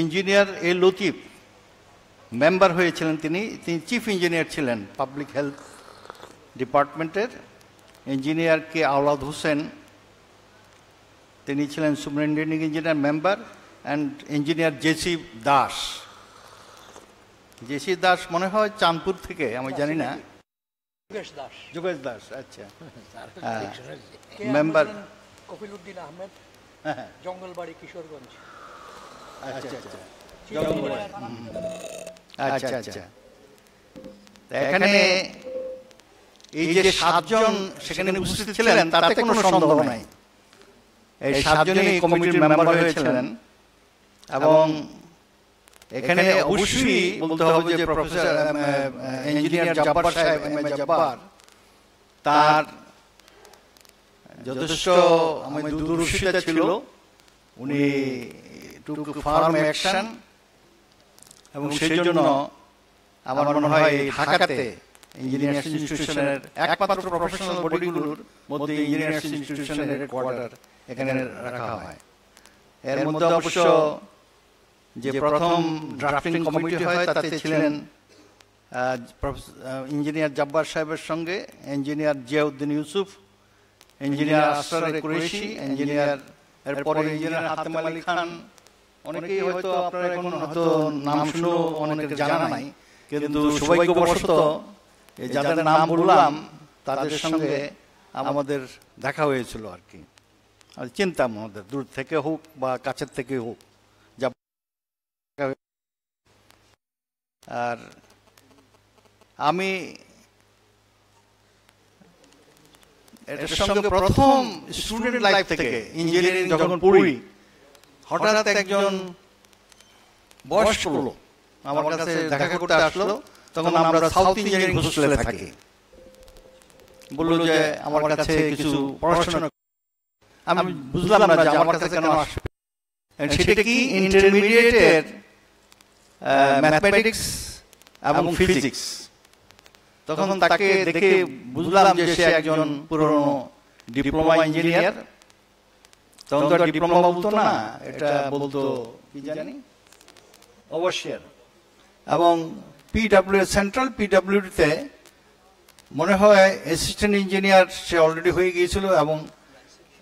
ইঞ্জিনিয়ার এ লতিফ মেম্বার হয়েছিলেন তিনি তিনি চিফ ইঞ্জিনিয়ার ছিলেন পাবলিক হেলথ ডিপার্টমেন্টের ইঞ্জিনিয়ার কে আওলাদ হোসেন তিনি ছিলেন superintending engineer member and engineer J C Das J C Das মনে হয় চাঁদপুর থেকে আমি জানি না যোগেশ দাস আচ্ছা হ্যাঁ। মেম্বার কপিলউদ্দিন আহমেদ হ্যাঁ, হ্যাঁ। জঙ্গলবাড়ি কিশোরগঞ্জ আচ্ছা আচ্ছা আচ্ছা আচ্ছা, আচ্ছা, আচ্ছা।, আচ্ছা এখানে এই যে সাতজন সেখানে উপস্থিত ছিলেন তাতে কোনো সন্দেহ নাই এই সাতজনই কমিটির মেম্বার হয়েছিলেন এবং এখানে অবশ্যই বলতে হবে যে প্রফেসর ইঞ্জিনিয়ার জব্বার সাহেব জব্বার তার যথেষ্ট আমি দূরদর্শিতা ছিল উনি টুকু ফার্ম অ্যাকশন এবং সেই জন্য আমার মনে হয় ঢাকাতে ইঞ্জিনিয়ার্স ইনস্টিটিউশনের একমাত্র প্রফেশনাল বডিগুলোর মধ্যে ইঞ্জিনিয়ার্স ইনস্টিটিউশনের হেডকোয়ার্টার এখানে রাখা হয় এর মধ্যে অবশ্য যে প্রথম ড্রাফটিং কমিটি হয় তাতে ছিলেন ইঞ্জিনিয়ার জাব্বার সাহেবের সঙ্গে engineer Ziauddin Yusuf engineer Asrar Qureshi engineer এরপরে ইঞ্জিনিয়ার হাতেম আলী খান অনেকেই হয়তো আপনার এখন হয়তো নাম শুনেও অনেকে জানা নাই কিন্তু সৌভাগ্যবশত যাদের নাম বললাম তাদের সঙ্গে আমাদের দেখা হয়েছিল আর কি চিন্তা আমাদের দূর থেকে হোক বা কাছের থেকে হোক আর আমি এটার সঙ্গে প্রথম স্টুডেন্ট লাইফ থেকে ইঞ্জিনিয়ারিং যখন পড়ি হঠাৎ একজন বয়স্ক আমার কাছে দেখা করতে আসলো তখন আমরা সাউথ ইঞ্জিনিয়ারিং হোস্টেলে থাকি বললো যে আমার কাছে কিছু পড়াশোনা আমি বুঝলাম না যে আমার কাছে কেন আসবে সেটা কি ইন্টারমিডিয়েটের ম্যাথমেটিক্স এবং ফিজিক্স তখন তাকে দেখে বুঝলাম যে সে একজন পুরনো ডিপ্লোমা ইঞ্জিনিয়ার তখন তো ডিপ্লোমা বলতো না এটা বলতো কি জানি অবশ্যই এবং পিডাব্লিউ সেন্ট্রাল পিডাব্লিউডিতে মনে হয় অ্যাসিস্ট্যান্ট ইঞ্জিনিয়ার সে অলরেডি হয়ে গিয়েছিল এবং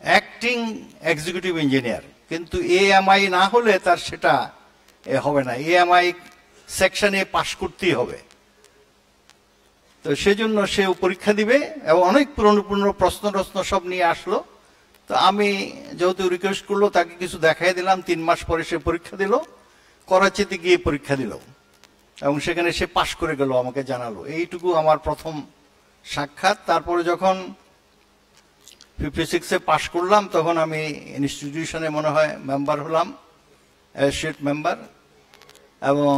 অ্যাক্টিং এক্সিকিউটিভ ইঞ্জিনিয়ার কিন্তু এএমআই না হলে তার সেটা হবে না এএমআই সেকশানে পাশ করতেই হবে তো সেজন্য সে পরীক্ষা দিবে এবং অনেক পুরনো পুরনো প্রশ্ন টশ্ন সব নিয়ে আসলো তো আমি যেহেতু রিকোয়েস্ট করলো তাকে কিছু দেখাই দিলাম তিন মাস পরে সে পরীক্ষা দিল করাচিতে গিয়ে পরীক্ষা দিলাম এবং সেখানে সে পাশ করে গেল আমাকে জানালো এইটুকু আমার প্রথম সাক্ষাৎ তারপরে যখন ফিফটি সিক্সে পাশ করলাম তখন আমি ইনস্টিটিউশনে মনে হয় মেম্বার হলাম অ্যাসোসিয়েট মেম্বার এবং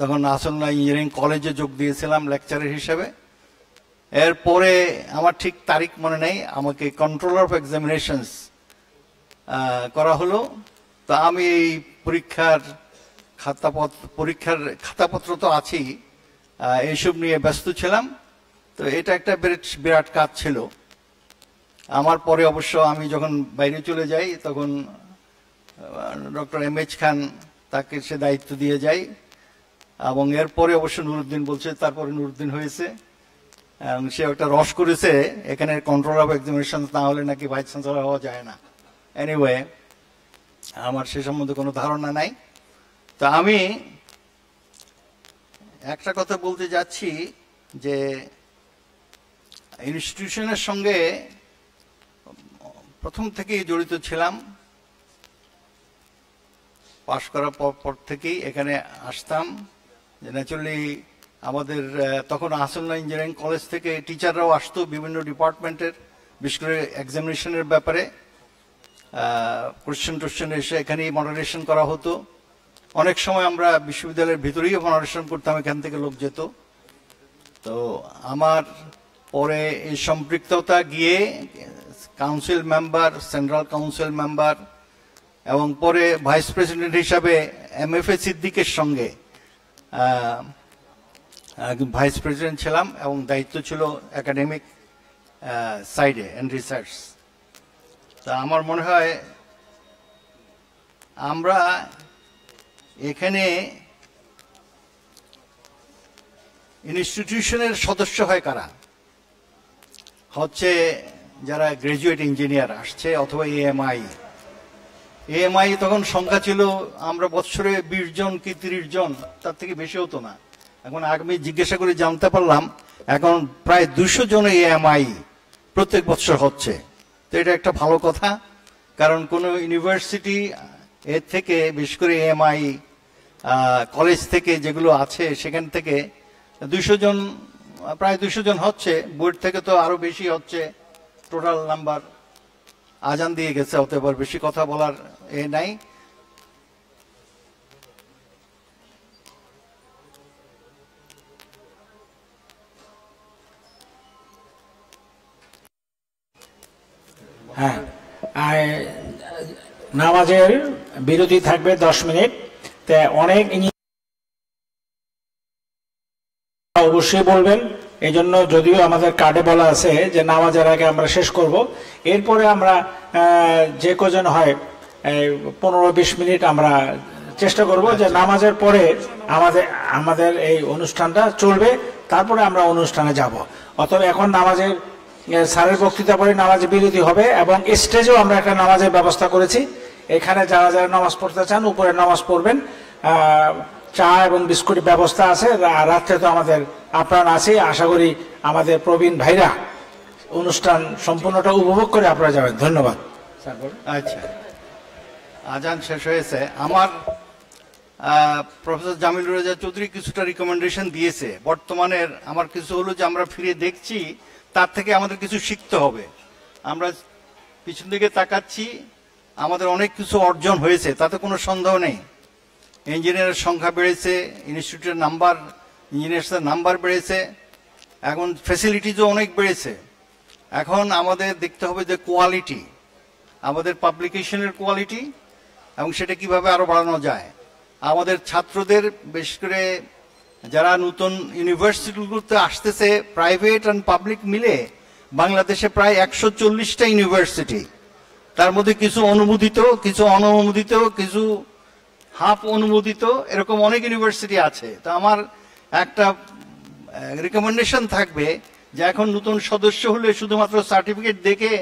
তখন আসন্ন ইঞ্জিনিয়ারিং কলেজে যোগ দিয়েছিলাম লেকচারের হিসেবে এরপরে আমার ঠিক তারিখ মনে নেই আমাকে কন্ট্রোলার অফ এক্সামিনেশনস করা হলো তা আমি এই পরীক্ষার খাতাপত্র পরীক্ষার খাতাপত্র তো আছেই এইসব নিয়ে ব্যস্ত ছিলাম তো এটা একটা বিরাট কাজ ছিল আমার পরে অবশ্য আমি যখন বাইরে চলে যাই তখন ডক্টর এম এইচ খান তাকে সে দায়িত্ব দিয়ে যায় এবং এরপরে অবশ্য নুরুদ্দিন বলছে তারপরে নুরুদ্দিন হয়েছে এবং সে একটা রস করেছে এখানে কন্ট্রোল অফ এক্সামিনেশন না হলে নাকি ভাইস চ্যান্সেলার হওয়া যায় না এনিওয়ে আমার সে সম্বন্ধে কোনো ধারণা নাই তা আমি একটা কথা বলতে যাচ্ছি যে ইনস্টিটিউশনের সঙ্গে প্রথম থেকেই জড়িত ছিলাম পাশ করার পর পর থেকেই এখানে আসতাম যে ন্যাচুরালি আমাদের তখন না ইঞ্জিনিয়ারিং কলেজ থেকে টিচাররাও আসতো বিভিন্ন ডিপার্টমেন্টের বিশেষ করে এক্সামিনেশনের ব্যাপারে কোশ্চেন টোশ্চেন এসে এখানেই মডারেশন করা হতো অনেক সময় আমরা বিশ্ববিদ্যালয়ের ভিতরেই অনারেশন করতাম এখান থেকে লোক যেত তো আমার পরে এই সম্পৃক্ততা গিয়ে council member central council member এবং পরে ভাইস প্রেসিডেন্ট হিসাবে এম এফ এ সিদ্দিকের সঙ্গে ভাইস প্রেসিডেন্ট ছিলাম এবং দায়িত্ব ছিল একাডেমিক সাইডে অ্যান্ড রিসার্চ তা আমার মনে হয় আমরা এখানে ইনস্টিটিউশনের সদস্য হয় কারা হচ্ছে যারা গ্রাজুয়েট ইঞ্জিনিয়ার আসছে অথবা এএমআই এএমআই তখন সংখ্যা ছিল আমরা বৎসরে বিশ জন কি তিরিশ জন তার থেকে বেশি হতো না এখন আমি জিজ্ঞাসা করে জানতে পারলাম এখন প্রায় দুশো জন এএমআই প্রত্যেক বছর হচ্ছে তো এটা একটা ভালো কথা কারণ কোনো ইউনিভার্সিটি এর থেকে বিশেষ করে এএমআই কলেজ থেকে যেগুলো আছে সেখান থেকে দুশো জন প্রায় দুশো জন হচ্ছে বোর্ড থেকে তো আরও বেশি হচ্ছে টোটাল নাম্বার আজান দিয়ে গেছে অত বেশি কথা বলার এ নাই হ্যাঁ নামাজের বিরতি থাকবে দশ মিনিট অনেক অবশ্যই বলবেন এই জন্য যদিও আমাদের কার্ডে বলা আছে যে নামাজের আগে আমরা শেষ করব এরপরে আমরা যে কজন হয় পনেরো বিশ মিনিট আমরা চেষ্টা করব যে আচ্ছা। নামাজের পরে আমাদের আমাদের এই অনুষ্ঠানটা চলবে তারপরে আমরা অনুষ্ঠানে যাব অতএব এখন নামাজের স্যারের বক্তৃতা পরে নামাজ বিরতি হবে এবং স্টেজেও আমরা একটা নামাজের ব্যবস্থা করেছি এখানে যারা যারা নামাজ পড়তে চান উপরে নামাজ পড়বেন চা এবং বিস্কুটের ব্যবস্থা আছে রাত্রে তো আমাদের আপ্রাণ আছে আশা করি আমাদের প্রবীণ ভাইরা অনুষ্ঠান সম্পূর্ণটা উপভোগ করে আপনারা যাবেন ধন্যবাদ আচ্ছা আজান শেষ হয়েছে আমার প্রফেসর জামিল রোজা চৌধুরী কিছুটা রিকমেন্ডেশন দিয়েছে বর্তমানের আমার কিছু হলো যে আমরা ফিরে দেখছি তার থেকে আমাদের কিছু শিখতে হবে আমরা পিছন দিকে তাকাচ্ছি আমাদের অনেক কিছু অর্জন হয়েছে তাতে কোনো সন্দেহ নেই ইঞ্জিনিয়ারের সংখ্যা বেড়েছে ইনস্টিটিউটের নাম্বার ইঞ্জিনিয়ার্সের নাম্বার বেড়েছে এখন ফেসিলিটিজও অনেক বেড়েছে এখন আমাদের দেখতে হবে যে কোয়ালিটি আমাদের পাবলিকেশনের কোয়ালিটি এবং সেটা কিভাবে আরও বাড়ানো যায় আমাদের ছাত্রদের বেশ করে যারা নতুন ইউনিভার্সিটিগুলোতে আসতেছে প্রাইভেট অ্যান্ড পাবলিক মিলে বাংলাদেশে প্রায় একশো চল্লিশটা ইউনিভার্সিটি তার মধ্যে কিছু অনুমোদিত কিছু অননুমোদিত কিছু হাফ অনুমোদিত এরকম অনেক ইউনিভার্সিটি আছে তো আমার একটা রেকমেন্ডেশন থাকবে যে এখন নতুন সদস্য হলে শুধুমাত্র সার্টিফিকেট দেখে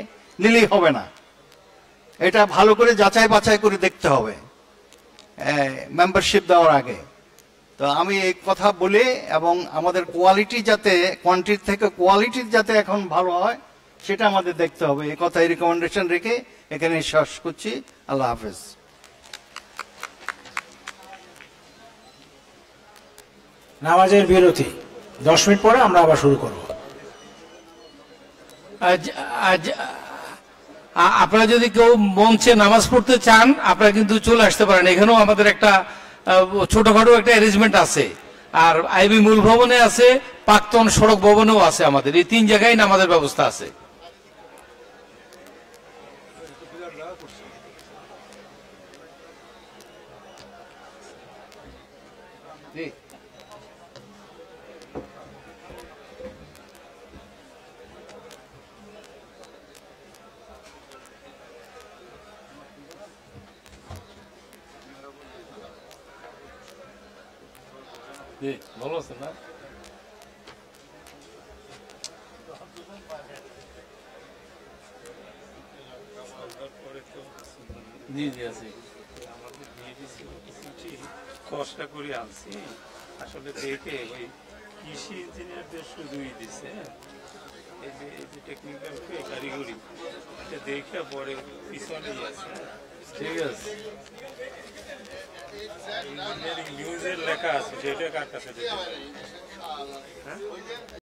নিলেই হবে না এটা ভালো করে যাচাই বাছাই করে দেখতে হবে মেম্বারশিপ দেওয়ার আগে তো আমি এই কথা বলে এবং আমাদের কোয়ালিটি যাতে কোয়ান্টিটি থেকে কোয়ালিটি যাতে এখন ভালো হয় সেটা আমাদের দেখতে হবে এই কথা রেকমেন্ডেশন রেখে এখানে শেষ করছি আল্লাহ হাফেজ নামাজের বিরতি দশ মিনিট পরে আমরা আবার শুরু করব আপনারা যদি কেউ মঞ্চে নামাজ পড়তে চান আপনারা কিন্তু চলে আসতে পারেন এখানেও আমাদের একটা ছোটখাটো একটা অ্যারেঞ্জমেন্ট আছে আর আইবি মূল ভবনে আছে প্রাক্তন সড়ক ভবনেও আছে আমাদের এই তিন জায়গায় নামাজের ব্যবস্থা আছে জি ভালো আছেন না জি জি আছি কষ্ট করে আনছি আসলে দেখে ওই কৃষি ইঞ্জিনিয়ারদের শুধুই দিছে এই যে এই যে টেকনিক্যাল কারিগরি এটা দেখে পরে পিছনেই আছে ঠিক আছে নিউজের লেখা আছে সেটা কার কাছে